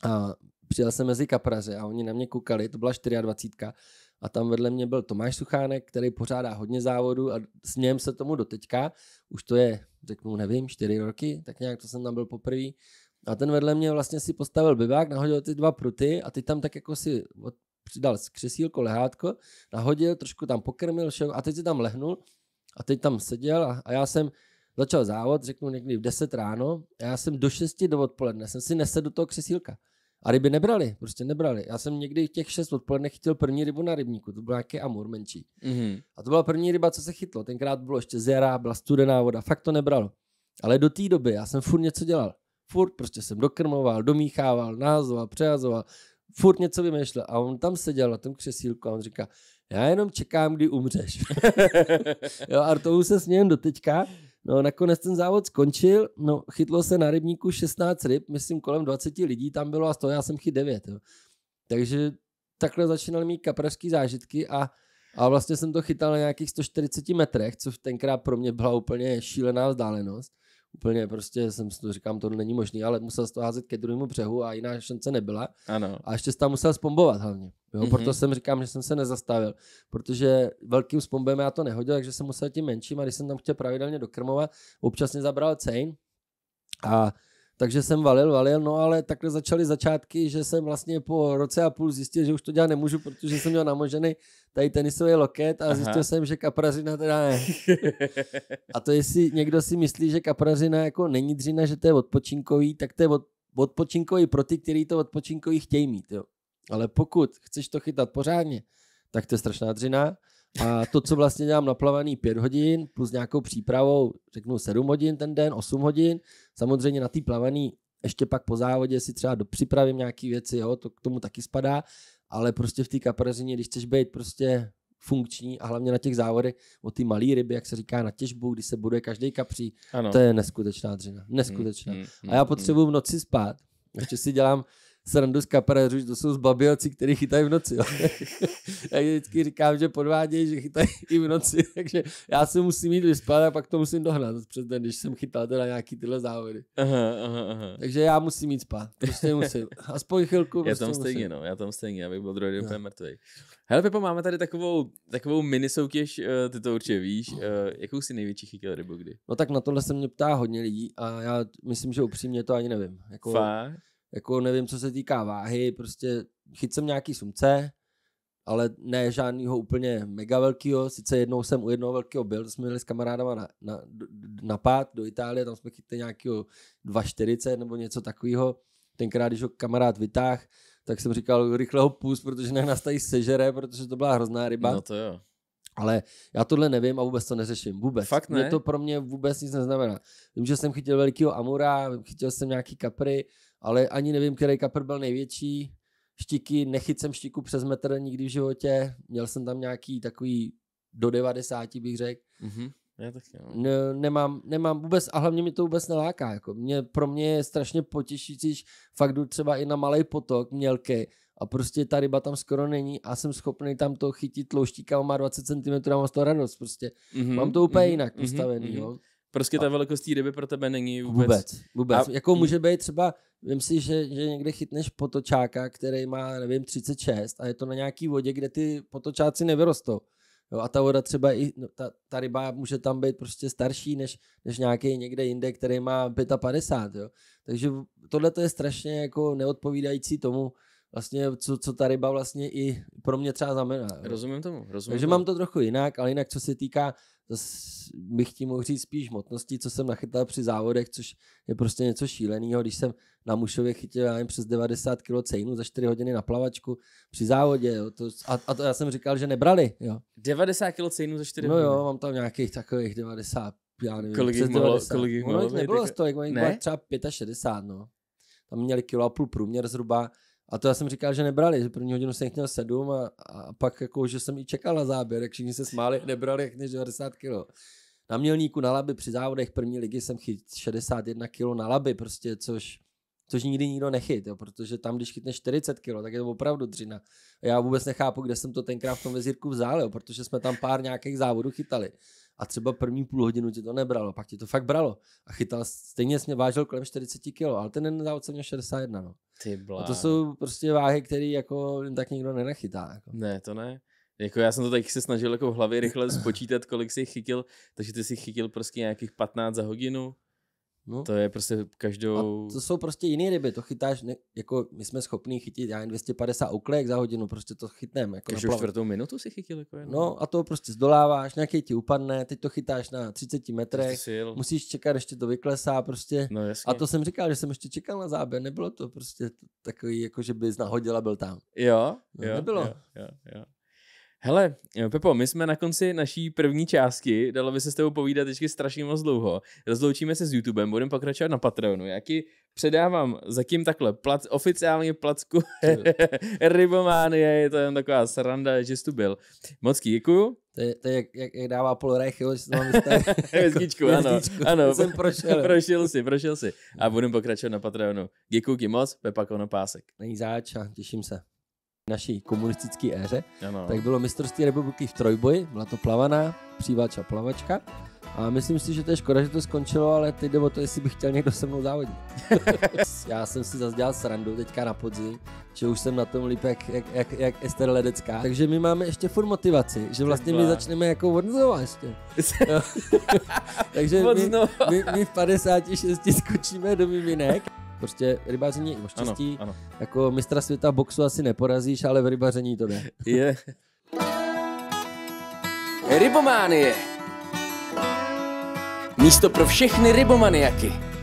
A přijel jsem mezi kapraře a oni na mě koukali, to byla 24 a tam vedle mě byl Tomáš Suchánek, který pořádá hodně závodů a smějem se tomu doteďka. Už to je, řeknu, nevím, čtyři roky, tak nějak to jsem tam byl poprvé. A ten vedle mě vlastně si postavil bivák, nahodil ty dva pruty a ty tam tak jako si od, přidal křesílko, lehátko, nahodil, trošku tam pokrmil šel a teď si tam lehnul a teď tam seděl a, a já jsem začal závod, řeknu někdy v 10 ráno a já jsem do 6 do odpoledne, jsem si nesedl do toho křesílka. A ryby nebrali, prostě nebrali. Já jsem někdy v těch šest odpoledne chytil první rybu na rybníku, to byl nějaký amur menší. Mm-hmm. A to byla první ryba, co se chytlo. Tenkrát bylo ještě zera, byla studená voda, fakt to nebralo. Ale do té doby já jsem furt něco dělal. Furt prostě jsem dokrmoval, domíchával, náhazoval, přehazoval, furt něco vymýšlel. A on tam seděl na tom křesílku a on říká, já jenom čekám, kdy umřeš. jo, a už se smějem do teďka, No nakonec ten závod skončil, no chytlo se na rybníku 16 ryb, myslím kolem 20 lidí tam bylo a z toho já jsem chyt 9. Jo. Takže takhle začínaly mít kapražský zážitky a, a vlastně jsem to chytal na nějakých 140 metrech, což tenkrát pro mě byla úplně šílená vzdálenost úplně prostě jsem si to říkám, to není možný, ale musel to házet ke druhému břehu a jiná šance nebyla. Ano. A ještě tam musel spombovat hlavně. Jo? Mm-hmm. Proto jsem říkám, že jsem se nezastavil, protože velkým spombem já to nehodil, takže jsem musel tím menším a když jsem tam chtěl pravidelně dokrmovat, občas mě zabral cejn a takže jsem valil, valil, no ale takhle začaly začátky, že jsem vlastně po roce a půl zjistil, že už to dělat nemůžu, protože jsem měl namožený tady tenisový loket a Aha. zjistil jsem, že kaprazina teda ne. a to jestli někdo si myslí, že kaprazina jako není dřina, že to je odpočinkový, tak to je od, odpočinkový pro ty, kteří to odpočinkový chtějí mít. Jo. Ale pokud chceš to chytat pořádně, tak to je strašná dřina. A to, co vlastně dělám naplavaný 5 hodin, plus nějakou přípravou, řeknu 7 hodin ten den, 8 hodin, samozřejmě na té plavaný ještě pak po závodě si třeba dopřipravím nějaké věci, jo, to k tomu taky spadá, ale prostě v té kaprazině, když chceš být prostě funkční a hlavně na těch závodech o ty malé ryby, jak se říká na těžbu, kdy se buduje každý kapří, ano. to je neskutečná dřina. Hmm, neskutečná. Hmm, hmm, a já hmm, hmm. potřebuji v noci spát. Ještě si dělám srandu z kaparéřů, že to jsou zbabělci, který chytají v noci. já vždycky říkám, že podvádějí, že chytají i v noci, takže já se musím jít vyspat a pak to musím dohnat přes den, když jsem chytal teda nějaký tyhle závody. Aha, aha, aha. Takže já musím jít spát, prostě musím. Aspoň chvilku. Prostě já tam stejně, musím. no, já tam stejně, abych byl druhý den no. úplně mrtvý. Hele, Pepo, máme tady takovou, takovou mini soutěž, eh, ty to určitě víš. Eh, jakou si největší chytil rybu kdy? No tak na tohle se mě ptá hodně lidí a já myslím, že upřímně to ani nevím. Jako, Fakt? jako nevím, co se týká váhy, prostě chyt jsem nějaký sumce, ale ne žádnýho úplně mega velkýho, sice jednou jsem u jednoho velkého byl, to jsme měli s kamarádama na, na, na pát do Itálie, tam jsme chytili nějakého 2,40 nebo něco takového, tenkrát, když ho kamarád vytáh, tak jsem říkal rychle ho půst, protože ne nás tady sežere, protože to byla hrozná ryba. No to jo. Ale já tohle nevím a vůbec to neřeším. Vůbec. Fakt ne? Mě to pro mě vůbec nic neznamená. Vím, že jsem chytil velkého amura, chytil jsem nějaký kapry, ale ani nevím, který kapr byl největší. Štiky, nechyt jsem štiku přes metr nikdy v životě, měl jsem tam nějaký takový do 90 bych řekl. Mm-hmm. ne, nemám, nemám vůbec, a hlavně mi to vůbec neláká. Jako. Mě, pro mě je strašně potěšící, když fakt jdu třeba i na malý potok, mělký, a prostě ta ryba tam skoro není a jsem schopný tam to chytit tlouštíka, má 20 cm a mám z toho radost. Prostě mm-hmm, mám to úplně mm-hmm, jinak mhm, postavený. Mm-hmm. Jo. Prostě ta velikost té ryby pro tebe není vůbec. Vůbec, vůbec. A... Jako může být třeba, vím si, že, že někde chytneš potočáka, který má, nevím, 36 a je to na nějaký vodě, kde ty potočáci nevyrostou. Jo, a ta voda třeba i, no, ta, ta ryba může tam být prostě starší než, než nějaký někde jinde, který má 55, jo. Takže tohle to je strašně jako neodpovídající tomu, vlastně, co, co ta ryba vlastně i pro mě třeba znamená. Jo. Rozumím tomu, rozumím. Takže tomu. mám to trochu jinak, ale jinak, co se týká Zase bych ti mohl říct spíš hmotností, co jsem nachytal při závodech, což je prostě něco šíleného. Když jsem na Mušově chytil já přes 90 kg cejnu za 4 hodiny na plavačku při závodě. Jo, to, a, a, to já jsem říkal, že nebrali. Jo. 90 kg cejnu za 4 no hodiny? No jo, mám tam nějakých takových 90 já nevím, kolik jich mohlo, kolik jich mohlo, no, nebylo tak... stolik, oni ne? třeba 65, no. Tam měli kilo a půl průměr zhruba a to já jsem říkal, že nebrali, že první hodinu jsem jich měl sedm a, a pak jako, že jsem i čekal na záběr, jak všichni se smáli, nebrali jak než 90 kg. Na mělníku na laby při závodech první ligy jsem chyt 61 kg na laby, prostě, což, což nikdy nikdo nechyt, jo, protože tam, když chytne 40 kg, tak je to opravdu dřina. Já vůbec nechápu, kde jsem to tenkrát v tom vezírku vzal, jo, protože jsme tam pár nějakých závodů chytali a třeba první půl hodinu ti to nebralo, pak ti to fakt bralo a chytal, stejně sně vážil kolem 40 kg, ale ten jeden závod jsem měl 61, no. Ty A to jsou prostě váhy, které jako tak nikdo nenachytá. Jako. Ne, to ne. Jako já jsem to taky se snažil jako v hlavě rychle spočítat, kolik jsi chytil, takže ty jsi chytil prostě nějakých 15 za hodinu. No. To je prostě každou... A to jsou prostě jiné ryby, to chytáš, ne, jako my jsme schopni chytit, já 250 uklejek za hodinu, prostě to chytneme. Jako každou čtvrtou minutu si chytil? Jako jenom. No a to prostě zdoláváš, nějaký ti upadne, teď to chytáš na 30 metrech, musíš čekat, ještě to vyklesá prostě. No, jasně. a to jsem říkal, že jsem ještě čekal na záběr, nebylo to prostě takový, jako že bys a byl tam. Jo, no, jo nebylo. Jo, jo, jo. Hele, Pepo, my jsme na konci naší první části, dalo by se s tebou povídat teďky strašně moc dlouho. Rozloučíme se s YouTubem, budeme pokračovat na Patreonu. Já ti předávám zatím takhle plac, oficiálně placku Rybománie, je to jen taková sranda, že jsi tu byl. Moc děkuju. To je, to je jak, jak, jak, dává půl rech, jo, že se mám Hvězdičku, jako, ano, ano. Jsem prošel. prošel si, prošel si. A budeme pokračovat na Patreonu. Děkuji moc, Pepa Konopásek. Není záč a těším se naší komunistické éře, ano. tak bylo mistrovství republiky v trojboji, byla to plavaná, přívač a plavačka. A myslím si, že to je škoda, že to skončilo, ale teď jde o to, jestli bych chtěl někdo se mnou závodit. já jsem si zase dělal srandu teďka na podzim, že už jsem na tom líp jak, jak, jak, jak Ester Ledecká. Takže my máme ještě furt motivaci, že vlastně my začneme jako od ještě. Takže my, my, my v 56 skočíme do miminek. Prostě rybaření je štěstí. Ano, ano. Jako mistra světa boxu asi neporazíš, ale v rybaření to jde. Je. Rybománie. Místo pro všechny rybomaniaky.